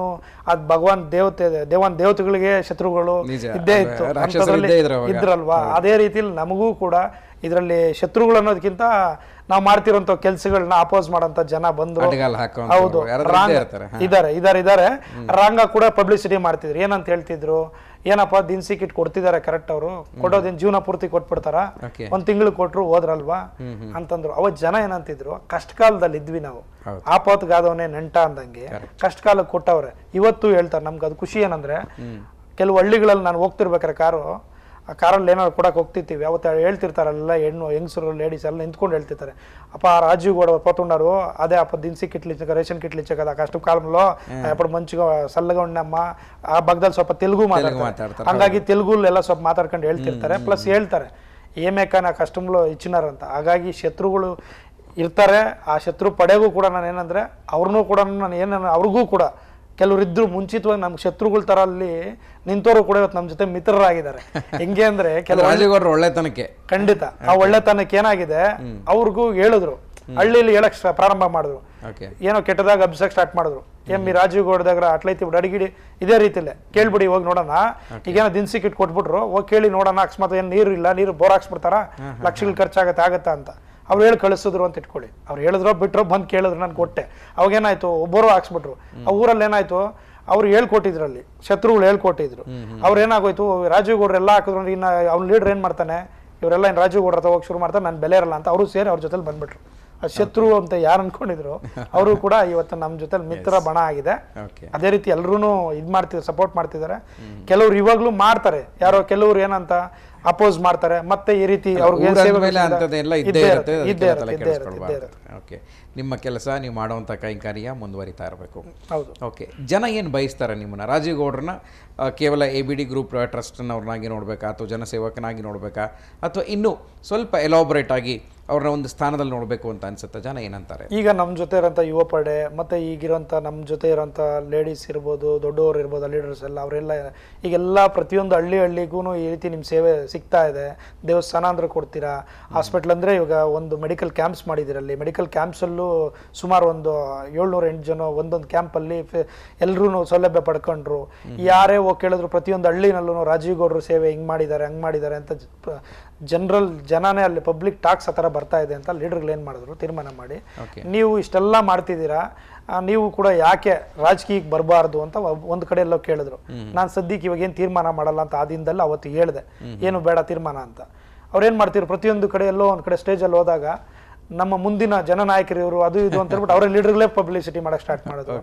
ಅದ್ ಭಗವಾನ್ ದೇವತೆ ದೇವನ್ ದೇವತೆಗಳಿಗೆ ಶತ್ರುಗಳು ಇದ್ದೇ ಇತ್ತು ಇದ್ರಲ್ವಾ ಅದೇ ರೀತಿಲಿ ನಮಗೂ ಕೂಡ ಇದರಲ್ಲಿ ಶತ್ರುಗಳು ಅನ್ನೋದಕ್ಕಿಂತ ನಾವು ಮಾಡ್ತಿರೋ ಕೆಲಸಗಳನ್ನ ಅಪೋಸ್ ಮಾಡಂತ ಜನ ಬಂದು ಹೌದು ಇದಾರೆ ಇದಾರೆ ಇದಾರೆ ರಾಂಗ ಕೂಡ ಪಬ್ಲಿಸಿಟಿ ಮಾಡ್ತಿದ್ರು ಏನಂತ ಹೇಳ್ತಿದ್ರು ಏನಪ್ಪ ದಿನಸಿ ಕಿಟ್ ಕೊಡ್ತಿದಾರೆ ಕರೆಕ್ಟ್ ಅವರು ಕೊಡೋದೇನ್ ಜೀವನ ಪೂರ್ತಿ ಕೊಟ್ಬಿಡ್ತಾರ ಒಂದ್ ತಿಂಗಳು ಕೊಟ್ರು ಹೋದ್ರಲ್ವಾ ಅಂತಂದ್ರು ಅವತ್ ಜನ ಏನಂತಿದ್ರು ಕಷ್ಟ ಕಾಲದಲ್ಲಿ ಇದ್ವಿ ನಾವು ಆಪತ್ಗಾದವನೇ ನೆಂಟ ಅಂದಂಗೆ ಕಷ್ಟ ಕಾಲಕ್ಕೆ ಕೊಟ್ಟವ್ರೆ ಇವತ್ತು ಹೇಳ್ತಾರೆ ನಮ್ಗೆ ಅದು ಖುಷಿ ಏನಂದ್ರೆ ಕೆಲವು ಹಳ್ಳಿಗಳಲ್ಲಿ ನಾನು ಹೋಗ್ತಿರ್ಬೇಕಾರೆ ಕಾರು ಆ ಕಾರಲ್ಲಿ ಏನಾದ್ರು ಕೊಡೋಕೆ ಹೋಗ್ತಿರ್ತೀವಿ ಹೇಳ್ತಿರ್ತಾರೆ ಹೇಳ್ತಿರ್ತಾರಲ್ಲ ಹೆಣ್ಣು ಹೆಂಗಸರು ಲೇಡೀಸ್ ಎಲ್ಲ ನಿಂತ್ಕೊಂಡು ಹೇಳ್ತಿರ್ತಾರೆ ಅಪ್ಪ ಆ ರಾಜೀವ್ ಗೌಡ పోతున్నారు ಅದೇ ಅಪ್ಪ ದಿನಸಿ ರೇಷನ್ ರೇಷನ್ ಕಿಟ್ಲಿ ಆ ಕಷ್ಟ కదా కష్టకాలంలో అప్పుడు మంచిగా సల్లగా ಆ ಭಾಗದಲ್ಲಿ ಸ್ವಲ್ಪ ಸ್ವಲ್ಪ ತೆಲುಗು ಮಾತಾಡ್ತಾರೆ ಹಾಗಾಗಿ ತೆಲುಗು ಸ್ವಲ್ಪ ಮಾತಾಡ್ಕೊಂಡು ಹೇಳ್ತಿರ್ತಾರೆ ಪ್ಲಸ್ ಹೇಳ್ತಾರೆ ಏಮೇಕ ನಾ ಕಷ್ಟಂలో ಇಚ್ಚಿನಾರಂತ ಹಾಗಾಗಿ ಶತ್ರುಗಳು ಇರ್ತಾರೆ ಆ ಶತ್ರು ಪಡೆಗೂ ಕೂಡ ನಾನು ಏನಂದ್ರೆ ಅವ್ರನ್ನೂ ಕೂಡ ನಾನು ಏನು ಅವ್ರಿಗೂ ಕೂಡ ಇದ್ರು ಮುಂಚಿತವಾಗಿ ನಮ್ಮ ಶತ್ರುಗಳ ತರ ಅಲ್ಲಿ ನಿಂತವರು ಕೂಡ ಇವತ್ತು ನಮ್ಮ ಜೊತೆ ಮಿತ್ರರಾಗಿದ್ದಾರೆ ಹೆಂಗೆ ಅಂದ್ರೆ ಕೆಲವರು ಒಳ್ಳೆತನಕ್ಕೆ ಖಂಡಿತ ಆ ಒಳ್ಳೆತನಕ್ಕೆ ಏನಾಗಿದೆ ಅವ್ರಿಗೂ ಹೇಳಿದ್ರು ಹಳ್ಳಿಯಲ್ಲಿ ಹೇಳಕ್ ಪ್ರಾರಂಭ ಮಾಡಿದ್ರು ಏನೋ ಕೆಟ್ಟದಾಗ ಹಬ್ಸಕ್ ಸ್ಟಾರ್ಟ್ ಮಾಡಿದ್ರು ಎಂ ಬಿ ರಾಜೀವ್ ಗೌಡದಾಗ ಅಟ್ಲೈತಿ ಬಿಡು ಅಡಿಗಿಡಿ ಇದೇ ರೀತಿಲೇ ಕೇಳ್ಬಿಡಿ ಹೋಗಿ ನೋಡೋಣ ಈಗೇನೋ ದಿನಸಿ ಕಿಟ್ ಕೊಟ್ಬಿಟ್ರು ಹೋಗಿ ಕೇಳಿ ನೋಡೋಣ ಅಕಸ್ಮಾತ್ ಏನು ನೀರು ಇಲ್ಲ ನೀರು ಬೋರ್ ಹಾಕ್ಸ್ಬಿಡ್ತಾರ ಲಕ್ಷಗಳು ಖರ್ಚಾಗತ್ತೆ ಆಗತ್ತಾ ಅಂತ ಅವ್ರು ಹೇಳಿ ಕಳಿಸಿದ್ರು ಅಂತ ಇಟ್ಕೊಳ್ಳಿ ಅವ್ರು ಹೇಳಿದ್ರು ಬಿಟ್ಟರು ಬಂದು ಕೇಳಿದ್ರು ನಾನು ಕೊಟ್ಟೆ ಅವಾಗೇನಾಯ್ತು ಒಬ್ಬರು ಹಾಕ್ಸ್ಬಿಟ್ರು ಆ ಊರಲ್ಲಿ ಏನಾಯ್ತು ಅವ್ರು ಅಲ್ಲಿ ಶತ್ರುಗಳು ಹೇಳ್ಕೊಟ್ಟಿದ್ರು ಅವ್ರೇನಾಗೋಯ್ತು ಎಲ್ಲ ಹಾಕಿದ್ರು ಅಂದ್ರೆ ಇನ್ನು ಅವ್ನ ಲೀಡರ್ ಏನು ಮಾಡ್ತಾನೆ ಇವರೆಲ್ಲ ಇನ್ನು ರಾಜೀವ್ಗೌಡ್ರ ಹತ್ರ ಹೋಗಿ ಶುರು ಮಾಡ್ತಾರೆ ನಾನು ಬೆಲೆ ಇರಲ್ಲ ಅಂತ ಅವರು ಸೇರಿ ಅವ್ರ ಜೊತೆಲಿ ಬಂದ್ಬಿಟ್ರು ಆ ಶತ್ರು ಅಂತ ಯಾರು ಅನ್ಕೊಂಡಿದ್ರು ಅವರು ಕೂಡ ಇವತ್ತು ನಮ್ಮ ಜೊತೆ ಮಿತ್ರ ಬಣ ಆಗಿದೆ ಅದೇ ರೀತಿ ಎಲ್ಲರೂ ಇದು ಮಾಡ್ತಿದ್ರು ಸಪೋರ್ಟ್ ಮಾಡ್ತಿದ್ದಾರೆ ಕೆಲವ್ರು ಇವಾಗಲೂ ಮಾಡ್ತಾರೆ ಯಾರೋ ಕೆಲವ್ರು ಏನಂತ ಅಪೋಸ್ ಮಾಡ್ತಾರೆ ಮತ್ತೆ ಈ ರೀತಿ
ನಿಮ್ಮ ಕೆಲಸ ನೀವು ಮಾಡುವಂಥ ಕೈಂಕರ್ಯ ಮುಂದುವರಿತಾ ಇರಬೇಕು ಹೌದು ಓಕೆ ಜನ ಏನು ಬಯಸ್ತಾರೆ ನಿಮ್ಮನ್ನ ರಾಜೀವ್ಗೌಡ್ರನ್ನ ಕೇವಲ ಎ ಬಿ ಡಿ ಗ್ರೂಪ್ ಟ್ರಸ್ಟ್ನವ್ರನ್ನಾಗಿ ನೋಡಬೇಕಾ ಅಥವಾ ಜನಸೇವಕನಾಗಿ ನೋಡಬೇಕಾ ಅಥವಾ ಇನ್ನೂ ಸ್ವಲ್ಪ ಎಲಾಬ್ರೇಟ್ ಆಗಿ ಅವ್ರನ್ನ ಒಂದು ಸ್ಥಾನದಲ್ಲಿ ನೋಡಬೇಕು ಅಂತ ಅನ್ಸುತ್ತೆ ಜನ ಏನಂತಾರೆ
ಈಗ ನಮ್ಮ ಜೊತೆ ಇರೋಂಥ ಯುವ ಪಡೆ ಮತ್ತು ಈಗಿರೋಂಥ ನಮ್ಮ ಜೊತೆ ಇರೋಂಥ ಲೇಡೀಸ್ ಇರ್ಬೋದು ದೊಡ್ಡವರು ಇರ್ಬೋದು ಲೀಡರ್ಸ್ ಎಲ್ಲ ಅವರೆಲ್ಲ ಈಗೆಲ್ಲ ಪ್ರತಿಯೊಂದು ಹಳ್ಳಿ ಹಳ್ಳಿಗೂ ಈ ರೀತಿ ನಿಮ್ಮ ಸೇವೆ ಸಿಗ್ತಾ ಇದೆ ಅಂದ್ರೆ ಕೊಡ್ತೀರಾ ಹಾಸ್ಪಿಟ್ಲ್ ಅಂದರೆ ಇವಾಗ ಒಂದು ಮೆಡಿಕಲ್ ಕ್ಯಾಂಪ್ಸ್ ಮಾಡಿದಿರಲ್ಲಿ ಮೆಡಿಕಲ್ ಕ್ಯಾಂಪ್ಸಲ್ಲೂ ಸುಮಾರು ಒಂದು ಏಳ್ನೂರ ಎಂಟು ಜನ ಒಂದೊಂದು ಕ್ಯಾಂಪಲ್ಲಿ ಎಲ್ಲರೂ ಸೌಲಭ್ಯ ಪಡ್ಕೊಂಡ್ರು ಯಾರೇ ಹೋಗಿ ಕೇಳಿದ್ರು ಪ್ರತಿಯೊಂದು ಹಳ್ಳಿನಲ್ಲೂ ರಾಜೀವ್ ಗೌಡರು ಸೇವೆ ಹಿಂಗೆ ಮಾಡಿದ್ದಾರೆ ಹಂಗೆ ಮಾಡಿದ್ದಾರೆ ಅಂತ ಜನರಲ್ ಜನನೇ ಅಲ್ಲಿ ಪಬ್ಲಿಕ್ ಟಾಕ್ಸ್ ಆ ಥರ ಬರ್ತಾ ಇದೆ ಅಂತ ಲೀಡರ್ಗಳು ಏನು ಮಾಡಿದ್ರು ತೀರ್ಮಾನ ಮಾಡಿ ನೀವು ಇಷ್ಟೆಲ್ಲ ಮಾಡ್ತಿದ್ದೀರಾ ನೀವು ಕೂಡ ಯಾಕೆ ರಾಜಕೀಯಕ್ಕೆ ಬರಬಾರ್ದು ಅಂತ ಒಂದು ಕಡೆ ಕೇಳಿದ್ರು ನಾನು ಸದ್ಯಕ್ಕೆ ಇವಾಗ ಏನು ತೀರ್ಮಾನ ಮಾಡಲ್ಲ ಅಂತ ಆ ಅವತ್ತು ಹೇಳಿದೆ ಏನು ಬೇಡ ತೀರ್ಮಾನ ಅಂತ ಅವ್ರೇನು ಮಾಡ್ತೀರೋ ಪ್ರತಿಯೊಂದು ಕಡೆ ಎಲ್ಲೋ ಒಂದು ಕಡೆ ಸ್ಟೇಜಲ್ಲಿ ಹೋದಾಗ ನಮ್ಮ ಮುಂದಿನ ನಾಯಕರು ಇವರು ಅದು ಇದು ಅಂತ ಹೇಳ್ಬಿಟ್ಟು ಅವರ ಲೀಡರ್ಗಳೇ ಪಬ್ಲಿಸಿಟಿ ಮಾಡಕ್ ಸ್ಟಾರ್ಟ್ ಮಾಡೋದು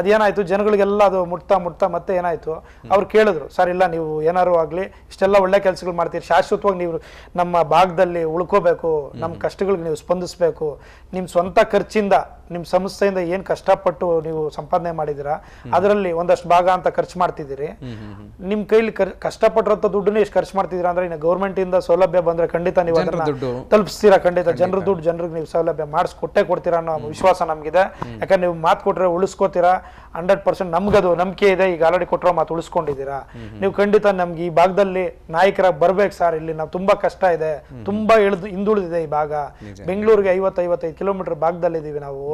ಅದೇನಾಯ್ತು ಜನಗಳಿಗೆಲ್ಲ ಅದು ಮುಟ್ತಾ ಮುಟ್ತಾ ಮತ್ತೆ ಏನಾಯ್ತು ಅವ್ರು ಕೇಳಿದ್ರು ಸರ್ ಇಲ್ಲ ನೀವು ಏನಾರು ಆಗಲಿ ಇಷ್ಟೆಲ್ಲ ಒಳ್ಳೆ ಕೆಲಸಗಳು ಮಾಡ್ತೀರಿ ಶಾಶ್ವತವಾಗಿ ನೀವು ನಮ್ಮ ಭಾಗದಲ್ಲಿ ಉಳ್ಕೋಬೇಕು ನಮ್ಮ ಕಷ್ಟಗಳಿಗೆ ನೀವು ಸ್ಪಂದಿಸಬೇಕು ನಿಮ್ಮ ಸ್ವಂತ ಖರ್ಚಿಂದ ನಿಮ್ಮ ಸಂಸ್ಥೆಯಿಂದ ಏನು ಕಷ್ಟಪಟ್ಟು ನೀವು ಸಂಪಾದನೆ ಮಾಡಿದ್ರ ಅದರಲ್ಲಿ ಒಂದಷ್ಟು ಭಾಗ ಅಂತ ಖರ್ಚು ಮಾಡ್ತಿದ್ದೀರಿ ನಿಮ್ಮ ಕೈಲಿ ಕಷ್ಟಪಟ್ಟಿರೋ ದುಡ್ಡನ್ನು ಎಷ್ಟು ಖರ್ಚು ಮಾಡ್ತಿದ್ದೀರಾ ಅಂದ್ರೆ ಇನ್ನು ಗೌರ್ಮೆಂಟಿಂದ ಸೌಲಭ್ಯ ಬಂದ್ರೆ ಖಂಡಿತ ನೀವು ಅದನ್ನು ತಲುಪಿಸ್ತೀರಾ ಖಂಡಿತ ಜನರ ದುಡ್ಡು ಜನರ ಜನರಿಗೆ ನೀವು ಸೌಲಭ್ಯ ಮಾಡಿಸ್ಕೊಟ್ಟೆ ಕೊಡ್ತೀರಾ ಅನ್ನೋ ವಿಶ್ವಾಸ ನಮಗಿದೆ ಯಾಕಂದ್ರೆ ನೀವು ಮಾತು ಕೊಟ್ಟರೆ ಉಳಿಸ್ಕೋತೀರಾ ಹಂಡ್ರೆಡ್ ಪರ್ಸೆಂಟ್ ನಮ್ಗದು ನಂಬಿಕೆ ಇದೆ ಈಗ ಆಲ್ರೆಡಿ ಕೊಟ್ಟಿರೋ ಮಾತು ಉಳಿಸ್ಕೊಂಡಿದ್ದೀರಾ ನೀವು ಖಂಡಿತ ನಮ್ಗೆ ಈ ಭಾಗದಲ್ಲಿ ನಾಯಕರಾಗಿ ಬರ್ಬೇಕು ಸರ್ ಇಲ್ಲಿ ನಾವು ತುಂಬಾ ಕಷ್ಟ ಇದೆ ತುಂಬಾ ಇಳಿದು ಹಿಂದುಳಿದಿದೆ ಈ ಭಾಗ ಬೆಂಗಳೂರಿಗೆ ಐವತ್ತೈವತ್ತೈದು ಕಿಲೋಮೀಟರ್ ಭಾಗದಲ್ಲಿ ಇದೀವಿ ನಾವು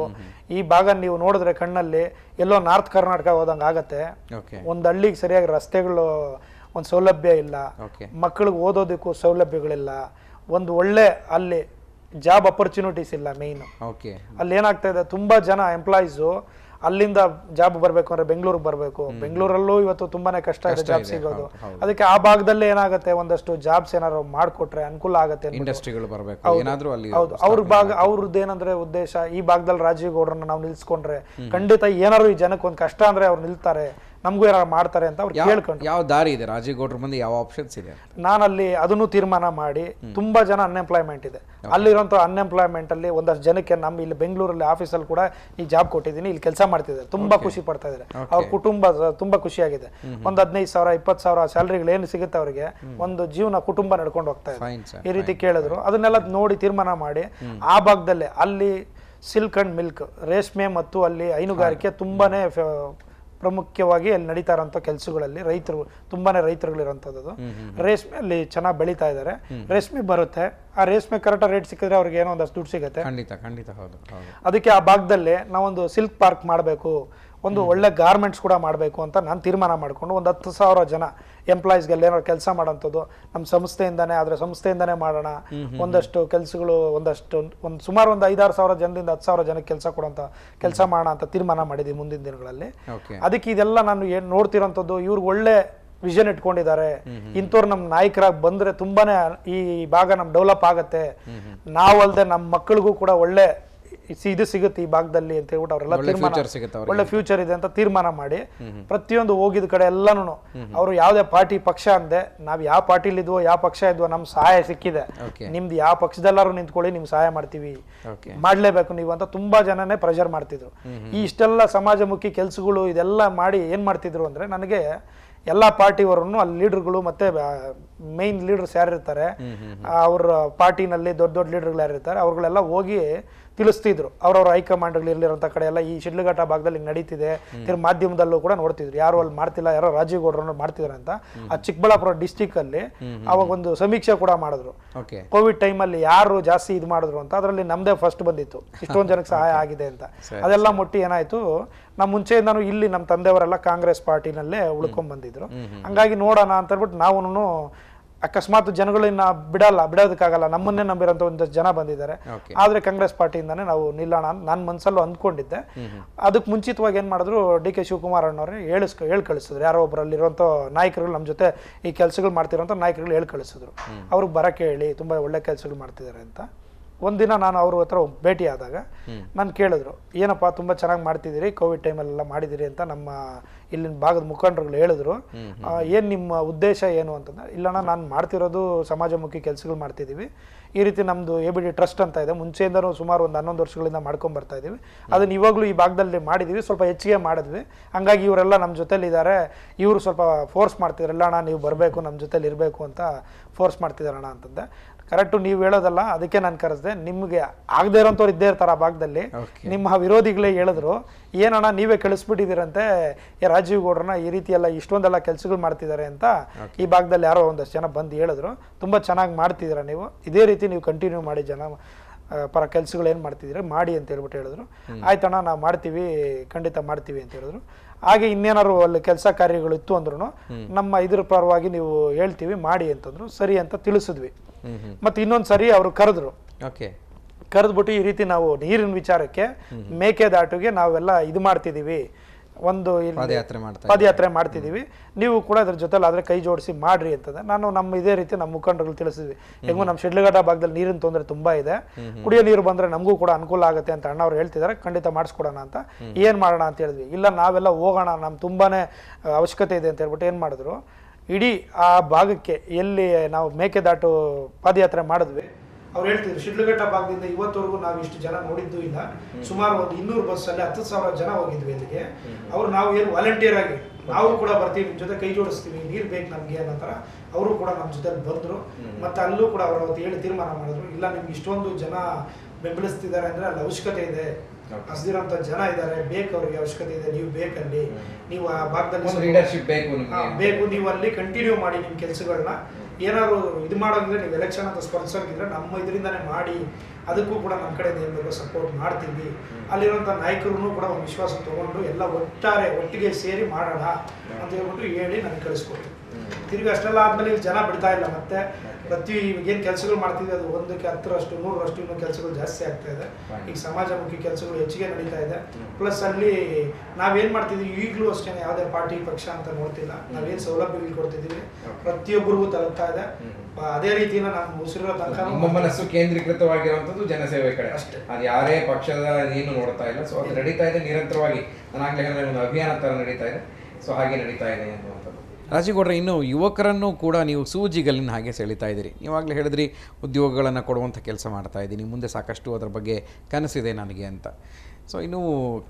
ಈ ಭಾಗ ನೀವು ನೋಡಿದ್ರೆ ಕಣ್ಣಲ್ಲಿ ಎಲ್ಲೋ ನಾರ್ತ್ ಕರ್ನಾಟಕ ಹೋದಂಗೆ ಆಗತ್ತೆ ಒಂದು ಹಳ್ಳಿಗೆ ಸರಿಯಾಗಿ ರಸ್ತೆಗಳು ಒಂದು ಸೌಲಭ್ಯ ಇಲ್ಲ ಮಕ್ಕಳಿಗೆ ಓದೋದಕ್ಕೂ ಸೌಲಭ್ಯಗಳಿಲ್ಲ ಒಂದು ಒಳ್ಳೆ ಅಲ್ಲಿ ಜಾಬ್ ಅಪರ್ಚುನಿಟೀಸ್ ಇಲ್ಲ ಮೇನ್ ಅಲ್ಲಿ ಏನಾಗ್ತಾ ಇದೆ ತುಂಬಾ ಜನ ಎಂಪ್ಲಾಯೀಸ್ ಅಲ್ಲಿಂದ ಜಾಬ್ ಬರಬೇಕು ಅಂದ್ರೆ ಬೆಂಗಳೂರಿಗೆ ಬರಬೇಕು ಬೆಂಗಳೂರಲ್ಲೂ ಇವತ್ತು ತುಂಬಾನೇ ಕಷ್ಟ ಇದೆ ಜಾಬ್ ಸಿಗೋದು ಅದಕ್ಕೆ ಆ ಭಾಗದಲ್ಲೇ ಏನಾಗುತ್ತೆ ಒಂದಷ್ಟು ಜಾಬ್ಸ್ ಏನಾದ್ರು ಮಾಡಿಕೊಟ್ರೆ ಅನುಕೂಲ ಆಗುತ್ತೆ
ಇಂಡಸ್ಟ್ರಿಗಳು ಬರಬೇಕು ಏನಾದರೂ ಅಲ್ಲಿ ಹೌದು ಅವ್ರ ಭಾಗ
ಅವ್ರದ್ದು ಏನಂದ್ರೆ ಉದ್ದೇಶ ಈ ಭಾಗದಲ್ಲಿ ರಾಜೀವ್ ಗೌಡ್ರನ್ನ ನಾವು ನಿಲ್ಸ್ಕೊಂಡ್ರೆ ಖಂಡಿತ ಏನಾದ್ರು ಈ ಜನಕ್ಕೆ ಒಂದು ಕಷ್ಟ ಅಂದ್ರೆ ಅವ್ರು ನಿಲ್ತಾರೆ ನಮಗೂ ಯಾರು ಮಾಡ್ತಾರೆ ಅಂತ ಅವ್ರು ಕೇಳ್ಕೊಂಡು
ಯಾವ ದಾರಿ ಇದೆ ರಾಜೀವ್ಗೌಡ್ರ ಮುಂದೆ ಯಾವ ಆಪ್ಷನ್ಸ್ ಇದೆ
ನಾನಲ್ಲಿ ಅದನ್ನು ತೀರ್ಮಾನ ಮಾಡಿ ತುಂಬ ಜನ ಅನ್ಎಂಪ್ಲಾಯ್ಮೆಂಟ್ ಇದೆ ಅಲ್ಲಿರೋಂಥ ಅನ್ಎಂಪ್ಲಾಯ್ಮೆಂಟಲ್ಲಿ ಒಂದಷ್ಟು ಜನಕ್ಕೆ ನಮ್ಮ ಇಲ್ಲಿ ಬೆಂಗಳೂರಲ್ಲಿ ಆಫೀಸಲ್ಲಿ ಕೂಡ ಈ ಜಾಬ್ ಕೊಟ್ಟಿದ್ದೀನಿ ಇಲ್ಲಿ ಕೆಲಸ ಮಾಡ್ತಿದ್ದಾರೆ ತುಂಬಾ ಖುಷಿ ಪಡ್ತಾ ಇದ್ದಾರೆ ಅವ್ರ ಕುಟುಂಬ ತುಂಬಾ ಖುಷಿಯಾಗಿದೆ ಒಂದು ಹದಿನೈದು ಸಾವಿರ ಇಪ್ಪತ್ತು ಸಾವಿರ ಸ್ಯಾಲ್ರಿಗಳು ಏನು ಸಿಗುತ್ತೆ ಅವರಿಗೆ ಒಂದು ಜೀವನ ಕುಟುಂಬ ನಡ್ಕೊಂಡು ಹೋಗ್ತಾ
ಇದೆ ಈ ರೀತಿ
ಕೇಳಿದ್ರು ಅದನ್ನೆಲ್ಲ ನೋಡಿ ತೀರ್ಮಾನ ಮಾಡಿ ಆ ಭಾಗದಲ್ಲೇ ಅಲ್ಲಿ ಸಿಲ್ಕ್ ಅಂಡ್ ಮಿಲ್ಕ್ ರೇಷ್ಮೆ ಮತ್ತು ಅಲ್ಲಿ ಹೈನುಗಾರಿಕೆ ತುಂಬಾನೇ ಪ್ರಮುಖವಾಗಿ ಅಲ್ಲಿ ನಡೀತಾ ಇರೋಂಥ ಕೆಲಸಗಳಲ್ಲಿ ರೈತರು ತುಂಬಾನೇ ಅದು ರೇಷ್ಮೆ ಅಲ್ಲಿ ಚೆನ್ನಾಗಿ ಬೆಳೀತಾ ಇದ್ದಾರೆ ರೇಷ್ಮೆ ಬರುತ್ತೆ ಆ ರೇಷ್ಮೆ ಕರೆಕ್ಟ್ ರೇಟ್ ಸಿಕ್ಕಿದ್ರೆ ಅವ್ರಿಗೆ ಏನೋ ಒಂದಷ್ಟು ದುಡ್ಡು ಸಿಗುತ್ತೆ
ಖಂಡಿತ ಖಂಡಿತ ಹೌದು
ಅದಕ್ಕೆ ಆ ಭಾಗದಲ್ಲಿ ನಾವೊಂದು ಸಿಲ್ಕ್ ಪಾರ್ಕ್ ಮಾಡಬೇಕು ಒಂದು ಒಳ್ಳೆ ಗಾರ್ಮೆಂಟ್ಸ್ ಕೂಡ ಮಾಡಬೇಕು ಅಂತ ನಾನು ತೀರ್ಮಾನ ಮಾಡಿಕೊಂಡು ಒಂದು ಹತ್ತು ಸಾವಿರ ಜನ ಎಂಪ್ಲಾಯೀಸ್ಗೆಲ್ಲ ಏನಾದ್ರು ಕೆಲಸ ಮಾಡೋಂಥದ್ದು ನಮ್ಮ ಸಂಸ್ಥೆಯಿಂದನೇ ಆದರೆ ಸಂಸ್ಥೆಯಿಂದನೇ ಮಾಡೋಣ ಒಂದಷ್ಟು ಕೆಲಸಗಳು ಒಂದಷ್ಟು ಒಂದು ಸುಮಾರು ಒಂದು ಐದಾರು ಸಾವಿರ ಜನದಿಂದ ಹತ್ತು ಸಾವಿರ ಜನಕ್ಕೆ ಕೆಲಸ ಕೊಡೋಂಥ ಕೆಲಸ ಮಾಡೋಣ ಅಂತ ತೀರ್ಮಾನ ಮಾಡಿದ್ವಿ ಮುಂದಿನ ದಿನಗಳಲ್ಲಿ ಅದಕ್ಕೆ ಇದೆಲ್ಲ ನಾನು ಏನು ನೋಡ್ತಿರೋಂಥದ್ದು ಇವ್ರಿಗೆ ಒಳ್ಳೆ ವಿಷನ್ ಇಟ್ಕೊಂಡಿದ್ದಾರೆ ಇಂಥವ್ರು ನಮ್ಮ ನಾಯಕರಾಗಿ ಬಂದರೆ ತುಂಬಾನೇ ಈ ಭಾಗ ನಮ್ಮ ಡೆವಲಪ್ ಆಗತ್ತೆ ನಾವಲ್ದೆ ನಮ್ಮ ಮಕ್ಕಳಿಗೂ ಕೂಡ ಒಳ್ಳೆ ಇದು ಸಿಗುತ್ತೆ ಈ ಭಾಗದಲ್ಲಿ ಅಂತ ಹೇಳ್ಬಿಟ್ಟು ಅವರೆಲ್ಲ ತೀರ್ಮಾನ ಒಳ್ಳೆ ಫ್ಯೂಚರ್ ಇದೆ ಅಂತ ತೀರ್ಮಾನ ಮಾಡಿ ಪ್ರತಿಯೊಂದು ಹೋಗಿದ ಕಡೆ ಎಲ್ಲಾನು ಅವರು ಯಾವ್ದೇ ಪಾರ್ಟಿ ಪಕ್ಷ ಅಂದೆ ನಾವ್ ಯಾವ ಪಾರ್ಟಿಲಿ ಇದ್ವೋ ಯಾವ ಪಕ್ಷ ಇದ್ವೋ ನಮ್ ಸಹಾಯ ಸಿಕ್ಕಿದೆ ನಿಮ್ದು ಯಾವ ಪಕ್ಷದಲ್ಲಾರು ನಿಂತ್ಕೊಳ್ಳಿ ನಿಮ್ ಸಹಾಯ ಮಾಡ್ತೀವಿ ಮಾಡ್ಲೇಬೇಕು ನೀವು ಅಂತ ತುಂಬಾ ಜನನೇ ಪ್ರೆಷರ್ ಮಾಡ್ತಿದ್ರು ಈ ಇಷ್ಟೆಲ್ಲ ಸಮಾಜಮುಖಿ ಕೆಲ್ಸಗಳು ಇದೆಲ್ಲ ಮಾಡಿ ಏನ್ ಮಾಡ್ತಿದ್ರು ಅಂದ್ರೆ ನನಗೆ ಎಲ್ಲಾ ಪಾರ್ಟಿಯವರನ್ನು ಅಲ್ಲಿ ಲೀಡರ್ಗಳು ಮತ್ತೆ ಮೇನ್ ಲೀಡರ್ಸ್ ಯಾರಿರ್ತಾರೆ ಅವ್ರ ಪಾರ್ಟಿನಲ್ಲಿ ದೊಡ್ಡ ದೊಡ್ಡ ಲೀಡರ್ಗಳು ಯಾರಿರ್ತಾರೆ ಅವ್ರಗಳೆಲ್ಲ ಹೋಗಿ ತಿಳಿಸ್ತಿದ್ರು ಅವ್ರವ್ರ ಹೈಕಮಾಂಡ್ಗಳು ಇಲ್ಲಿರೋಂಥ ಕಡೆ ಎಲ್ಲ ಈ ಶಿಡ್ಲಘಟ್ಟ ಭಾಗದಲ್ಲಿ ನಡೀತಿದೆ ತಿರ್ ಮಾಧ್ಯಮದಲ್ಲೂ ಕೂಡ ನೋಡ್ತಿದ್ರು ಯಾರು ಅಲ್ಲಿ ಮಾಡ್ತಿಲ್ಲ ಯಾರೋ ರಾಜೀವ್ಗೌಡರು ಮಾಡ್ತಿದ್ರು ಅಂತ ಆ ಚಿಕ್ಕಬಳ್ಳಾಪುರ ಡಿಸ್ಟಿಕ್ ಅಲ್ಲಿ ಅವಾಗ ಒಂದು ಸಮೀಕ್ಷೆ ಕೂಡ ಮಾಡಿದ್ರು ಕೋವಿಡ್ ಟೈಮಲ್ಲಿ ಯಾರು ಜಾಸ್ತಿ ಇದು ಮಾಡಿದ್ರು ಅಂತ ಅದರಲ್ಲಿ ನಮ್ದೇ ಫಸ್ಟ್ ಬಂದಿತ್ತು ಇಷ್ಟೊಂದು ಜನಕ್ಕೆ ಸಹಾಯ ಆಗಿದೆ ಅಂತ ಅದೆಲ್ಲ ಮುಟ್ಟಿ ಏನಾಯ್ತು ನಮ್ಮ ಮುಂಚೆಯಿಂದನೂ ಇಲ್ಲಿ ನಮ್ಮ ತಂದೆಯವರೆಲ್ಲ ಕಾಂಗ್ರೆಸ್ ಪಾರ್ಟಿನಲ್ಲೇ ಉಳ್ಕೊಂಡ್ ಬಂದಿದ್ರು ಹಂಗಾಗಿ ನೋಡೋಣ ಅಂತ ಹೇಳ್ಬಿಟ್ಟು ನಾವು ಅಕಸ್ಮಾತ್ ಜನಗಳನ್ನ ಬಿಡಲ್ಲ ಬಿಡೋದಕ್ಕಾಗಲ್ಲ ನಮ್ಮನ್ನೇ ನಂಬಿರೋಂಥ ಒಂದು ಜನ ಬಂದಿದ್ದಾರೆ ಆದ್ರೆ ಕಾಂಗ್ರೆಸ್ ಪಾರ್ಟಿಯಿಂದಾನೇ ನಾವು ನಿಲ್ಲೋಣ ಅಂತ ನನ್ನ ಮನಸ್ಸಲ್ಲೂ ಅಂದ್ಕೊಂಡಿದ್ದೆ ಅದಕ್ಕೆ ಮುಂಚಿತವಾಗಿ ಏನ್ ಮಾಡಿದ್ರು ಡಿ ಕೆ ಶಿವಕುಮಾರ್ ಅಣ್ಣವ್ರೆ ಹೇಳಿಸ್ ಹೇಳಿ ಕಳಿಸಿದ್ರು ಯಾರೋ ಒಬ್ಬರಲ್ಲಿರೋಂಥ ನಾಯಕರುಗಳು ನಮ್ಮ ಜೊತೆ ಈ ಕೆಲಸಗಳು ಮಾಡ್ತಿರೋಂಥ ನಾಯಕರುಗಳು ಹೇಳಿ ಕಳಿಸಿದ್ರು ಅವ್ರಿಗೆ ಬರ ಕೇಳಿ ತುಂಬ ಒಳ್ಳೆ ಕೆಲಸಗಳು ಮಾಡ್ತಿದ್ದಾರೆ ಅಂತ ಒಂದಿನ ನಾನು ಅವ್ರ ಹತ್ರ ಭೇಟಿ ಆದಾಗ ನಾನು ಕೇಳಿದ್ರು ಏನಪ್ಪಾ ತುಂಬ ಚೆನ್ನಾಗಿ ಮಾಡ್ತಿದ್ದೀರಿ ಕೋವಿಡ್ ಟೈಮಲ್ಲೆಲ್ಲ ಮಾಡಿದಿರಿ ಅಂತ ನಮ್ಮ ಇಲ್ಲಿನ ಭಾಗದ ಮುಖಂಡರುಗಳು ಹೇಳಿದ್ರು ಏನು ನಿಮ್ಮ ಉದ್ದೇಶ ಏನು ಅಂತಂದ್ರೆ ಇಲ್ಲಣ್ಣ ನಾನು ಮಾಡ್ತಿರೋದು ಸಮಾಜಮುಖಿ ಕೆಲಸಗಳು ಮಾಡ್ತಿದ್ದೀವಿ ಈ ರೀತಿ ನಮ್ಮದು ಎ ಬಿ ಡಿ ಟ್ರಸ್ಟ್ ಅಂತ ಇದೆ ಮುಂಚೆಯಿಂದನೂ ಸುಮಾರು ಒಂದು ಹನ್ನೊಂದು ವರ್ಷಗಳಿಂದ ಮಾಡ್ಕೊಂಡು ಬರ್ತಾ ಇದ್ದೀವಿ ಅದನ್ನು ಇವಾಗಲೂ ಈ ಭಾಗದಲ್ಲಿ ಮಾಡಿದ್ದೀವಿ ಸ್ವಲ್ಪ ಹೆಚ್ಚಿಗೆ ಮಾಡಿದ್ವಿ ಹಂಗಾಗಿ ಇವರೆಲ್ಲ ನಮ್ಮ ಜೊತೆಲಿ ಇದ್ದಾರೆ ಇವರು ಸ್ವಲ್ಪ ಫೋರ್ಸ್ ಮಾಡ್ತಿದ್ರಲ್ಲ ನೀವು ಬರಬೇಕು ನಮ್ಮ ಜೊತೆಲಿ ಇರಬೇಕು ಅಂತ ಫೋರ್ಸ್ ಮಾಡ್ತಿದ್ದಾರಣ ಅಂತಂದೆ ಕರೆಕ್ಟು ನೀವು ಹೇಳೋದಲ್ಲ ಅದಕ್ಕೆ ನಾನು ಕರೆಸ್ದೆ ನಿಮಗೆ ಆಗದೆ ಇರೋಂಥವ್ರು ಇದ್ದೇ ಇರ್ತಾರೆ ಆ ಭಾಗದಲ್ಲಿ ನಿಮ್ಮ ವಿರೋಧಿಗಳೇ ಹೇಳಿದ್ರು ಏನಣ್ಣ ನೀವೇ ಕಳಿಸ್ಬಿಟ್ಟಿದ್ದೀರಂತೆ ರಾಜೀವ್ ಗೌಡ್ರನ್ನ ಈ ರೀತಿ ಎಲ್ಲ ಇಷ್ಟೊಂದೆಲ್ಲ ಕೆಲಸಗಳು ಮಾಡ್ತಿದ್ದಾರೆ ಅಂತ ಈ ಭಾಗದಲ್ಲಿ ಯಾರೋ ಒಂದಷ್ಟು ಜನ ಬಂದು ಹೇಳಿದ್ರು ತುಂಬ ಚೆನ್ನಾಗಿ ಮಾಡ್ತಿದ್ದೀರಾ ನೀವು ಇದೇ ರೀತಿ ನೀವು ಕಂಟಿನ್ಯೂ ಮಾಡಿ ಜನ ಪರ ಕೆಲಸಗಳು ಏನು ಮಾಡ್ತಿದ್ದೀರಾ ಮಾಡಿ ಅಂತ ಹೇಳ್ಬಿಟ್ಟು ಹೇಳಿದ್ರು ಆಯ್ತಣ್ಣ ನಾವು ಮಾಡ್ತೀವಿ ಖಂಡಿತ ಮಾಡ್ತೀವಿ ಅಂತ ಹೇಳಿದ್ರು ಹಾಗೆ ಇನ್ನೇನಾದ್ರು ಅಲ್ಲಿ ಕೆಲಸ ಕಾರ್ಯಗಳು ಇತ್ತು ಅಂದ್ರೂ ನಮ್ಮ ಇದ್ರ ಪರವಾಗಿ ನೀವು ಹೇಳ್ತೀವಿ ಮಾಡಿ ಅಂತಂದ್ರು ಸರಿ ಅಂತ ತಿಳಿಸಿದ್ವಿ ಮತ್ತೆ ಇನ್ನೊಂದು ಸರಿ ಅವರು ಕರೆದ್ರು ಕರೆದ್ಬಿಟ್ಟು ಈ ರೀತಿ ನಾವು ನೀರಿನ ವಿಚಾರಕ್ಕೆ ಮೇಕೆದಾಟುಗೆ ನಾವೆಲ್ಲ ಇದು ಮಾಡ್ತಿದೀವಿ ಒಂದು ಪಾದಯಾತ್ರೆ ಮಾಡ್ತಿದೀವಿ ನೀವು ಕೂಡ ಅದ್ರ ಜೊತೆಲಿ ಆದ್ರೆ ಕೈ ಜೋಡಿಸಿ ಮಾಡ್ರಿ ಅಂತಂದ್ರೆ ನಾನು ನಮ್ಮ ಇದೇ ರೀತಿ ನಮ್ಮ ಮುಖಂಡರುಗಳು ತಿಳಿಸಿದ್ವಿ ಹೆಂಗೂ ನಮ್ಮ ಶಿಡ್ಲಘಟ್ಟ ಭಾಗದಲ್ಲಿ ನೀರಿನ ತೊಂದರೆ ತುಂಬಾ ಇದೆ ಕುಡಿಯೋ ನೀರು ಬಂದ್ರೆ ನಮಗೂ ಕೂಡ ಅನುಕೂಲ ಆಗುತ್ತೆ ಅಂತ ಅಣ್ಣ ಅವ್ರು ಹೇಳ್ತಿದ್ದಾರೆ ಖಂಡಿತ ಮಾಡಿಸ್ಕೊಡೋಣ ಅಂತ ಏನು ಮಾಡೋಣ ಅಂತ ಹೇಳಿದ್ವಿ ಇಲ್ಲ ನಾವೆಲ್ಲ ಹೋಗೋಣ ನಮ್ ತುಂಬಾನೇ ಅವಶ್ಯಕತೆ ಇದೆ ಅಂತ ಹೇಳ್ಬಿಟ್ಟು ಏನು ಮಾಡಿದ್ರು ಇಡೀ ಆ ಭಾಗಕ್ಕೆ ಎಲ್ಲಿ ನಾವು ಮೇಕೆದಾಟು ಪಾದಯಾತ್ರೆ ಮಾಡಿದ್ವಿ ಅವ್ರು ಹೇಳ್ತಿದ್ರು ಶಿಡ್ಲಘಟ್ಟ ಭಾಗದಿಂದ ಇವತ್ತವರೆಗೂ ನಾವು ಇಷ್ಟು ಜನ ನೋಡಿದ್ದು ಇಲ್ಲ ಸುಮಾರು ಒಂದು ಇನ್ನೂರು ಬಸ್ಸಲ್ಲಿ ಹತ್ತು ಸಾವಿರ ಜನ ಹೋಗಿದ್ವಿ ಇಲ್ಲಿಗೆ ಅವ್ರು ನಾವು ಏನು ವಾಲಂಟಿಯರ್ ಆಗಿ ನಾವು ಕೂಡ ಬರ್ತೀವಿ ನಿಮ್ಮ ಜೊತೆ ಕೈ ಜೋಡಿಸ್ತೀವಿ ನೀರು ಬೇಕು ನಮಗೆ ಅನ್ನೋ ಅವರು ಕೂಡ ನಮ್ಮ ಜೊತೆ ಬಂದರು ಮತ್ತು ಅಲ್ಲೂ ಕೂಡ ಅವರು ಅವತ್ತು ಹೇಳಿ ತೀರ್ಮಾನ ಮಾಡಿದ್ರು ಇಲ್ಲ ನಿಮ್ಗೆ ಇಷ್ಟೊಂದು ಜನ ಬೆಂಬಲಿಸ್ತಿದ್ದಾರೆ ಅಂದರೆ ಅಲ್ಲಿ ಅವಶ್ಯಕತೆ ಇದೆ ಹಸಿರಂತ ಜನ ಇದ್ದಾರೆ ಬೇಕು ಅವ್ರಿಗೆ ಅವಶ್ಯಕತೆ ಇದೆ ನೀವು ಬೇಕಲ್ಲಿ ನೀವು ಆ ಭಾಗದಲ್ಲಿ ಲೀಡರ್ಶಿಪ್ ಬೇಕು ಬೇಕು ನೀವು ಅಲ್ಲಿ ಕಂಟಿನ್ಯೂ ಮಾಡಿ ನಿಮ್ಮ ಕೆಲ್ಸಗಳನ್ನ ಏನಾದ್ರು ಇದು ಮಾಡೋಂಗಿದ್ರೆ ನೀವು ಎಲೆಕ್ಷನ್ ಅಂತ ಸ್ಪರ್ಧಿಸೋಂಗಿದ್ರೆ ನಮ್ಮ ಇದರಿಂದಾನೆ ಮಾಡಿ ಅದಕ್ಕೂ ಕೂಡ ನಮ್ಮ ಕಡೆ ಏನು ಸಪೋರ್ಟ್ ಮಾಡ್ತೀವಿ ಅಲ್ಲಿರುವಂಥ ನಾಯಕರು ಕೂಡ ಒಂದು ವಿಶ್ವಾಸ ತಗೊಂಡು ಎಲ್ಲ ಒಟ್ಟಾರೆ ಒಟ್ಟಿಗೆ ಸೇರಿ ಮಾಡೋಣ ಅಂತ ಹೇಳ್ಬಿಟ್ಟು ಹೇಳಿ ನನಗೆ ಕಳಿಸ್ಕೊಡ್ತೀವಿ ತಿರ್ಗಿ ಅಷ್ಟೆಲ್ಲ ಆದಮೇಲೆ ಜನ ಬಿಡ್ತಾ ಇಲ್ಲ ಮತ್ತೆ ಪ್ರತಿ ಏನು ಕೆಲಸಗಳು ಮಾಡ್ತಿದ್ವಿ ಅದು ಒಂದಕ್ಕೆ ಹತ್ತರಷ್ಟು ನೂರರಷ್ಟು ಇನ್ನೂ ಕೆಲಸಗಳು ಜಾಸ್ತಿ ಆಗ್ತಾ ಇದೆ ಈಗ ಸಮಾಜಮುಖಿ ಕೆಲಸಗಳು ಹೆಚ್ಚಿಗೆ ನಡೀತಾ ಇದೆ ಪ್ಲಸ್ ಅಲ್ಲಿ ನಾವೇನು ಮಾಡ್ತಿದ್ವಿ ಈಗಲೂ ಅಷ್ಟೇ ಯಾವುದೇ ಪಾರ್ಟಿ ಪಕ್ಷ ಅಂತ ನೋಡ್ತಿಲ್ಲ ನಾವೇನು ಸೌಲಭ್ಯಗಳು ಕೊಡ್ತಿದ್ದೀವಿ ಪ್ರತಿಯೊಬ್ಬರಿಗೂ ತಲುಪ್ತಾ ಇದೆ
ಅದೇ ನಾವು ನಮ್ಮ ಉಸಿರಿರೋ ನಮ್ಮ ಮನಸ್ಸು ಕೇಂದ್ರೀಕೃತವಾಗಿರುವಂಥದ್ದು ಜನಸೇವೆ ಕಡೆ ಅಷ್ಟೇ ಅದು ಯಾರೇ ಪಕ್ಷದ ಏನು ನೋಡ್ತಾ ಇಲ್ಲ ಸೊ ಅದು ನಡೀತಾ ಇದೆ ನಿರಂತರವಾಗಿ ನಾನು ಆಗ್ಲೇ ಒಂದು ಅಭಿಯಾನ ತರ ನಡೀತಾ ಇದೆ ಸೊ ಹಾಗೆ ನಡೀತಾ ಇದೆ ಅನ್ನುವಂಥದ್ದು ರಾಜೀವ್ಗೌಡ್ರೆ ಇನ್ನು ಯುವಕರನ್ನು ಕೂಡ ನೀವು ಸೂಜಿಗಲ್ಲಿನ ಹಾಗೆ ಸೆಳಿತಾ ಇದ್ದೀರಿ ನೀವಾಗಲೇ ಹೇಳಿದ್ರಿ ಉದ್ಯೋಗಗಳನ್ನು ಕೊಡುವಂಥ ಕೆಲಸ ಮಾಡ್ತಾ ಇದ್ದೀನಿ ಮುಂದೆ ಸಾಕಷ್ಟು ಅದರ ಬಗ್ಗೆ ಕನಸಿದೆ ನನಗೆ ಅಂತ ಸೊ ಇನ್ನು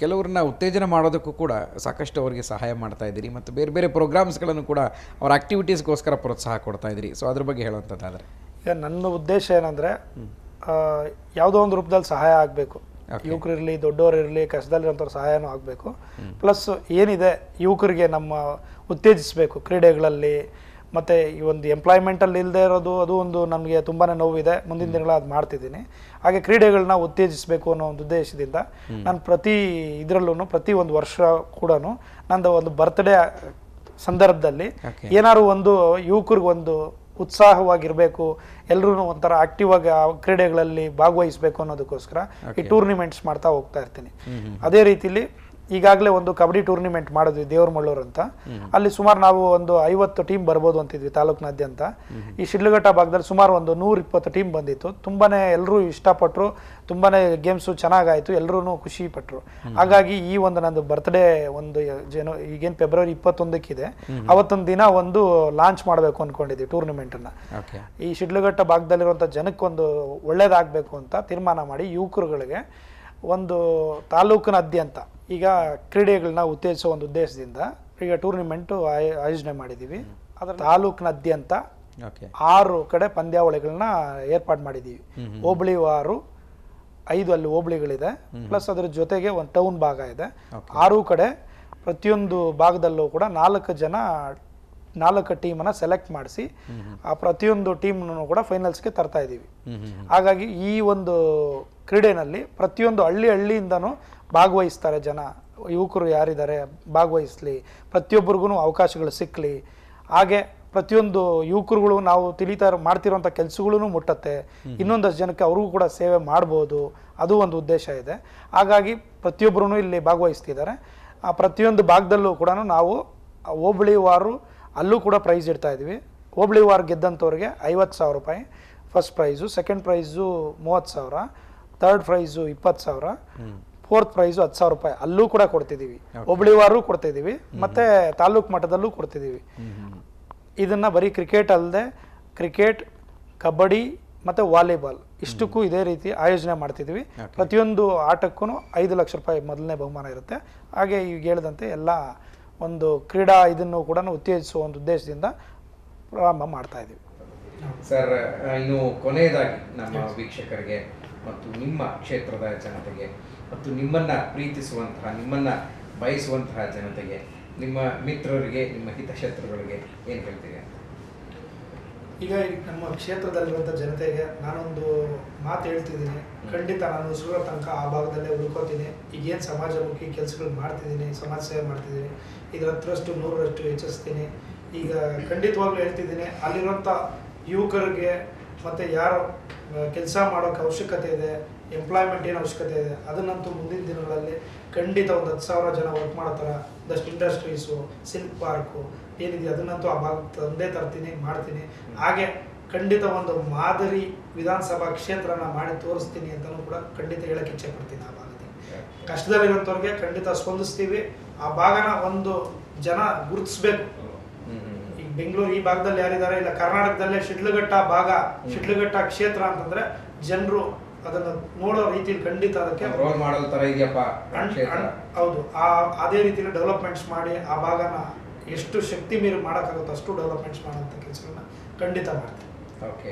ಕೆಲವ್ರನ್ನ ಉತ್ತೇಜನ ಮಾಡೋದಕ್ಕೂ ಕೂಡ ಸಾಕಷ್ಟು ಅವರಿಗೆ ಸಹಾಯ ಮಾಡ್ತಾ ಇದ್ದೀರಿ ಮತ್ತು ಬೇರೆ ಬೇರೆ ಪ್ರೋಗ್ರಾಮ್ಸ್ಗಳನ್ನು ಕೂಡ ಅವ್ರ ಆ್ಯಕ್ಟಿವಿಟೀಸ್ಗೋಸ್ಕರ ಪ್ರೋತ್ಸಾಹ ಕೊಡ್ತಾ ಇದ್ದೀರಿ ಸೊ ಅದ್ರ ಬಗ್ಗೆ ಹೇಳುವಂಥದ್ದಾದರೆ
ನನ್ನ ಉದ್ದೇಶ ಏನಂದರೆ ಯಾವುದೋ ಒಂದು ರೂಪದಲ್ಲಿ ಸಹಾಯ ಆಗಬೇಕು ಯುವಕರಿರಲಿ ದೊಡ್ಡವರಿರಲಿ ಕಷ್ಟದಲ್ಲಿರೋಂಥವ್ರ ಸಹಾಯನೂ ಆಗಬೇಕು ಪ್ಲಸ್ ಏನಿದೆ ಯುವಕರಿಗೆ ನಮ್ಮ ಉತ್ತೇಜಿಸಬೇಕು ಕ್ರೀಡೆಗಳಲ್ಲಿ ಮತ್ತು ಈ ಒಂದು ಎಂಪ್ಲಾಯ್ಮೆಂಟಲ್ಲಿ ಇಲ್ಲದೆ ಇರೋದು ಅದು ಒಂದು ನಮಗೆ ತುಂಬಾ ನೋವಿದೆ ಮುಂದಿನ ದಿನಗಳ ಅದು ಮಾಡ್ತಿದ್ದೀನಿ ಹಾಗೆ ಕ್ರೀಡೆಗಳನ್ನ ಉತ್ತೇಜಿಸಬೇಕು ಅನ್ನೋ ಒಂದು ಉದ್ದೇಶದಿಂದ ನಾನು ಪ್ರತಿ ಇದರಲ್ಲೂ ಪ್ರತಿ ಒಂದು ವರ್ಷ ಕೂಡ ನಂದು ಒಂದು ಬರ್ತ್ಡೇ ಸಂದರ್ಭದಲ್ಲಿ ಏನಾದ್ರು ಒಂದು ಯುವಕರಿಗೆ ಒಂದು ಉತ್ಸಾಹವಾಗಿರಬೇಕು ಎಲ್ಲರೂ ಒಂಥರ ಆಕ್ಟಿವ್ ಆಗಿ ಆ ಕ್ರೀಡೆಗಳಲ್ಲಿ ಭಾಗವಹಿಸಬೇಕು ಅನ್ನೋದಕ್ಕೋಸ್ಕರ ಈ ಟೂರ್ನಿಮೆಂಟ್ಸ್ ಮಾಡ್ತಾ ಹೋಗ್ತಾ ಇರ್ತೀನಿ ಅದೇ ರೀತಿಲಿ ಈಗಾಗಲೇ ಒಂದು ಕಬಡ್ಡಿ ಟೂರ್ನಿಮೆಂಟ್ ಮಾಡಿದ್ವಿ ದೇವರಮಳ್ಳೂರು ಅಂತ ಅಲ್ಲಿ ಸುಮಾರು ನಾವು ಒಂದು ಐವತ್ತು ಟೀಮ್ ಬರ್ಬೋದು ಅಂತಿದ್ವಿ ತಾಲೂಕಿನಾದ್ಯಂತ ಈ ಶಿಡ್ಲಘಟ್ಟ ಭಾಗದಲ್ಲಿ ಸುಮಾರು ಒಂದು ನೂರ ಟೀಮ್ ಬಂದಿತ್ತು ತುಂಬನೇ ಎಲ್ಲರೂ ಇಷ್ಟಪಟ್ಟರು ತುಂಬಾ ಗೇಮ್ಸು ಚೆನ್ನಾಗಾಯಿತು ಎಲ್ಲರೂ ಖುಷಿ ಪಟ್ಟರು ಹಾಗಾಗಿ ಈ ಒಂದು ನಂದು ಬರ್ತ್ಡೇ ಒಂದು ಜನೋ ಈಗೇನು ಫೆಬ್ರವರಿ ಇಪ್ಪತ್ತೊಂದಕ್ಕಿದೆ ಅವತ್ತೊಂದು ದಿನ ಒಂದು ಲಾಂಚ್ ಮಾಡಬೇಕು ಅಂದ್ಕೊಂಡಿದ್ವಿ ಟೂರ್ನಿಮೆಂಟನ್ನು ಈ ಶಿಡ್ಲಘಟ್ಟ ಭಾಗದಲ್ಲಿರುವಂಥ ಜನಕ್ಕೊಂದು ಒಳ್ಳೇದಾಗಬೇಕು ಅಂತ ತೀರ್ಮಾನ ಮಾಡಿ ಯುವಕರುಗಳಿಗೆ ಒಂದು ತಾಲೂಕಿನಾದ್ಯಂತ ಈಗ ಕ್ರೀಡೆಗಳನ್ನ ಉತ್ತೇಜಿಸೋ ಒಂದು ಉದ್ದೇಶದಿಂದ ಈಗ ಟೂರ್ನಿಮೆಂಟು ಆಯೋಜನೆ ಮಾಡಿದ್ದೀವಿ ಅದರ ತಾಲೂಕಿನಾದ್ಯಂತ ಆರು ಕಡೆ ಪಂದ್ಯಾವಳಿಗಳನ್ನ ಏರ್ಪಾಡು
ಮಾಡಿದ್ದೀವಿ
ಆರು ಐದು ಅಲ್ಲಿ ಹೋಬಳಿಗಳಿದೆ ಪ್ಲಸ್ ಅದರ ಜೊತೆಗೆ ಒಂದು ಟೌನ್ ಭಾಗ ಇದೆ ಆರು ಕಡೆ ಪ್ರತಿಯೊಂದು ಭಾಗದಲ್ಲೂ ಕೂಡ ನಾಲ್ಕು ಜನ ನಾಲ್ಕು ಅನ್ನ ಸೆಲೆಕ್ಟ್ ಮಾಡಿಸಿ ಆ ಪ್ರತಿಯೊಂದು ಟೀಮ್ನೂ ಕೂಡ ಫೈನಲ್ಸ್ಗೆ ತರ್ತಾ ಇದ್ದೀವಿ ಹಾಗಾಗಿ ಈ ಒಂದು ಕ್ರೀಡೆನಲ್ಲಿ ಪ್ರತಿಯೊಂದು ಹಳ್ಳಿ ಹಳ್ಳಿಯಿಂದನೂ ಭಾಗವಹಿಸ್ತಾರೆ ಜನ ಯುವಕರು ಯಾರಿದ್ದಾರೆ ಭಾಗವಹಿಸ್ಲಿ ಪ್ರತಿಯೊಬ್ಬರಿಗೂ ಅವಕಾಶಗಳು ಸಿಕ್ಕಲಿ ಹಾಗೆ ಪ್ರತಿಯೊಂದು ಯುವಕರುಗಳು ನಾವು ತಿಳಿತಾ ಮಾಡ್ತಿರುವಂಥ ಕೆಲಸಗಳೂ ಮುಟ್ಟತ್ತೆ ಇನ್ನೊಂದಷ್ಟು ಜನಕ್ಕೆ ಅವ್ರಿಗೂ ಕೂಡ ಸೇವೆ ಮಾಡ್ಬೋದು ಅದು ಒಂದು ಉದ್ದೇಶ ಇದೆ ಹಾಗಾಗಿ ಪ್ರತಿಯೊಬ್ಬರೂ ಇಲ್ಲಿ ಭಾಗವಹಿಸ್ತಿದ್ದಾರೆ ಆ ಪ್ರತಿಯೊಂದು ಭಾಗದಲ್ಲೂ ಕೂಡ ನಾವು ಹೋಬಳಿ ವಾರು ಅಲ್ಲೂ ಕೂಡ ಪ್ರೈಸ್ ಇಡ್ತಾ ಇದ್ವಿ ಹೋಬಳಿ ವಾರ್ ಗೆದ್ದಂಥವ್ರಿಗೆ ಐವತ್ತು ಸಾವಿರ ರೂಪಾಯಿ ಫಸ್ಟ್ ಪ್ರೈಸು ಸೆಕೆಂಡ್ ಪ್ರೈಸು ಮೂವತ್ತು ಸಾವಿರ ತರ್ಡ್ ಪ್ರೈಸು ಇಪ್ಪತ್ತು ಸಾವಿರ ಫೋರ್ತ್ ಪ್ರೈಸ್ ಹತ್ತು ಸಾವಿರ ರೂಪಾಯಿ ಅಲ್ಲೂ ಕೂಡ ಕೊಡ್ತಿದ್ದೀವಿ ಹುಬ್ಳಿವಾರು ಕೊಡ್ತಿದ್ದೀವಿ ಮತ್ತೆ ತಾಲೂಕು ಮಟ್ಟದಲ್ಲೂ ಕೊಡ್ತಿದ್ದೀವಿ ಇದನ್ನ ಬರೀ ಕ್ರಿಕೆಟ್ ಅಲ್ಲದೆ ಕ್ರಿಕೆಟ್ ಕಬಡ್ಡಿ ಮತ್ತು ವಾಲಿಬಾಲ್ ಇಷ್ಟಕ್ಕೂ ಇದೇ ರೀತಿ ಆಯೋಜನೆ ಮಾಡ್ತಿದ್ವಿ ಪ್ರತಿಯೊಂದು ಆಟಕ್ಕೂ ಐದು ಲಕ್ಷ ರೂಪಾಯಿ ಮೊದಲನೇ ಬಹುಮಾನ ಇರುತ್ತೆ ಹಾಗೆ ಈಗ ಹೇಳಿದಂತೆ ಎಲ್ಲ ಒಂದು ಕ್ರೀಡಾ ಇದನ್ನು ಕೂಡ ಉತ್ತೇಜಿಸುವ ಒಂದು ಉದ್ದೇಶದಿಂದ ಪ್ರಾರಂಭ ಮಾಡ್ತಾ ಇದ್ದೀವಿ
ಸರ್ ಇನ್ನು ಕೊನೆಯದಾಗಿ ನಮ್ಮ ವೀಕ್ಷಕರಿಗೆ ಮತ್ತು ನಿಮ್ಮ ಕ್ಷೇತ್ರದ ಜನತೆಗೆ ಮತ್ತು ನಿಮ್ಮನ್ನು ಪ್ರೀತಿಸುವಂತಹ ನಿಮ್ಮನ್ನು ಬಯಸುವಂತಹ ಜನತೆಗೆ ನಿಮ್ಮ ಮಿತ್ರರಿಗೆ ನಿಮ್ಮ ಹಿತಶತ್ರುಗಳಿಗೆ ಏನು ಹೇಳ್ತೀರಿ ಅಂತ ಈಗ ನಮ್ಮ
ಕ್ಷೇತ್ರದಲ್ಲಿರುವಂಥ ಜನತೆಗೆ ನಾನೊಂದು ಮಾತು ಹೇಳ್ತಿದ್ದೀನಿ ಖಂಡಿತ ನಾನು ಉಸಿರೋ ತನಕ ಆ ಭಾಗದಲ್ಲೇ ಈಗ ಈಗೇನು ಸಮಾಜಮುಖಿ ಕೆಲಸಗಳು ಮಾಡ್ತಿದ್ದೀನಿ ಸಮಾಜ ಸೇವೆ ಮಾಡ್ತಿದ್ದೀನಿ ಈಗ ಹತ್ತರಷ್ಟು ನೂರರಷ್ಟು ಹೆಚ್ಚಿಸ್ತೀನಿ ಈಗ ಖಂಡಿತವಾಗ್ಲೂ ಹೇಳ್ತಿದ್ದೀನಿ ಅಲ್ಲಿರುವಂಥ ಯುವಕರಿಗೆ ಮತ್ತು ಯಾರು ಕೆಲಸ ಮಾಡೋಕ್ಕೆ ಅವಶ್ಯಕತೆ ಇದೆ ಎಂಪ್ಲಾಯ್ಮೆಂಟ್ ಏನು ಅವಶ್ಯಕತೆ ಇದೆ ಅದನ್ನಂತೂ ಮುಂದಿನ ದಿನಗಳಲ್ಲಿ ಖಂಡಿತ ಒಂದು ಹತ್ತು ಸಾವಿರ ಜನ ವರ್ಕ್ ಮಾಡ್ತಾರೆ ಒಂದಷ್ಟು ಇಂಡಸ್ಟ್ರೀಸು ಸಿಲ್ಕ್ ಪಾರ್ಕು ಏನಿದೆ ಅದನ್ನಂತೂ ಆ ಭಾಗ ತಂದೆ ತರ್ತೀನಿ ಮಾಡ್ತೀನಿ ಹಾಗೆ ಖಂಡಿತ ಒಂದು ಮಾದರಿ ವಿಧಾನಸಭಾ ಕ್ಷೇತ್ರನ ಮಾಡಿ ತೋರಿಸ್ತೀನಿ ಅಂತಲೂ ಕೂಡ ಖಂಡಿತ ಹೇಳಕ್ಕೆ ಇಚ್ಛೆ ಪಡ್ತೀನಿ ಆ ಭಾಗದಲ್ಲಿ ಕಷ್ಟದಲ್ಲಿರೋಂಥವ್ರಿಗೆ ಖಂಡಿತ ಸ್ಪಂದಿಸ್ತೀವಿ ಆ ಭಾಗನ ಒಂದು ಜನ ಗುರುತಿಸ್ಬೇಕು ಈಗ ಬೆಂಗಳೂರು ಈ ಭಾಗದಲ್ಲಿ ಯಾರಿದ್ದಾರೆ ಇಲ್ಲ ಕರ್ನಾಟಕದಲ್ಲೇ ಶಿಡ್ಲಘಟ್ಟ ಭಾಗ ಶಿಡ್ಲಘಟ್ಟ ಕ್ಷೇತ್ರ ಅಂತಂದ್ರೆ ಜನರು ಅದನ್ನು ನೋಡೋ ರೀತಿಯಲ್ಲಿ ಖಂಡಿತ ಅದಕ್ಕೆ ರೋಲ್ ಮಾಡಲ್ ಥರ ಇದೆಯಪ್ಪ ಹೌದು ಆ ಅದೇ ರೀತಿಯಲ್ಲಿ ಡೆವಲಪ್ಮೆಂಟ್ಸ್ ಮಾಡಿ ಆ ಭಾಗನ ಎಷ್ಟು ಶಕ್ತಿ ಮೀರಿ ಮಾಡೋಕ್ಕಾಗುತ್ತೋ ಅಷ್ಟು ಡೆವಲಪ್ಮೆಂಟ್ಸ್ ಮಾಡೋಂಥ ಕೆಲಸಗಳನ್ನ ಖಂಡಿತ ಮಾಡ್ತೀನಿ ಓಕೆ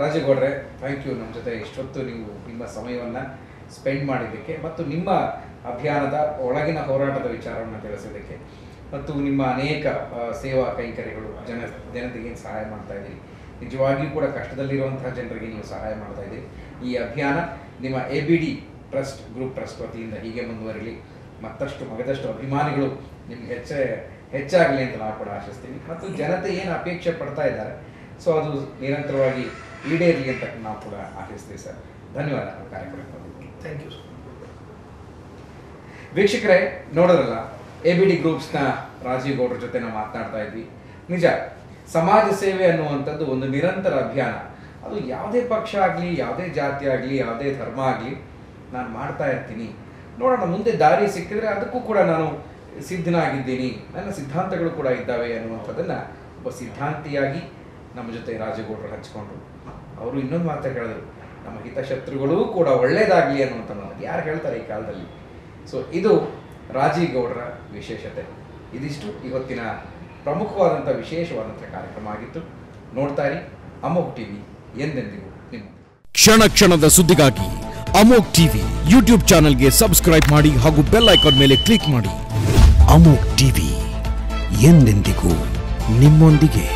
ರಾಜೇಗೌಡ್ರೆ ಥ್ಯಾಂಕ್ ಯು ನಮ್ಮ ಜೊತೆ ಇಷ್ಟೊತ್ತು ನೀವು ನಿಮ್ಮ ಸಮಯವನ್ನು ಸ್ಪೆಂಡ್ ಮಾಡಿದ್ದಕ್ಕೆ ಮತ್ತು ನಿಮ್ಮ ಅಭಿಯಾನದ ಒಳಗಿನ ಹೋರಾಟದ ವಿಚಾರವನ್ನು ತಿಳಿಸೋದಕ್ಕೆ ಮತ್ತು ನಿಮ್ಮ ಅನೇಕ ಸೇವಾ ಕೈಂಕರ್ಯಗಳು ಜನ ಜನತೆಗೆ ಸಹಾಯ ಮಾಡ್ತಾ ಇದ್ದೀರಿ ನಿಜವಾಗಿಯೂ ಕೂಡ ಕಷ್ಟದಲ್ಲಿರುವಂತಹ ಜನರಿಗೆ ನೀವು ಸಹಾಯ ಮಾಡ್ತಾ ಇದೆ ಈ ಅಭಿಯಾನ ನಿಮ್ಮ A B D trust group trust ವತಿಯಿಂದ ಹೀಗೆ ಮುಂದುವರಿಲಿ ಮತ್ತಷ್ಟು ಮಗದಷ್ಟು ಅಭಿಮಾನಿಗಳು ನಿಮ್ಗೆ ಹೆಚ್ಚ ಹೆಚ್ಚಾಗಲಿ ಅಂತ ನಾವು ಕೂಡ ಆಶಿಸ್ತೀವಿ ಮತ್ತು ಜನತೆ ಏನು ಅಪೇಕ್ಷೆ ಪಡ್ತಾ ಇದ್ದಾರೆ ಸೊ ಅದು ನಿರಂತರವಾಗಿ ಈಡೇರಲಿ ಅಂತ ನಾವು ಕೂಡ ಆಶಿಸ್ತೀವಿ ಸರ್ ಧನ್ಯವಾದ ಕಾರ್ಯಕ್ರಮ ಥ್ಯಾಂಕ್ ಯು ವೀಕ್ಷಕರೇ ನೋಡೋದಲ್ಲ ಎ ಬಿ ಡಿ ಗ್ರೂಪ್ಸ್ನ ರಾಜೀವ್ ಗೌಡ್ರ ಜೊತೆ ನಾವು ಮಾತನಾಡ್ತಾ ಇದ್ವಿ ನಿಜ ಸಮಾಜ ಸೇವೆ ಅನ್ನುವಂಥದ್ದು ಒಂದು ನಿರಂತರ ಅಭಿಯಾನ ಅದು ಯಾವುದೇ ಪಕ್ಷ ಆಗಲಿ ಯಾವುದೇ ಜಾತಿ ಆಗಲಿ ಯಾವುದೇ ಧರ್ಮ ಆಗಲಿ ನಾನು ಮಾಡ್ತಾ ಇರ್ತೀನಿ ನೋಡೋಣ ಮುಂದೆ ದಾರಿ ಸಿಕ್ಕಿದ್ರೆ ಅದಕ್ಕೂ ಕೂಡ ನಾನು ಸಿದ್ಧನಾಗಿದ್ದೀನಿ ನನ್ನ ಸಿದ್ಧಾಂತಗಳು ಕೂಡ ಇದ್ದಾವೆ ಅನ್ನುವಂಥದ್ದನ್ನು ಒಬ್ಬ ಸಿದ್ಧಾಂತಿಯಾಗಿ ನಮ್ಮ ಜೊತೆ ರಾಜಗೌಡರು ಹಂಚ್ಕೊಂಡ್ರು ಅವರು ಇನ್ನೊಂದು ಮಾತು ಹೇಳಿದ್ರು ನಮ್ಮ ಹಿತಶತ್ರುಗಳೂ ಕೂಡ ಒಳ್ಳೇದಾಗಲಿ ಅನ್ನುವಂಥ ಯಾರು ಹೇಳ್ತಾರೆ ಈ ಕಾಲದಲ್ಲಿ ಸೊ ಇದು ರಾಜೀಗೌಡರ ವಿಶೇಷತೆ ಇದಿಷ್ಟು ಇವತ್ತಿನ ಪ್ರಮುಖವಾದಂಥ ವಿಶೇಷವಾದಂಥ ಕಾರ್ಯಕ್ರಮ ಆಗಿತ್ತು ನೋಡ್ತಾ ಇರಿ ಅಮೋಕ್ ಟಿವಿ ಎಂದೆಂದಿಗೂ ನಿಮ್ಮ ಕ್ಷಣ ಕ್ಷಣದ ಸುದ್ದಿಗಾಗಿ ಅಮೋಕ್ ಟಿವಿ ಯೂಟ್ಯೂಬ್ ಚಾನೆಲ್ಗೆ ಸಬ್ಸ್ಕ್ರೈಬ್ ಮಾಡಿ ಹಾಗೂ ಬೆಲ್ ಐಕಾನ್ ಮೇಲೆ ಕ್ಲಿಕ್ ಮಾಡಿ ಅಮೋಕ್ ಟಿವಿ
ಎಂದೆಂದಿಗೂ ನಿಮ್ಮೊಂದಿಗೆ